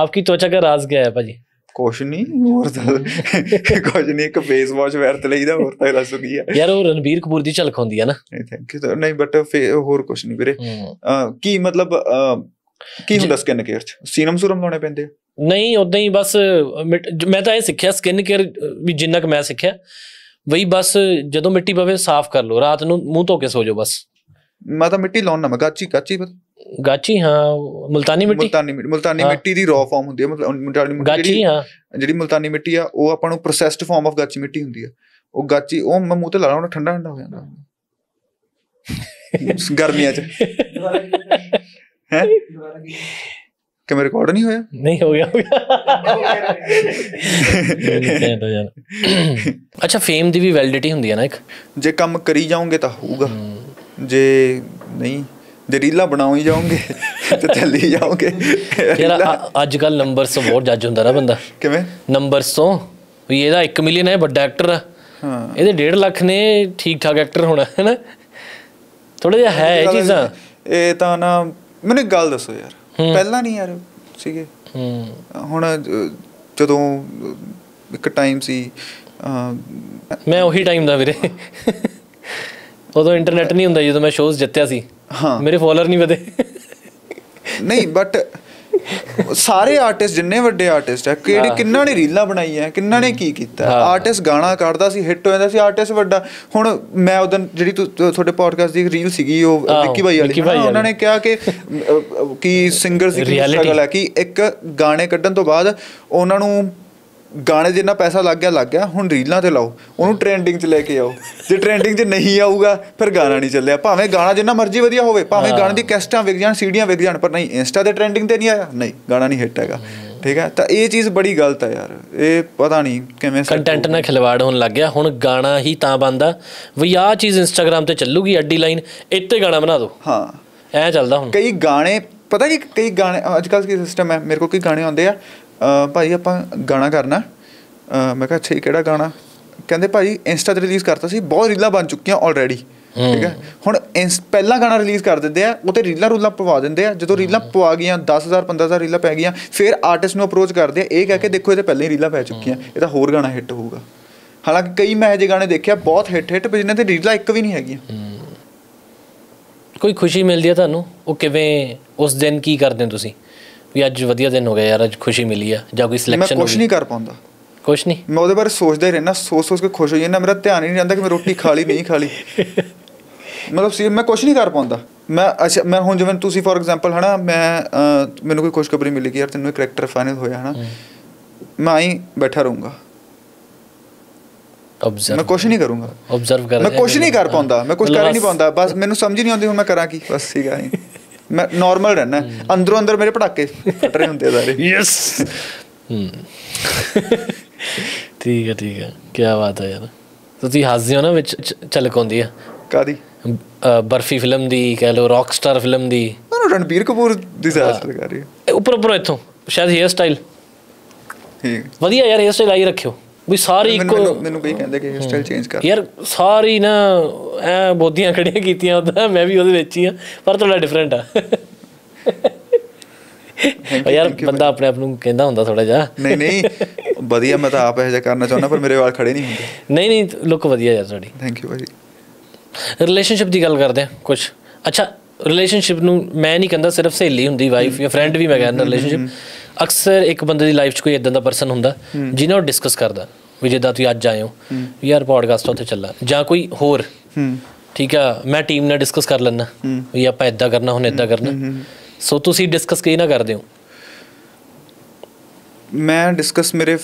ਆਪਕੀ ਤੋਚਾ ਦਾ ਰਾਜ਼ ਕੀ ਹੈ ਭਾਜੀ ਕੁਛ ਨਹੀਂ ਹੋਰ ਤਾਂ ਕੁਛ ਨਹੀਂ ਇੱਕ ਫੇਸ ਵਾਸ਼ ਵਰਤ ਲਈਦਾ ਹੋਰ ਤਾਂ ਦੱਸੋ ਕੀ ਹੈ ਯਾਰ ਉਹ ਰਣਵੀਰ ਕਪੂਰ ਦੀ ਝਲਕ ਹੁੰਦੀ ਹੈ ਨਾ ਥੈਂਕ ਯੂ ਨਹੀਂ ਬਟ ਹੋਰ ਕੁਛ ਨਹੀਂ ਵੀਰੇ ਕੀ ਮਤਲਬ ਕੀ ਹੁੰਦਾ ਸਕਿਨ ਕੇਅਰ ਚ ਸੀਨਮ ਸੁਰਮ ਲਾਉਣੇ ਪੈਂਦੇ ਨਹੀਂ ਉਦਾਂ ਹੀ ਬਸ ਮੈਂ ਤਾਂ ਇਹ ਸਿੱਖਿਆ ਸਕਿਨ ਕੇਅਰ ਵੀ ਜਿੰਨਾ ਕਿ ਮੈਂ ਸਿੱਖਿਆ ਵਈ ਬਸ ਜਦੋਂ ਮਿੱਟੀ ਪਵੇ ਸਾਫ਼ ਕਰ ਲਓ ਰਾਤ ਨੂੰ ਮੂੰਹ ਧੋ ਕੇ ਸੋ ਜਾਓ ਬਸ ਮੈਂ ਤਾਂ ਮਿੱਟੀ ਲਾਉਣ ਨਾ ਮੈਂ ਗਾਚੀ ਗਾਚੀ ਗਾਚੀ ਹਾਂ ਮਲਤਾਨੀ ਮਿੱਟੀ ਮਲਤਾਨੀ ਮਲਤਾਨੀ ਮਿੱਟੀ ਦੀ ਰॉ ਫਾਰਮ ਹੁੰਦੀ ਹੈ ਮਤਲਬ ਮਲਤਾਨੀ ਗਾਚੀ ਹਾਂ ਜਿਹੜੀ ਮਲਤਾਨੀ ਮਿੱਟੀ ਆ ਉਹ ਆਪਾਂ ਨੂੰ ਪ੍ਰੋਸੈਸਡ ਫਾਰਮ ਆਫ ਗਾਚੀ ਮਿੱਟੀ ਹੁੰਦੀ ਆ ਉਹ ਗਾਚੀ ਉਹ ਮੈਂ ਮੂੰਹ ਤੇ ਲਾ ਲਾਉਣਾ ਠੰਡਾ ਠੰਡਾ ਹੋ ਜਾਂਦਾ ਗਰਮੀਆਂ 'ਚ ਹੈ ਕਿਵੇਂ ਰਿਕਾਰਡ ਨਹੀਂ ਹੋਇਆ ਨਹੀਂ ਹੋ ਗਿਆ ਹੋ ਗਿਆ ਅੱਛਾ ਫੇਮ ਦੀ ਵੀ ਵੈਲਿਡਿਟੀ ਹੁੰਦੀ ਹੈ ਨਾ ਇੱਕ ਜੇ ਕੰਮ ਕਰੀ ਜਾਓਗੇ ਤਾਂ ਹੋਊਗਾ ਜੇ ਨਹੀਂ ਜੇ ਰੀਲਾ ਬਣਾਉਂ ਹੀ ਜਾਓਗੇ ਤੇ ਚੱਲੀ ਜਾਓਗੇ ਅੱਜ ਕੱਲ ਨੰਬਰਸ ਤੋਂ ਬਹੁਤ ਜੱਜ ਹੁੰਦਾ ਨਾ ਬੰਦਾ ਕਿਵੇਂ ਨੰਬਰਸ ਤੋਂ ਵੀ ਇਹਦਾ 1 ਮਿਲੀਅਨ ਹੈ ਵੱਡਾ ਐਕਟਰ ਆ ਹਾਂ ਇਹਦੇ 1.5 ਲੱਖ ਨੇ ਠੀਕ ਠਾਕ ਐਕਟਰ ਹੋਣਾ ਹੈ ਨਾ ਥੋੜਾ ਜਿਹਾ ਹੈ ਇਹ ਚੀਜ਼ਾਂ ਇਹ ਤਾਂ ਨਾ ਮੈਨੂੰ ਗੱਲ ਦੱਸੋ ਯਾਰ ਪਹਿਲਾਂ ਨਹੀਂ ਯਾਰ ਸੀਗੇ ਹੁਣ ਜਦੋਂ ਇੱਕ ਟਾਈਮ ਸੀ ਮੈਂ ਉਹੀ ਟਾਈਮ ਦਾ ਵੀਰੇ ਉਦੋਂ ਇੰਟਰਨੈਟ ਨਹੀਂ ਹੁੰਦਾ ਜਦੋਂ ਮੈਂ ਸ਼ੋਜ਼ ਜਿੱਤਿਆ ਸੀ ਹਾਂ ਮੇਰੇ ਫਾਲੋਅਰ ਨਹੀਂ ਵਧੇ ਨਹੀਂ ਬਟ ਸਾਰੇ ਆਰਟਿਸਟ ਜਿੰਨੇ ਵੱਡੇ ਆਰਟਿਸਟ ਆ ਕਿਹੜੇ ਕਿੰਨਾ ਨੇ ਰੀਲਾਂ ਬਣਾਈਆਂ ਕਿੰਨਾ ਨੇ ਕੀ ਕੀਤਾ ਆਰਟਿਸਟ ਗਾਣਾ ਕੱਢਦਾ ਸੀ ਹਿੱਟ ਹੋ ਜਾਂਦਾ ਸੀ ਆਰਟਿਸਟ ਵੱਡਾ ਹੁਣ ਮੈਂ ਉਹਦਨ ਜਿਹੜੀ ਤੁਹਾਡੇ ਪੋਡਕਾਸਟ ਦੀ ਰੀਲ ਸੀਗੀ ਉਹ ਵਿੱਕੀ ਭਾਈ ਵਾਲੀ ਉਹਨਾਂ ਨੇ ਕਿਹਾ ਕਿ ਕੀ ਸਿੰਗਰਸ ਸੀ ਸਟਰਗਲ ਹੈ ਕਿ ਇੱਕ ਗਾਣੇ ਕੱਢਣ ਤੋਂ ਬਾਅਦ ਉਹਨਾਂ ਨੂੰ ਗਾਣੇ ਜਿੰਨਾ ਪੈਸਾ ਲੱਗ ਗਿਆ ਲੱਗ ਗਿਆ ਹੁਣ ਰੀਲਾਂ ਤੇ ਲਾਓ ਉਹਨੂੰ ਟ੍ਰੈਂਡਿੰਗ 'ਚ ਲੈ ਕੇ ਆਓ ਜੇ ਟ੍ਰੈਂਡਿੰਗ 'ਚ ਨਹੀਂ ਆਊਗਾ ਫਿਰ ਗਾਣਾ ਨਹੀਂ ਚੱਲਿਆ ਭਾਵੇਂ ਗਾਣਾ ਜਿੰਨਾ ਮਰਜ਼ੀ ਵਧੀਆ ਹੋਵੇ ਭਾਵੇਂ ਗਾਣੇ ਦੀ ਕੈਸਟਾਂ ਵਿਕ ਜਾਣ ਸੀਡੀਆਂ ਵਿਕ ਜਾਣ ਪਰ ਨਹੀਂ ਇੰਸਟਾ ਤੇ ਟ੍ਰੈਂਡਿੰਗ ਤੇ ਨਹੀਂ ਆਇਆ ਨਹੀਂ ਗਾਣਾ ਨਹੀਂ ਹਿੱਟ ਹੈਗਾ ਠੀਕ ਹੈ ਤਾਂ ਇਹ ਚੀਜ਼ ਬੜੀ ਗਲਤ ਹੈ ਯਾਰ ਇਹ ਪਤਾ ਨਹੀਂ ਕਿਵੇਂ ਕੰਟੈਂਟ ਨਾਲ ਖਿਲਵਾੜ ਹੋਣ ਲੱਗ ਗਿਆ ਹੁਣ ਗਾਣਾ ਹੀ ਤਾਂ ਬੰਦਾ ਵੀ ਆਹ ਚੀਜ਼ ਇੰਸਟਾਗ੍ਰam ਤੇ ਚੱਲੂਗੀ ਅੱਡੀ ਲਾਈਨ ਇੱਥੇ ਗਾਣਾ ਬਣਾ ਦੋ ਹਾਂ ਐ ਚੱਲਦਾ ਹੁਣ ਕਈ ਗਾਣੇ ਪਤਾ ਕਿ ਕਈ ਗਾਣੇ ਅੱਜ ਕੱਲ ਕੀ ਸਿਸਟਮ ਹੈ ਮੇਰੇ ਕੋਲ ਕਈ ਗਾਣੇ ਆਉਂਦੇ ਆ ਭਾਈ ਆਪਾਂ ਗਾਣਾ ਕਰਨਾ ਮੈਂ ਕਿਹਾ ਠੀਕ ਕਿਹੜਾ ਗਾਣਾ ਕਹਿੰਦੇ ਭਾਈ ਇੰਸਟਾ ਤੇ ਰਿਲੀਜ਼ ਕਰਤਾ ਸੀ ਬਹੁਤ ਰੀਲਾਂ ਬਣ ਚੁੱਕੀਆਂ ਆਲਰੇਡੀ ਠੀਕ ਹੈ ਹੁਣ ਪਹਿਲਾ ਗਾਣਾ ਰਿਲੀਜ਼ ਕਰ ਦਿੰਦੇ ਆ ਉਤੇ ਰੀਲਾਂ ਰੂਲਾਂ ਪਵਾ ਦਿੰਦੇ ਆ ਜਦੋਂ ਰੀਲਾਂ ਪਵਾ ਗਈਆਂ 10000 15000 ਰੀਲਾਂ ਪੈ ਗਈਆਂ ਫਿਰ ਆਰਟਿਸਟ ਨੂੰ ਅਪਰੋਚ ਕਰਦੇ ਆ ਇਹ ਕਹਿ ਕੇ ਦੇਖੋ ਇਹ ਪਹਿਲੇ ਪਹਿਲਾਂ ਹੀ ਰੀਲਾਂ ਪੈ ਚੁੱਕੀਆਂ ਇਹ ਤਾਂ ਹੋਰ ਗਾਣਾ ਹਿੱਟ ਹੋਊਗਾ ਹਾਲਾਂਕਿ ਕਈ ਮੈਂ ਇਹ ਗਾਣੇ ਦੇਖਿਆ ਬਹੁਤ ਹਿੱਟ ਹਿੱਟ ਪਰ ਜਿਨ੍ਹਾਂ ਤੇ ਰੀਲਾਂ ਇੱਕ ਵੀ ਨਹੀਂ ਹੈਗੀਆਂ ਕੋਈ ਖੁਸ਼ੀ ਮਿਲਦੀ ਆ ਤੁਹਾਨੂੰ ਉਹ ਕਿਵੇਂ ਉਸ ਦਿਨ ਕੀ ਕਰਦੇ ਤੁਸੀਂ ਵੀ ਅੱਜ ਵਧੀਆ ਦਿਨ ਹੋ ਗਿਆ ਯਾਰ ਅੱਜ ਖੁਸ਼ੀ ਮਿਲੀ ਆ ਜਾਂ ਕੋਈ ਸਿਲੈਕਸ਼ਨ ਮੈਂ ਕੁਝ ਨਹੀਂ ਕਰ ਪਾਉਂਦਾ ਕੁਝ ਨਹੀਂ ਮੈਂ ਉਹਦੇ ਬਾਰੇ ਸੋਚਦਾ ਹੀ ਰਹਿਣਾ ਸੋਚ ਸੋਚ ਕੇ ਖੁਸ਼ ਹੋ ਜਾਂਦਾ ਮੇਰਾ ਧਿਆਨ ਹੀ ਨਹੀਂ ਜਾਂਦਾ ਕਿ ਮੈਂ ਰੋਟੀ ਖਾ ਲਈ ਨਹੀਂ ਖਾ ਲਈ ਮਤਲਬ ਸੀ ਮੈਂ ਕੁਝ ਨਹੀਂ ਕਰ ਪਾਉਂਦਾ ਮੈਂ ਅੱਛਾ ਮੈਂ ਹੁਣ ਜਿਵੇਂ ਤੁਸੀਂ ਫੋਰ ਐਗਜ਼ਾਮਪਲ ਹਨਾ ਮੈਂ ਮੈਨੂੰ ਕੋਈ ਖੁਸ਼ਖਬਰੀ ਮਿਲੀ ਕਿ ਯਾਰ ਤੈਨੂੰ ਇੱਕ ਕੈਰੈਕਟਰ ਫਾਈਨਲ ਹੋਇਆ ਹਨਾ ਮੈਂ ਆਈ ਬੈਠਾ ਰਹੂੰਗਾ ਅਬਜ਼ਰਵ ਮੈਂ ਕੁਝ ਨਹੀਂ ਕਰੂੰਗਾ ਆਬਜ਼ਰਵ ਕਰ ਮੈਂ ਕੁਝ ਨਹੀਂ ਕਰ ਪਾਉਂਦਾ ਮੈਂ ਕੁਝ ਕਰ ਹੀ ਨਹੀਂ ਪਾਉਂਦਾ ਬਸ ਮੈਨੂੰ ਸਮਝ ਨਹੀਂ ਆਉਂਦੀ ਹੁਣ ਮੈਂ ਕਰਾਂ ਕੀ ਬਸ ਸੀਗਾ ਹੀ ਮੈਂ ਨਾਰਮਲ ਰਹਿਣਾ ਅੰਦਰੋਂ ਅੰਦਰ ਮੇਰੇ ਪਟਾਕੇ ਫਟ ਰਹੇ ਹੁੰਦੇ ਸਾਰੇ ਯੈਸ ਠੀਕ ਹੈ ਠੀਕ ਹੈ ਕੀ ਬਾਤ ਹੈ ਯਾਰ ਤੁਸੀਂ ਹੱਸਦੇ ਹੋ ਨਾ ਵਿੱਚ ਚਲਕ ਹੁੰਦੀ ਆ ਕਾਦੀ ਬਰਫੀ ਫਿਲਮ ਦੀ ਕਹ ਲੋ ਰੌਕ ਸਟਾਰ ਫਿਲਮ ਦੀ ਨਾ ਰਣਬੀਰ ਕਪੂਰ ਦੀ ਸਾਸ ਲਗਾ ਰਹੀ ਹੈ ਉੱਪਰ ਉੱਪਰ ਇੱਥੋਂ ਸ਼ਾਇਦ ਹੇਅਰ ਸਟਾਈਲ ਠੀਕ ਵਧੀਆ ਯਾਰ ਹੇਅਰ ਸਟਾਈਲ ਆਈ ਰੱਖਿਓ ਵੀ ਸਾਰੀ ਇੱਕੋ ਮੈਨੂੰ ਕਈ ਕਹਿੰਦੇ ਕਿ ਸਟਾਈਲ ਚੇਂਜ ਕਰ ਯਾਰ ਸਾਰੀ ਨਾ ਐ ਬੋਧੀਆਂ ਖੜੀਆਂ ਕੀਤੀਆਂ ਉਹਦਾ ਮੈਂ ਵੀ ਉਹਦੇ ਵਿੱਚ ਹੀ ਆ ਪਰ ਥੋੜਾ ਡਿਫਰੈਂਟ ਆ ਯਾਰ ਬੰਦਾ ਆਪਣੇ ਆਪ ਨੂੰ ਕਹਿੰਦਾ ਹੁੰਦਾ ਥੋੜਾ ਜਿਹਾ ਨਹੀਂ ਨਹੀਂ ਵਧੀਆ ਮੈਂ ਤਾਂ ਆਪ ਇਹ ਜਿਹਾ ਕਰਨਾ ਚਾਹੁੰਦਾ ਪਰ ਮੇਰੇ ਵਾਲ ਖੜੇ ਨਹੀਂ ਹੁੰਦੇ ਨਹੀਂ ਨਹੀਂ ਲੁੱਕ ਵਧੀਆ ਯਾਰ ਤੁਹਾਡੀ ਥੈਂਕ ਯੂ ਭਾਜੀ ਰਿਲੇਸ਼ਨਸ਼ਿਪ ਦੀ ਗੱਲ ਕਰਦੇ ਆ ਕੁਝ ਅੱਛਾ ਰਿਲੇਸ਼ਨਸ਼ਿਪ ਨੂੰ ਮੈਂ ਨਹੀਂ ਕਹਿੰਦਾ ਸਿਰਫ ਸਹੇਲੀ ਹੁੰਦੀ ਵਾਈਫ ਜਾਂ ਫਰੈਂਡ ਵੀ ਮੈਂ ਕਹਿੰਦਾ ਰਿਲੇਸ਼ਨਸ਼ਿਪ ਅਕਸਰ ਇੱਕ ਬੰਦੇ ਦੀ ਲਾਈਫ 'ਚ ਕੋਈ ਇਦਾਂ ਦਾ ਪਰਸਨ ਹੁੰਦਾ ਜਿਹਨਾਂ ਨੂੰ ਡਿਸਕਸ ਕਰਦਾ ਵੀ ਜਿੱਦਾਂ ਤੁਸੀਂ ਅੱਜ ਆਏ ਹੋ ਯਾਰ ਪੋਡਕਾਸਟ ਉੱਥੇ ਚੱਲਾ ਜਾਂ ਕੋਈ ਹੋਰ ਠੀਕ ਆ ਮੈਂ ਟੀਮ ਨਾਲ ਡਿਸਕਸ ਕਰ ਲੈਣਾ ਵੀ ਆਪਾਂ ਇਦਾਂ ਕਰਨਾ ਹੁਣ ਇਦਾਂ ਕਰਨਾ ਸੋ ਤੁਸੀਂ ਡਿਸਕਸ ਕੀ ਨਾ ਕਰਦੇ ਹੋ ਮੈਂ ਡਿਸਕਸ ਮੇਰੇ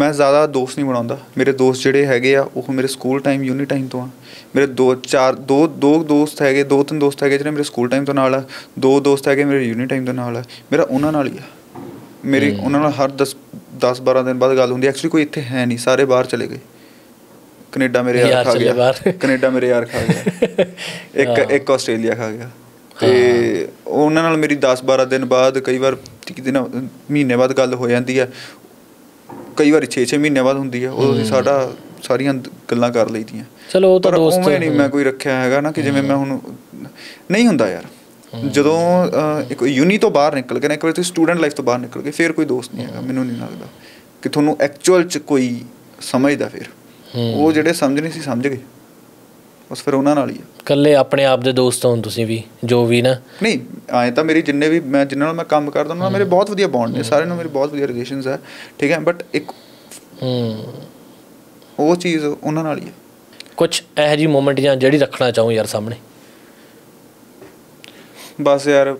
ਮੈਂ ਜ਼ਿਆਦਾ ਦੋਸਤ ਨਹੀਂ ਬਣਾਉਂਦਾ ਮੇਰੇ ਦੋਸਤ ਜਿਹੜੇ ਹੈਗੇ ਆ ਉਹ ਮੇਰੇ ਸਕੂਲ ਟਾਈਮ ਯੂਨੀ ਟਾਈਮ ਤੋਂ ਆ ਮੇਰੇ ਦੋ ਚਾਰ ਦੋ ਦੋ ਦੋਸਤ ਹੈਗੇ ਦੋ ਤਿੰਨ ਦੋਸਤ ਹੈਗੇ ਜਿਹੜੇ ਮੇਰੇ ਸਕੂਲ ਟਾਈਮ ਤੋਂ ਨਾਲ ਆ ਦੋ ਦੋਸਤ ਹੈਗੇ ਮੇਰੇ ਯੂਨੀ ਟਾਈਮ ਤੋਂ ਨਾਲ ਆ ਮੇਰਾ ਉਹਨਾਂ ਨਾਲ ਹੀ ਆ ਮੇਰੀ ਉਹਨਾਂ ਨਾਲ ਹਰ 10 10 12 ਦਿਨ ਬਾਅਦ ਗੱਲ ਹੁੰਦੀ ਐਕਚੁਅਲੀ ਕੋਈ ਇੱਥੇ ਹੈ ਨਹੀਂ ਸਾਰੇ ਬਾਹਰ ਚਲੇ ਗਏ ਕੈਨੇਡਾ ਮੇਰੇ ਯਾਰ ਖਾ ਗਿਆ ਕੈਨੇਡਾ ਮੇਰੇ ਯਾਰ ਖਾ ਗਿਆ ਇੱਕ ਇੱਕ ਆਸਟ੍ਰੇਲੀਆ ਖਾ ਗਿਆ ਤੇ ਉਹਨਾਂ ਨਾਲ ਮੇਰੀ 10 12 ਦਿਨ ਬਾਅਦ ਕਈ ਵਾਰ ਦਿਨ ਮਹੀਨੇ ਬਾਅਦ ਗੱਲ ਹੋ ਜਾਂਦੀ ਹੈ ਕਈ ਵਾਰ 6 6 ਮਹੀਨੇ ਬਾਅਦ ਹੁੰਦੀ ਹੈ ਉਹ ਸਾਡਾ ਸਾਰੀਆਂ ਗੱਲਾਂ ਕਰ ਲਈਦੀਆਂ ਚਲੋ ਉਹ ਤਾਂ ਦੋਸਤ ਨਹੀਂ ਮੈਂ ਕੋਈ ਰੱਖਿਆ ਹੈਗਾ ਨਾ ਕਿ ਜਿਵੇਂ ਮੈਂ ਹੁਣ ਨਹੀਂ ਹੁੰਦਾ ਯਾਰ ਜਦੋਂ ਇੱਕ ਯੂਨੀ ਤੋਂ ਬਾਹਰ ਨਿਕਲ ਕੇ ਨਾ ਇੱਕ ਵਾਰ ਤੁਸੀਂ ਸਟੂਡੈਂਟ ਲਾਈਫ ਤੋਂ ਬਾਹਰ ਨਿਕਲ ਗਏ ਫਿਰ ਕੋਈ ਦੋਸਤ ਨਹੀਂ ਹੈਗਾ ਮੈਨੂੰ ਨਹੀਂ ਲੱਗਦਾ ਕਿ ਤੁਹਾਨੂੰ ਐਕਚੁਅਲ ਚ ਕੋਈ ਸਮਝਦਾ ਫਿਰ ਉਹ ਜਿਹੜੇ ਸਮਝ ਨਹੀਂ ਸੀ ਸਮਝ ਗਏ ਉਸ ਫਿਰ ਉਹਨਾਂ ਨਾਲ ਹੀ ਇਕੱਲੇ ਆਪਣੇ ਆਪ ਦੇ ਦੋਸਤ ਹੋਣ ਤੁਸੀਂ ਵੀ ਜੋ ਵੀ ਨਾ ਨਹੀਂ ਆਏ ਤਾਂ ਮੇਰੀ ਜਿੰਨੇ ਵੀ ਮੈਂ ਜਿੰਨਾਂ ਨਾਲ ਮੈਂ ਕੰਮ ਕਰਦਾ ਉਹਨਾਂ ਨਾਲ ਮੇਰੇ ਬਹੁਤ ਵਧੀਆ ਬੌਂਡ ਨੇ ਸਾਰਿਆਂ ਨਾਲ ਮੇਰੇ ਬਹੁਤ ਵਧੀਆ ਰਿਲੇਸ਼ਨਸ ਹੈ ਠੀਕ ਹੈ ਬਟ ਇੱਕ ਹੂੰ ਉਹ ਚੀਜ਼ ਉਹਨਾਂ ਨਾਲ ਹੀ ਹੈ ਕੁਝ ਇਹੋ ਜੀ ਮੂਮੈਂਟ ਜਾਂ ਜਿਹੜੀ ਰੱਖਣਾ ਚਾਹੂੰ ਯਾਰ ਸਾਹਮਣੇ ਬਸ ਯਾਰ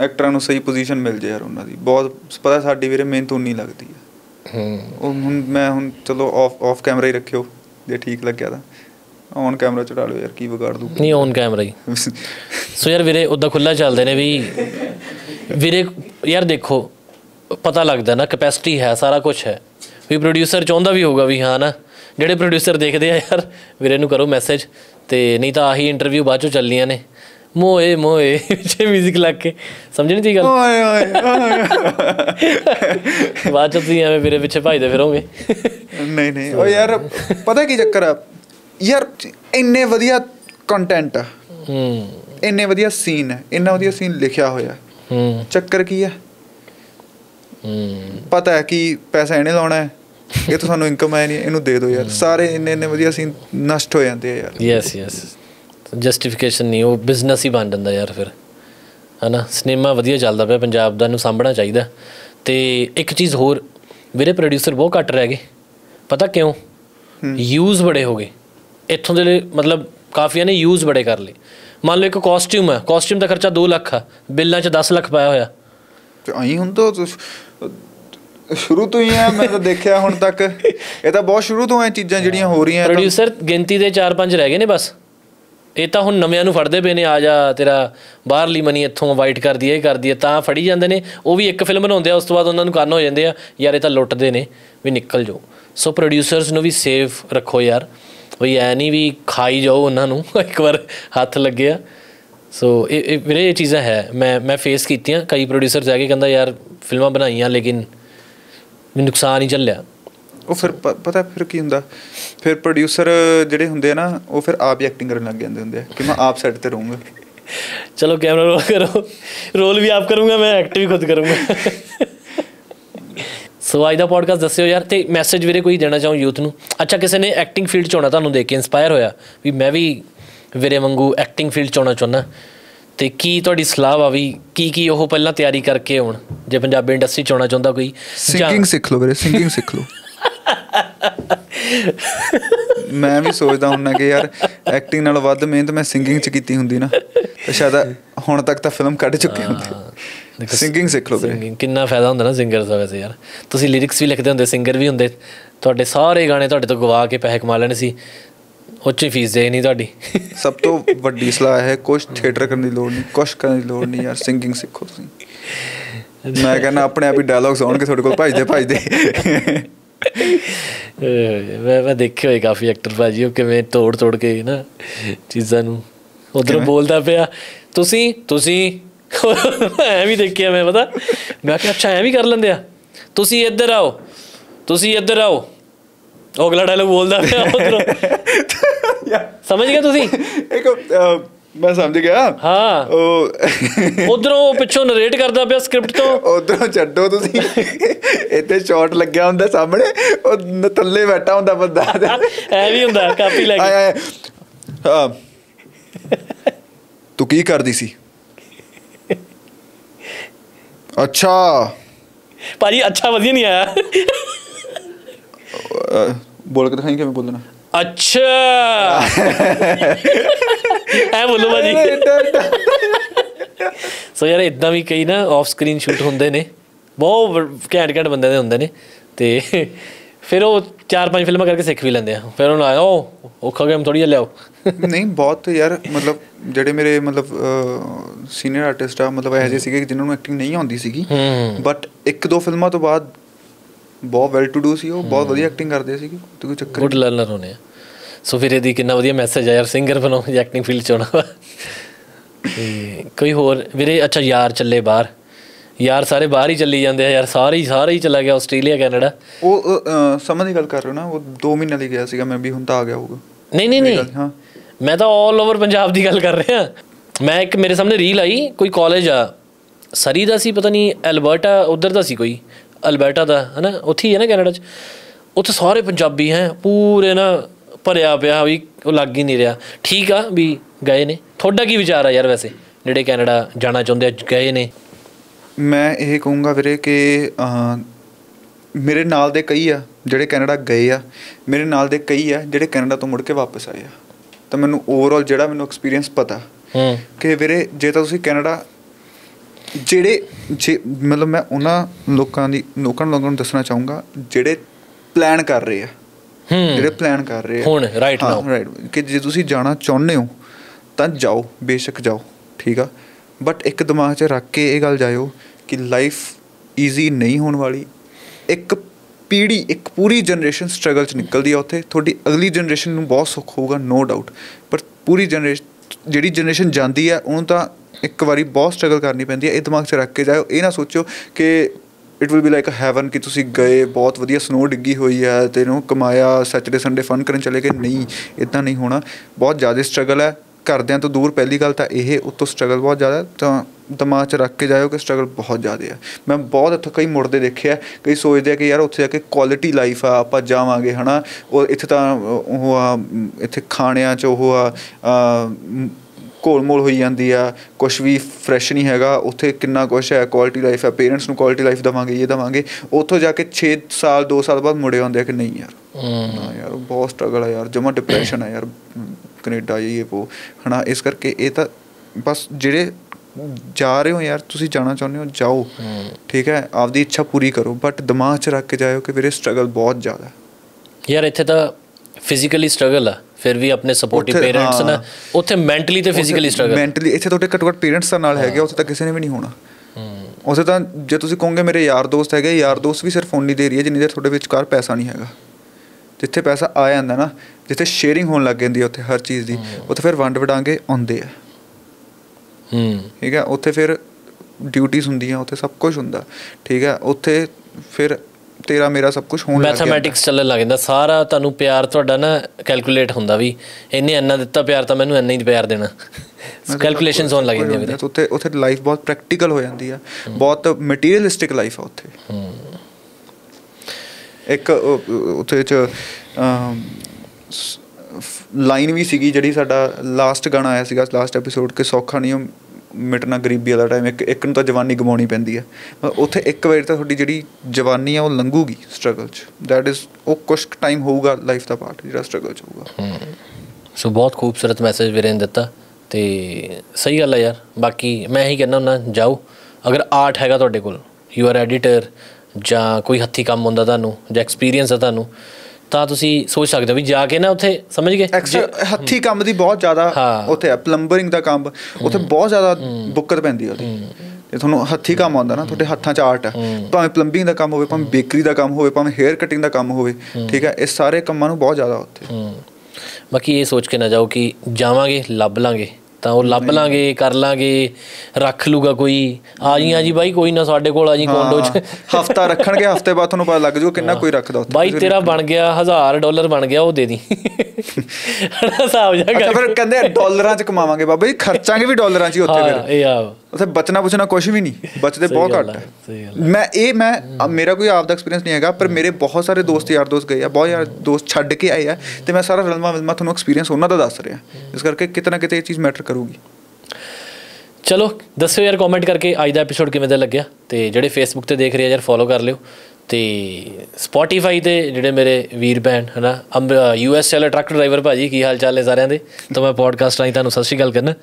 ਐਕਟਰਾਂ ਨੂੰ ਸਹੀ ਪੋਜੀਸ਼ਨ ਮਿਲ ਜੇ ਯਾਰ ਉਹਨਾਂ ਦੀ ਬਹੁਤ ਪਤਾ ਸਾਡੀ ਵੀਰੇ ਮਿਹਨਤ ਉਨੀ ਲੱਗਦੀ ਹੈ ਹੂੰ ਹੁਣ ਮੈਂ ਹੁਣ ਚਲੋ ਆਫ ਆਫ ਕੈਮਰਾ ਹੀ ਰੱਖਿਓ ਜੇ ਠੀਕ ਲੱਗਿਆ ਤਾਂ ਔਨ ਕੈਮਰਾ ਚੜਾ ਲਓ ਯਾਰ ਕੀ ਵਿਗਾੜ ਦੂ ਨਹੀਂ ਔਨ ਕੈਮਰਾ ਹੀ ਸੋ ਯਾਰ ਵੀਰੇ ਉਦਾਂ ਖੁੱਲਾ ਚੱਲਦੇ ਨੇ ਵੀ ਵੀਰੇ ਯਾਰ ਦੇਖੋ ਪਤਾ ਲੱਗਦਾ ਨਾ ਕਪੈਸਿਟੀ ਹੈ ਸਾਰਾ ਕੁਝ ਹੈ ਵੀ ਪ੍ਰੋਡਿਊਸਰ ਚਾਹੁੰਦਾ ਵੀ ਹੋਊਗਾ ਵੀ ਹਾਂ ਨਾ ਜਿਹੜੇ ਪ੍ਰੋਡਿਊਸਰ ਦੇਖਦੇ ਆ ਯਾਰ ਵੀਰੇ ਨੂੰ ਕਰੋ ਮੈਸੇਜ ਤੇ ਨਹੀਂ ਤਾਂ ਆਹੀ ਇੰਟਰਵਿਊ ਬਾਅਦ ਚੋਂ ਚੱਲਣੀਆਂ ਨੇ ਮੋਏ ਮੋਏ ਵਿੱਚੇ 뮤직 ਲੱਗ ਕੇ ਸਮਝ ਨਹੀਂ ਦੀ ਗੱਲ ਓਏ ਓਏ ਬਾਅਦ ਚ ਤੁਸੀਂ ਐਵੇਂ ਮੇਰੇ ਪਿੱਛੇ ਦੇ ਫਿਰੋਗੇ ਨਹੀਂ ਨਹੀਂ ਓ ਯਾਰ ਪਤਾ ਕੀ ਚੱਕਰ ਆ ਯਾਰ ਇੰਨੇ ਵਧੀਆ ਕੰਟੈਂਟ ਆ ਹੂੰ ਇੰਨੇ ਵਧੀਆ ਸੀਨ ਹੈ ਇੰਨਾ ਵਧੀਆ ਸੀਨ ਲਿਖਿਆ ਹੋਇਆ ਹੂੰ ਚੱਕਰ ਕੀ ਆ ਹੂੰ ਪਤਾ ਹੈ ਕਿ ਪੈਸਾ ਇਹਨੇ ਲਾਉਣਾ ਹੈ ਇਹ ਤਾਂ ਸਾਨੂੰ ਇਨਕਮ ਆਇਆ ਨਹੀਂ ਇਹਨੂੰ ਦੇ ਦਿਓ ਯਾਰ ਸਾਰੇ ਇੰਨੇ ਇੰਨੇ ਵਧੀਆ ਸੀਨ ਨਸ਼ਟ ਹੋ ਜਾਂਦੇ ਆ ਯਾਰ ਯੈਸ ਯੈਸ ਜਸਟੀਫਿਕੇਸ਼ਨ ਨਹੀਂ ਉਹ ਬਿਜ਼ਨਸ ਹੀ ਬਣ ਜਾਂਦਾ ਯਾਰ ਫਿਰ ਹਨਾ ਸਿਨੇਮਾ ਵਧੀਆ ਚੱਲਦਾ ਪਿਆ ਪੰਜਾਬ ਦਾ ਨੂੰ ਸਾਂਭਣਾ ਚਾਹੀਦਾ ਤੇ ਇੱਕ ਚੀਜ਼ ਹੋਰ ਮੇਰੇ ਪ੍ਰੋਡਿਊਸਰ ਬਹੁਤ ਘੱਟ ਰਹਿ ਗਏ ਪਤਾ ਕਿਉਂ ਯੂਜ਼ ਬੜੇ ਹੋ ਗਏ ਇੱਥੋਂ ਦੇ ਮਤਲਬ ਕਾਫੀਆਂ ਨੇ ਯੂਜ਼ ਬੜੇ ਕਰ ਲਏ ਮੰਨ ਲਓ ਇੱਕ ਕਾਸਟਿਊਮ ਹੈ ਕਾਸਟਿਊਮ ਦਾ ਖਰਚਾ 2 ਲੱਖ ਆ ਬਿੱਲਾਂ 'ਚ 10 ਲੱਖ ਪਾਇਆ ਹੋਇਆ ਤੇ ਐਂ ਹੁਣ ਤਾਂ ਸ਼ੁਰੂ ਤੋਂ ਹੀ ਆ ਮੈਂ ਤਾਂ ਦੇਖਿਆ ਹੁਣ ਤੱਕ ਇਹ ਤਾਂ ਬਹੁਤ ਸ਼ੁਰੂ ਤੋਂ ਐ ਚੀਜ਼ਾਂ ਜਿਹੜੀਆਂ ਹੋ ਰਹੀਆਂ ਪ੍ਰੋਡਿਊਸਰ ਗਿਣਤੀ ਦੇ 4-5 ਰਹਿ ਗਏ ਨੇ ਬਸ ਇਹ ਤਾਂ ਹੁਣ ਨਵਿਆਂ ਨੂੰ ਫੜਦੇ ਪਏ ਨੇ ਆ ਜਾ ਤੇਰਾ ਬਾਹਰਲੀ ਮਨੀ ਇੱਥੋਂ ਵਾਈਟ ਕਰਦੀ ਹੈ ਕਰਦੀ ਹੈ ਤਾਂ ਫੜੀ ਜਾਂਦੇ ਨੇ ਉਹ ਵੀ ਇੱਕ ਫਿਲਮ ਬਣਾਉਂਦੇ ਆ ਉਸ ਤੋਂ ਬਾਅਦ ਉਹਨਾਂ ਨੂੰ ਕੰਨ ਹੋ ਜਾਂਦੇ ਆ ਯਾਰ ਇਹ ਤਾਂ ਲੁੱਟਦੇ ਨੇ ਵੀ ਨਿਕਲ ਜਾਓ ਸੋ ਪ੍ਰੋਡਿਊਸਰਸ ਨੂੰ ਵੀ ਸੇਫ ਰੱਖੋ ਯਾਰ ਵੀ ਐ ਨਹੀਂ ਵੀ ਖਾਈ ਜਾਓ ਉਹਨਾਂ ਨੂੰ ਇੱਕ ਵਾਰ ਹੱਥ ਲੱਗਿਆ ਸੋ ਇਹ ਵੀਰੇ ਇਹ ਚੀਜ਼ਾਂ ਹੈ ਮੈਂ ਮੈਂ ਫੇਸ ਕੀਤੀਆਂ ਕਈ ਪ੍ਰੋਡਿਊਸਰ ਜਾ ਕੇ ਕਹਿੰਦਾ ਯਾਰ ਫਿਲਮਾਂ ਬਣਾਈਆਂ ਲੇਕਿਨ ਨੁਕਸਾਨ ਹੀ ਚੱਲਿਆ ਉਹ ਫਿਰ ਪਤਾ ਫਿਰ ਕੀ ਹੁੰਦਾ ਫਿਰ ਪ੍ਰੋਡਿਊਸਰ ਜਿਹੜੇ ਹੁੰਦੇ ਆ ਨਾ ਉਹ ਫਿਰ ਆਪ ਹੀ ਐਕਟਿੰਗ ਕਰਨ ਲੱਗ ਜਾਂਦੇ ਹੁੰਦੇ ਆ ਕਿ ਮੈਂ ਆਪ ਸੈੱਟ ਤੇ ਰਹੂੰਗਾ ਚਲੋ ਕੈਮਰਾ ਰੋਲ ਕਰੋ ਰੋਲ ਵੀ ਆਪ ਕਰੂੰਗਾ ਮੈਂ ਐਕਟ ਵੀ ਖੁਦ ਕਰੂੰਗਾ ਸੋ ਆਈ ਦਾ ਪੋਡਕਾਸਟ ਦੱਸਿਓ ਯਾਰ ਤੇ ਮੈਸੇਜ ਵੀਰੇ ਕੋਈ ਦੇਣਾ ਚਾਹੂੰ ਯੂਥ ਨੂੰ ਅੱਛਾ ਕਿਸੇ ਨੇ ਐਕਟਿੰਗ ਫੀਲਡ ਚ ਹੋਣਾ ਤੁਹਾਨੂੰ ਦੇਖ ਕੇ ਇਨਸਪਾਇਰ ਹੋਇਆ ਵੀ ਮੈਂ ਵੀ ਵੀਰੇ ਵਾਂਗੂ ਐਕਟਿੰਗ ਫੀਲਡ ਚ ਹੋਣਾ ਚਾਹੁੰਦਾ ਤੇ ਕੀ ਤੁਹਾਡੀ ਸਲਾਹ ਆ ਵੀ ਕੀ ਕੀ ਉਹ ਪਹਿਲਾਂ ਤਿਆਰੀ ਕਰਕੇ ਆਉਣ ਜੇ ਪੰਜਾਬੀ ਇੰਡਸਟਰੀ ਚ ਹੋਣਾ ਚਾਹੁੰਦਾ ਕੋਈ ਸਿੰਗਿੰਗ ਸਿੱਖ ਲਓ ਵੀਰੇ ਸਿੰਗਿੰਗ ਸਿੱਖ ਲਓ ਮੈਂ ਵੀ ਸੋਚਦਾ ਹੁੰਨਾ ਕਿ ਯਾਰ ਐਕਟਿੰਗ ਨਾਲੋਂ ਵੱਧ ਮਿਹਨਤ ਮੈਂ ਸਿੰਗਿੰਗ 'ਚ ਕੀਤੀ ਹੁੰਦੀ ਨਾ ਤਾਂ ਸ਼ਾਇਦ ਹੁਣ ਤੱਕ ਤਾਂ ਫਿਲਮ ਕੱਢ ਚੁੱਕੇ ਹੁੰਦੇ ਸਿੰਗਿੰਗ ਸਿੱਖ ਲੋ ਸਿੰਗਿੰਗ ਕਿੰਨਾ ਫਾਇਦਾ ਹੁੰਦਾ ਨਾ ਸਿੰਗਰ ਦਾ ਵੈਸੇ ਯਾਰ ਤੁਸੀਂ ਲਿਰਿਕਸ ਵੀ ਲਿਖਦੇ ਹੁੰਦੇ ਸਿੰਗਰ ਵੀ ਹੁੰਦੇ ਤੁਹਾਡੇ ਸਾਰੇ ਗਾਣੇ ਤੁਹਾਡੇ ਤੋਂ ਗਵਾ ਕੇ ਪੈਸੇ ਕਮਾ ਲੈਣੇ ਸੀ ਉੱਚੀ ਫੀਸ ਦੇ ਨਹੀਂ ਤੁਹਾਡੀ ਸਭ ਤੋਂ ਵੱਡੀ ਸਲਾਹ ਹੈ ਕੁਝ ਥੀਏਟਰ ਕਰਨ ਦੀ ਲੋੜ ਨਹੀਂ ਕੁਝ ਕਰਨ ਦੀ ਲੋੜ ਨਹੀਂ ਯਾਰ ਸਿੰਗਿੰਗ ਸਿੱਖੋ ਤੁਸੀਂ ਮੈਂ ਕਹਿੰਦਾ ਆਪਣੇ ਆਪ ਹੀ ਡਾਇਲੌਗਸ ਆਉਣਗੇ ਤੁਹਾਡੇ ਕੋਲ ਭਜਦੇ ਭਜਦੇ ਮੈਂ ਮੈਂ ਦੇਖਿਆ ਹੋਏ ਕਾਫੀ ਐਕਟਰ ਭਾਜੀ ਉਹ ਕਿਵੇਂ ਤੋੜ ਤੋੜ ਕੇ ਨਾ ਚੀਜ਼ਾਂ ਨੂੰ ਉਧਰ ਬੋਲਦਾ ਪਿਆ ਤੁਸੀਂ ਤੁਸੀਂ ਐ ਵੀ ਦੇਖਿਆ ਮੈਂ ਪਤਾ ਮੈਂ ਕਿਹਾ ਅੱਛਾ ਐ ਵੀ ਕਰ ਲੈਂਦੇ ਆ ਤੁਸੀਂ ਇੱਧਰ ਆਓ ਤੁਸੀਂ ਇੱਧਰ ਆਓ ਉਹ ਅਗਲਾ ਡਾਇਲੋਗ ਬੋਲਦਾ ਪਿਆ ਉਧਰ ਸਮਝ ਗਏ ਤੁਸੀਂ ਇੱਕ ਮੈਂ ਸਮਝ ਗਿਆ ਹਾਂ ਉਹ ਉਧਰੋਂ ਪਿੱਛੋਂ ਨਰੇਟ ਕਰਦਾ ਪਿਆ ਸਕ੍ਰਿਪਟ ਤੋਂ ਉਧਰੋਂ ਛੱਡੋ ਤੁਸੀਂ ਇੱਥੇ ਸ਼ਾਟ ਲੱਗਿਆ ਹੁੰਦਾ ਸਾਹਮਣੇ ਉਹ ਨਤੱਲੇ ਬੈਠਾ ਹੁੰਦਾ ਬੰਦਾ ਐ ਵੀ ਹੁੰਦਾ ਕਾਪੀ ਲੈ ਕੇ ਹਾਂ ਤੂੰ ਕੀ ਕਰਦੀ ਸੀ ਅੱਛਾ ਭਾਜੀ ਅੱਛਾ ਵਧੀਆ ਨਹੀਂ ਆਇਆ ਬੋਲ ਕੇ ਦਿਖਾਈ ਕਿਵੇਂ ਬੋਲਣਾ ਅੱਛਾ ਐ ਬੋਲੋ ਭਾਜੀ ਸੋ ਯਾਰ ਇਦਾਂ ਵੀ ਕਈ ਨਾ ਆਫ ਸਕਰੀਨ ਸ਼ੂਟ ਹੁੰਦੇ ਨੇ ਬਹੁਤ ਘੈਂਟ ਘੈਂਟ ਬੰਦੇ ਦੇ ਹੁੰਦੇ ਨੇ ਤੇ ਫਿਰ ਉਹ ਚਾਰ ਪੰਜ ਫਿਲਮਾਂ ਕਰਕੇ ਸਿੱਖ ਵੀ ਲੈਂਦੇ ਆ ਫਿਰ ਉਹਨਾਂ ਆਇਆ ਉਹ ਔਖਾ ਗੇਮ ਥੋੜੀ ਲਿਆਓ ਨਹੀਂ ਬਹੁਤ ਯਾਰ ਮਤਲਬ ਜਿਹੜੇ ਮੇਰੇ ਮਤਲਬ ਸੀਨੀਅਰ ਆਰਟਿਸਟ ਆ ਮਤਲਬ ਐਜੇ ਸੀਗੇ ਜਿਨ੍ਹਾਂ ਨੂੰ ਐਕਟਿੰਗ ਨਹੀਂ ਆਉਂਦੀ ਸੀਗੀ ਬਟ ਇੱਕ ਦੋ ਫਿਲਮਾਂ ਤੋਂ ਬਾਅਦ ਬਹੁਤ ਵੈਲ ਟੂ ਡੂ ਸੀ ਉਹ ਬਹੁਤ ਵਧੀਆ ਐਕਟਿੰਗ ਕਰਦੇ ਸੀਗੇ ਤੇ ਕੋਈ ਚੱਕਰ ਗੁੱਡ ਲਰਨਰ ਹੋਣੇ ਆ ਸੋ ਫਿਰ ਇਹਦੀ ਕਿੰਨਾ ਵਧੀਆ ਮੈਸੇਜ ਆ ਯਾਰ ਸਿੰਗਰ ਬਣੋ ਐਕਟਿੰਗ ਫੀਲਡ ਚ ਆਉਣਾ ਤੇ ਕੋਈ ਹੋਰ ਵੀਰੇ ਅੱਛਾ ਯਾਰ ਚੱਲੇ ਬਾਹਰ ਯਾਰ ਸਾਰੇ ਬਾਹਰ ਹੀ ਚੱਲੀ ਜਾਂਦੇ ਆ ਯਾਰ ਸਾਰੇ ਹੀ ਸਾਰੇ ਹੀ ਚਲਾ ਗਿਆ ਆਸਟ੍ਰੇਲੀਆ ਕੈਨੇਡਾ ਉਹ ਸਮਝ ਦੀ ਗੱਲ ਕਰ ਰਹੇ ਹੋ ਨਾ ਉਹ 2 ਮਹੀਨੇ ਲਈ ਗਿਆ ਸੀਗਾ ਮੈਂ ਵੀ ਹੁਣ ਤਾਂ ਆ ਗਿਆ ਹੋਊਗਾ ਨਹੀਂ ਨਹੀਂ ਨਹੀਂ ਮੈਂ ਤਾਂ 올 ਓਵਰ ਪੰਜਾਬ ਦੀ ਗੱਲ ਕਰ ਰਿਹਾ ਮੈਂ ਇੱਕ ਮੇਰੇ ਸਾਹਮਣੇ ਰੀਲ ਆਈ ਕੋਈ ਕਾਲਜ ਆ ਸਰੀ ਦਾ ਸੀ ਪਤਾ ਨਹੀਂ ਐਲਬਰਟਾ ਉਧਰ ਦਾ ਸੀ ਕੋਈ ਅਲਬਰਟਾ ਦਾ ਹਨਾ ਉੱਥੇ ਹੀ ਹੈ ਨਾ ਕੈਨੇਡਾ ਚ ਉੱਥੇ ਸਾਰੇ ਪੰਜਾਬੀ ਹੈ ਪੂਰੇ ਨਾ ਭਰਿਆ ਪਿਆ ਵੀ ਉਹ ਲੱਗ ਹੀ ਨਹੀਂ ਰਿਹਾ ਠੀਕ ਆ ਵੀ ਗਏ ਨੇ ਤੁਹਾਡਾ ਕੀ ਵਿਚਾਰ ਆ ਯਾਰ ਵੈਸੇ ਜਿਹੜੇ ਕੈਨੇਡਾ ਜਾਣਾ ਚਾਹੁੰਦੇ ਆ ਗਏ ਨੇ ਮੈਂ ਇਹ ਕਹੂੰਗਾ ਵੀਰੇ ਕਿ ਮੇਰੇ ਨਾਲ ਦੇ ਕਈ ਆ ਜਿਹੜੇ ਕੈਨੇਡਾ ਗਏ ਆ ਮੇਰੇ ਨਾਲ ਦੇ ਕਈ ਆ ਜਿਹੜੇ ਕੈਨੇਡਾ ਤੋਂ ਮੁੜ ਕੇ ਵਾਪਸ ਆਏ ਆ ਤਾਂ ਮੈਨੂੰ ਓਵਰਆਲ ਜਿਹੜਾ ਮੈਨੂੰ ਐਕਸਪੀਰੀਅੰਸ ਪਤਾ ਹੂੰ ਕਿ ਵੀਰੇ ਜੇ ਤਾਂ ਤੁਸੀਂ ਕੈਨੇਡਾ ਜਿਹੜੇ ਜੇ ਮਤਲਬ ਮੈਂ ਉਹਨਾਂ ਲੋਕਾਂ ਦੀ ਲੋਕਾਂ ਨੂੰ ਦੱਸਣਾ ਚਾਹੂੰਗਾ ਜਿਹੜੇ ਪਲਾਨ ਕਰ ਰਹੇ ਆ ਜਿਹੜੇ ਪਲਾਨ ਕਰ ਰਹੇ ਹੁਣ ਰਾਈਟ ਨਾਓ ਰਾਈਟ ਕਿ ਜੇ ਤੁਸੀਂ ਜਾਣਾ ਚਾਹੁੰਦੇ ਹੋ ਤਾਂ ਜਾਓ ਬੇਸ਼ੱਕ ਜਾਓ ਠੀਕ ਆ ਬਟ ਇੱਕ ਦਿਮਾਗ 'ਚ ਰੱਖ ਕੇ ਇਹ ਗੱਲ ਜਾਇਓ ਕਿ ਲਾਈਫ ਈਜ਼ੀ ਨਹੀਂ ਹੋਣ ਵਾਲੀ ਇੱਕ ਪੀੜੀ ਇੱਕ ਪੂਰੀ ਜਨਰੇਸ਼ਨ ਸਟਰਗਲ 'ਚ ਨਿਕਲਦੀ ਆ ਉੱਥੇ ਤੁਹਾਡੀ ਅਗਲੀ ਜਨਰੇਸ਼ਨ ਨੂੰ ਬਹੁਤ ਸੁੱਖ ਹੋਊਗਾ ਨੋ ਡਾਊਟ ਪਰ ਪੂਰੀ ਜਨਰੇਸ਼ਨ ਜਿਹੜੀ ਜਨਰੇਸ਼ਨ ਜਾਂਦੀ ਆ ਉਹਨੂੰ ਤਾਂ ਇੱਕ ਵਾਰੀ ਬਹੁਤ ਸਟਰਗਲ ਕਰਨੀ ਪੈਂਦੀ ਹੈ ਇਹ ਦਿਮਾਗ 'ਚ ਰੱਖ ਕੇ ਜਾਓ ਇਹ ਨਾ ਸੋਚੋ ਕਿ it will be like a heaven ਕਿ ਤੁਸੀਂ ਗਏ ਬਹੁਤ ਵਧੀਆ ਸਨੋ ਡਿੱਗੀ ਹੋਈ ਹੈ ਤੇ ਨੂੰ ਕਮਾਇਆ ਸੈਟਰਡੇ ਸੰਡੇ ਫਨ ਕਰਨ ਚਲੇ ਗਏ ਨਹੀਂ ਇਦਾਂ ਨਹੀਂ ਹੋਣਾ ਬਹੁਤ ਜ਼ਿਆਦਾ ਸਟਰਗਲ ਹੈ ਕਰਦਿਆਂ ਤੋਂ ਦੂਰ ਪਹਿਲੀ ਗੱਲ ਤਾਂ ਇਹ ਉਤੋਂ ਸਟਰਗਲ ਬਹੁਤ ਜ਼ਿਆਦਾ ਤਾਂ ਦਿਮਾਗ 'ਚ ਰੱਖ ਕੇ ਜਾਇਓ ਕਿ ਸਟਰਗਲ ਬਹੁਤ ਜ਼ਿਆਦਾ ਹੈ ਮੈਂ ਬਹੁਤ ਇੱਥੇ ਕਈ ਮੁਰਦੇ ਦੇਖਿਆ ਕਈ ਸੋਚਦੇ ਆ ਕਿ ਯਾਰ ਉੱਥੇ ਜਾ ਕੇ ਕੁਆਲਿਟੀ ਲਾਈਫ ਆ ਆਪਾਂ ਜਾਵਾਂਗੇ ਹਨਾ ਉਹ ਇੱਥੇ ਤਾਂ ਉਹ ਆ ਇੱਥੇ ਖਾਣਿਆਂ 'ਚ ਉਹ ਆ ਘੋਲ-ਮੋਲ ਹੋਈ ਜਾਂਦੀ ਆ ਕੁਝ ਵੀ ਫਰੈਸ਼ ਨਹੀਂ ਹੈਗਾ ਉੱਥੇ ਕਿੰਨਾ ਕੁਝ ਹੈ ਕੁਆਲਿਟੀ ਲਾਈਫ ਹੈ ਪੇਰੈਂਟਸ ਨੂੰ ਕੁਆਲਿਟੀ ਲਾਈਫ ਦਵਾਂਗੇ ਇਹ ਦਵਾਂਗੇ ਉੱਥੋਂ ਜਾ ਕੇ 6 ਸਾਲ 2 ਸਾਲ ਬਾਅਦ ਮੁੜੇ ਆਉਂਦੇ ਆ ਕਿ ਨਹੀਂ ਯਾਰ ਹਾਂ ਯਾਰ ਬਹੁਤ ਸਟਰਗਲ ਆ ਯਾਰ ਜਮਾ ਡਿਪਰੈਸ਼ਨ ਆ ਯਾਰ ਕੈਨੇਡਾ ਇਹ ਉਹ ਹਨਾ ਇਸ ਕਰਕੇ ਇਹ ਤਾਂ ਬਸ ਜਿਹੜੇ ਜਾ ਰਹੇ ਹੋ ਯਾਰ ਤੁਸੀਂ ਜਾਣਾ ਚਾਹੁੰਦੇ ਹੋ ਜਾਓ ਠੀਕ ਹੈ ਆਪਦੀ ਇੱਛਾ ਪੂਰੀ ਕਰੋ ਬਟ ਦਿਮਾਗ 'ਚ ਰੱਖ ਕੇ ਜਾਇਓ ਕਿ ਵੀਰੇ ਸਟਰਗਲ ਬਹੁਤ ਜ਼ਿਆਦਾ ਹੈ ਯਾਰ ਇੱਥੇ ਤਾਂ ਫਿਜ਼ੀਕਲੀ ਸਟਰਗਲ ਆ ਫਿਰ ਵੀ ਆਪਣੇ ਸਪੋਰਟਿਵ ਪੇਰੈਂਟਸ ਨਾਲ ਉੱਥੇ ਮੈਂਟਲੀ ਤੇ ਫਿਜ਼ੀਕਲੀ ਸਟਰਗਲ ਮੈਂਟਲੀ ਇੱਥੇ ਤੁਹਾਡੇ ਘੱਟੋ ਘੱਟ ਪੇਰੈਂਟਸ ਨਾਲ ਹੈਗੇ ਉੱਥੇ ਤਾਂ ਕਿਸੇ ਨੇ ਵੀ ਨਹੀਂ ਹੋਣਾ ਉਸੇ ਤਾਂ ਜੇ ਤੁਸੀਂ ਕਹੋਗੇ ਮੇਰੇ ਯਾਰ ਦੋਸਤ ਹੈਗੇ ਯਾਰ ਦੋਸਤ ਵੀ ਸਿਰਫ ਉਨੀ ਦੇ ਰਹੀ ਹੈ ਜਿੰਨੀ ਦੇ ਤੁਹਾਡੇ ਵਿਚਕਾਰ ਪੈਸਾ ਨਹੀਂ ਹੈਗਾ ਜਿੱਥੇ ਪੈਸਾ ਆ ਜਾਂਦਾ ਨਾ ਜਿੱਥੇ ਸ਼ੇਅਰਿੰਗ ਹੋਣ ਲੱਗ ਜਾਂਦੀ ਹੈ ਉੱਥੇ ਹਰ ਚੀਜ਼ ਦੀ ਉੱਥੇ ਫਿਰ ਵੰਡ ਵਡਾਂਗੇ ਆਉਂਦੇ ਆ ਹੂੰ ਠੀਕ ਹੈ ਉੱਥੇ ਫਿਰ ਡਿਊਟੀਆਂ ਹੁੰਦੀਆਂ ਉੱਥੇ ਸਭ ਕੁਝ ਹੁੰਦਾ ਠੀਕ ਹੈ ਉੱਥੇ ਫਿਰ ਤੇਰਾ ਮੇਰਾ ਸਭ ਕੁਝ ਹੋਣ ਲੱਗ ਗਿਆ ਮੈਥਮੈਟਿਕਸ ਚੱਲਣ ਲੱਗ ਜਾਂਦਾ ਸਾਰਾ ਤੁਹਾਨੂੰ ਪਿਆਰ ਤੁਹਾਡਾ ਨਾ ਕੈਲਕੂਲੇਟ ਹੁੰਦਾ ਵੀ ਇਹਨੇ ਇੰਨਾ ਦਿੱਤਾ ਪਿਆਰ ਤਾਂ ਮੈਨੂੰ ਇੰਨਾ ਹੀ ਪਿਆਰ ਦੇਣਾ ਕੈਲਕੂਲੇਸ਼ਨਸ ਹੋਣ ਲੱਗ ਜਾਂਦੀਆਂ ਮੇਰੇ ਉੱਥੇ ਉੱਥੇ ਲਾਈਫ ਬਹੁਤ ਪ੍ਰੈਕਟੀਕਲ ਹੋ ਜਾਂਦੀ ਆ ਬਹੁਤ ਮਟੀਰੀਅਲਿਸਟਿਕ ਲਾਈਫ ਆ ਉੱਥੇ ਇੱਕ ਉੱਥੇ ਚ ਲਾਈਨ ਵੀ ਸੀਗੀ ਜਿਹੜੀ ਸਾਡਾ ਲਾਸਟ ਗਾਣਾ ਆਇਆ ਸੀਗਾ ਲਾਸਟ ਐਪੀਸੋਡ ਕਿ ਸੌਖਾ ਨਹੀਂ ਮਿਟਣਾ ਗਰੀਬੀ ਵਾਲਾ ਟਾਈਮ ਇੱਕ ਇੱਕ ਨੂੰ ਤਾਂ ਜਵਾਨੀ ਗਵਾਉਣੀ ਪੈਂਦੀ ਹੈ ਉੱਥੇ ਇੱਕ ਵਾਰ ਤਾਂ ਤੁਹਾਡੀ ਜਿਹੜੀ ਜਵਾਨੀ ਆ ਉਹ ਲੰਘੂਗੀ ਸਟਰਗਲ 'ਚ ਥੈਟ ਇਜ਼ ਉਹ ਕੁਝ ਟਾਈਮ ਹੋਊਗਾ ਲਾਈਫ ਦਾ ਪਾਰਟ ਜਿਹੜਾ ਸਟਰਗਲ 'ਚ ਹੋਊਗਾ ਸੋ ਬਹੁਤ ਖੂਬਸੂਰਤ ਮੈਸੇਜ ਵੀਰੇ ਨੇ ਦਿੱਤਾ ਤੇ ਸਹੀ ਗੱਲ ਆ ਯਾਰ ਬਾਕੀ ਮੈਂ ਹੀ ਕਹਿੰਦਾ ਹੁੰਦਾ ਜਾਓ ਅਗਰ ਆਰਟ ਹੈਗਾ ਤੁਹਾਡੇ ਕੋਲ ਯੂ ਆਰ ਐਡੀਟਰ ਜਾਂ ਕੋਈ ਹੱਥੀ ਕੰਮ ਹੁੰਦਾ ਤੁਹਾਨੂੰ ਜਾਂ ਐਕਸਪੀਰੀਅੰਸ ਹੈ ਤੁਹਾਨੂੰ ਤਾਂ ਤੁਸੀਂ ਸੋਚ ਸਕਦੇ ਹੋ ਵੀ ਜਾ ਕੇ ਨਾ ਉੱਥੇ ਸਮਝ ਗਏ ਹੱਥੀ ਕੰਮ ਦੀ ਬਹੁਤ ਜ਼ਿਆਦਾ ਉੱਥੇ ਹੈ ਪਲੰਬਰਿੰਗ ਦਾ ਕੰਮ ਉੱਥੇ ਬਹੁਤ ਜ਼ਿਆਦਾ ਬੁੱਕਰ ਪੈਂਦੀ ਹੈ ਉਹਦੀ ਤੇ ਤੁਹਾਨੂੰ ਹੱਥੀ ਕੰਮ ਆਉਂਦਾ ਨਾ ਤੁਹਾਡੇ ਹੱਥਾਂ 'ਚ ਆਰਟ ਹੈ ਭਾਵੇਂ ਪਲੰਬਿੰਗ ਦਾ ਕੰਮ ਹੋਵੇ ਭਾਵੇਂ ਬੇਕਰੀ ਦਾ ਕੰਮ ਹੋਵੇ ਭਾਵੇਂ ਹੇਅਰ ਕਟਿੰਗ ਦਾ ਕੰਮ ਹੋਵੇ ਠੀਕ ਹੈ ਇਹ ਸਾਰੇ ਕੰਮਾਂ ਨੂੰ ਬਹੁਤ ਜ਼ਿਆਦਾ ਉੱਥੇ ਬਾਕੀ ਇਹ ਸੋਚ ਕੇ ਨਾ ਜਾਓ ਕਿ ਜਾਵਾਂਗੇ ਲੱਭ ਲਾਂਗੇ ਤਾਂ ਉਹ ਲੱਭ ਲਾਂਗੇ ਕਰ ਲਾਂਗੇ ਰੱਖ ਲੂਗਾ ਕੋਈ ਆ ਜੀ ਆ ਜੀ ਬਾਈ ਕੋਈ ਨਾ ਸਾਡੇ ਕੋਲ ਆ ਜੀ ਕੋਂਡੋ 'ਚ ਹਫਤਾ ਰੱਖਣਗੇ ਹਫਤੇ ਬਾਅਦ ਤੁਹਾਨੂੰ ਪਤਾ ਲੱਗ ਜੂ ਕਿੰਨਾ ਕੋਈ ਰੱਖਦਾ ਉੱਥੇ ਬਾਈ ਤੇਰਾ ਬਣ ਗਿਆ 1000 ਡਾਲਰ ਬਣ ਗਿਆ ਉਹ ਦੇ ਦੀ ਹਣਾ ਹਿਸਾਬ ਜਾ ਕਰ ਫਿਰ ਕਹਿੰਦੇ ਡਾਲਰਾਂ 'ਚ ਕਮਾਵਾਂਗੇ ਬਾਬਾ ਜੀ ਖਰਚਾਂਗੇ ਵੀ ਡਾਲਰਾਂ 'ਚ ਹੀ ਉੱਥੇ ਫਿਰ ਹਾਂ ਇਹ ਆ ਉੱਥੇ ਬਚਣਾ ਬੁਚਣਾ ਕੁਝ ਵੀ ਨਹੀਂ ਬਚਦੇ ਬਹੁਤ ਘੱਟ ਹੈ ਮੈਂ ਇਹ ਮੈਂ ਮੇਰਾ ਕੋਈ ਆਪ ਦਾ ਐਕਸਪੀਰੀਅੰਸ ਨਹੀਂ ਹੈਗਾ ਪਰ ਮੇਰੇ ਬਹੁਤ ਸਾਰੇ ਦੋਸਤ ਯਾਰ ਦੋਸਤ ਗਏ ਆ ਬਹੁਤ ਯਾਰ ਦੋਸਤ ਛੱਡ ਕੇ ਆਏ ਆ ਤੇ ਮੈਂ ਸਾਰਾ ਰਲਵਾ ਮਿਲਵਾ ਤੁਹਾਨੂੰ ਐਕਸਪੀਰੀਅੰਸ ਉਹਨਾਂ ਦਾ ਦੱਸ ਰਿਹਾ ਇਸ ਕਰਕੇ ਕਿਤਨਾ ਕਿਤੇ ਇਹ ਚੀਜ਼ ਮੈਟਰ ਕਰੂਗੀ ਚਲੋ ਦੱਸੋ ਯਾਰ ਕਮੈਂਟ ਕਰਕੇ ਅੱਜ ਦਾ ਐਪੀਸੋਡ ਕਿਵੇਂ ਦਾ ਲੱਗਿਆ ਤੇ ਜਿਹੜੇ ਫੇਸਬੁੱਕ ਤੇ ਦੇਖ ਰਹੇ ਆ ਯਾਰ ਫੋਲੋ ਕਰ ਲਿਓ ਤੇ ਸਪੋਟੀਫਾਈ ਤੇ ਜਿਹੜੇ ਮੇਰੇ ਵੀਰ ਭੈਣ ਹਨਾ ਐਸ ਐਲ ਟਰੱਕ ਡਰਾਈਵਰ ਭਾਜੀ ਕੀ ਹਾਲ ਚਾਲ ਨੇ ਸਾਰਿਆਂ ਦੇ ਤਾਂ ਮੈਂ ਪੋਡਕਾਸਟ ਰਾਹੀਂ ਤੁਹਾਨੂੰ ਸਤਿ ਸ਼੍ਰੀ ਅਕਾਲ ਕਰਨਾ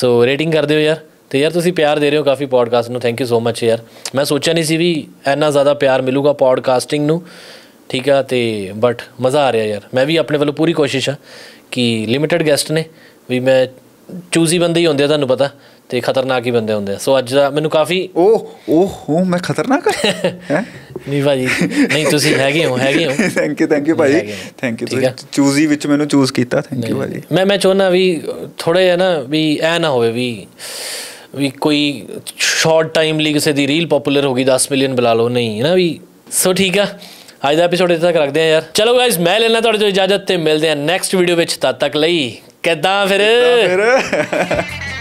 ਸੋ ਰੇਟਿੰਗ ਕਰ ਦਿਓ ਯਾਰ ਤੇ ਯਾਰ ਤੁਸੀਂ ਪਿਆਰ ਦੇ ਰਹੇ ਹੋ ਕਾਫੀ ਪੋਡਕਾਸਟ ਨੂੰ ਥੈਂਕ ਯੂ ਸੋ ਮੱਚ ਯਾਰ ਮੈਂ ਸੋਚਿਆ ਨਹੀਂ ਸੀ ਵੀ ਇੰਨਾ ਜ਼ਿਆਦਾ ਪਿਆਰ ਮਿਲੂਗਾ ਪੋਡਕਾਸਟਿੰਗ ਨੂੰ ਠੀਕ ਆ ਤੇ ਬਟ ਮਜ਼ਾ ਆ ਰਿਹਾ ਯਾਰ ਮੈਂ ਵੀ ਆਪਣੇ ਵੱਲੋਂ ਪੂਰੀ ਕੋਸ਼ਿਸ਼ ਆ ਕਿ ਲਿਮਿਟਿਡ ਗੈਸਟ ਨੇ ਵੀ ਮੈਂ ਚੂਜ਼ੀ ਬੰਦੇ ਹੀ ਹੁੰਦੇ ਆ ਤੁਹਾਨੂੰ ਪਤਾ ਤੇ ਖਤਰਨਾਕ ਹੀ ਬੰਦੇ ਹੁੰਦੇ ਆ ਸੋ ਅੱਜ ਦਾ ਮੈਨੂੰ ਕਾਫੀ ਓਹ ਓਹ ਹੋ ਮੈਂ ਖਤਰਨਾਕ ਹੈ ਨਹੀਂ ਭਾਜੀ ਨਹੀਂ ਤੁਸੀਂ ਹੈਗੇ ਹੋ ਹੈਗੇ ਹੋ ਥੈਂਕ ਯੂ ਥੈਂਕ ਯੂ ਭਾਜੀ ਥੈਂਕ ਯੂ ਤੁਸੀਂ ਚੂਜ਼ੀ ਵਿੱਚ ਮੈਨੂੰ ਚੂਜ਼ ਕੀਤਾ ਥੈਂਕ ਯੂ ਭਾਜੀ ਮੈਂ ਮੈਂ ਚਾਹੁੰਦਾ ਵੀ ਥੋੜਾ ਜਿਹਾ ਨਾ ਵੀ ਐ ਨਾ ਹੋਵੇ ਵੀ ਵੀ ਕੋਈ ਸ਼ਾਰਟ ਟਾਈਮ ਲਈ ਕਿਸੇ ਦੀ ਰੀਲ ਪਪੂਲਰ ਹੋ ਗਈ 10 ਮਿਲੀਅਨ ਬੁਲਾ ਲਓ ਨਹੀਂ ਨਾ ਵੀ ਸੋ ਠੀਕ ਆ ਅੱਜ ਦਾ ਐਪੀਸੋਡ ਇੱਥੇ ਤੱਕ ਰੱਖਦੇ ਆ ਯਾਰ ਚਲੋ ਗਾਇਸ ਮੈਂ ਲੈਣਾ ਤੁਹਾਡੇ ਤੋਂ ਇਜਾਜ਼ਤ ਤੇ ਮਿਲਦੇ ਆ ਨੈਕਸਟ ਵੀਡੀਓ ਵਿੱਚ ਤਦ ਤੱਕ ਲਈ ਕਿਦਾਂ ਫਿਰ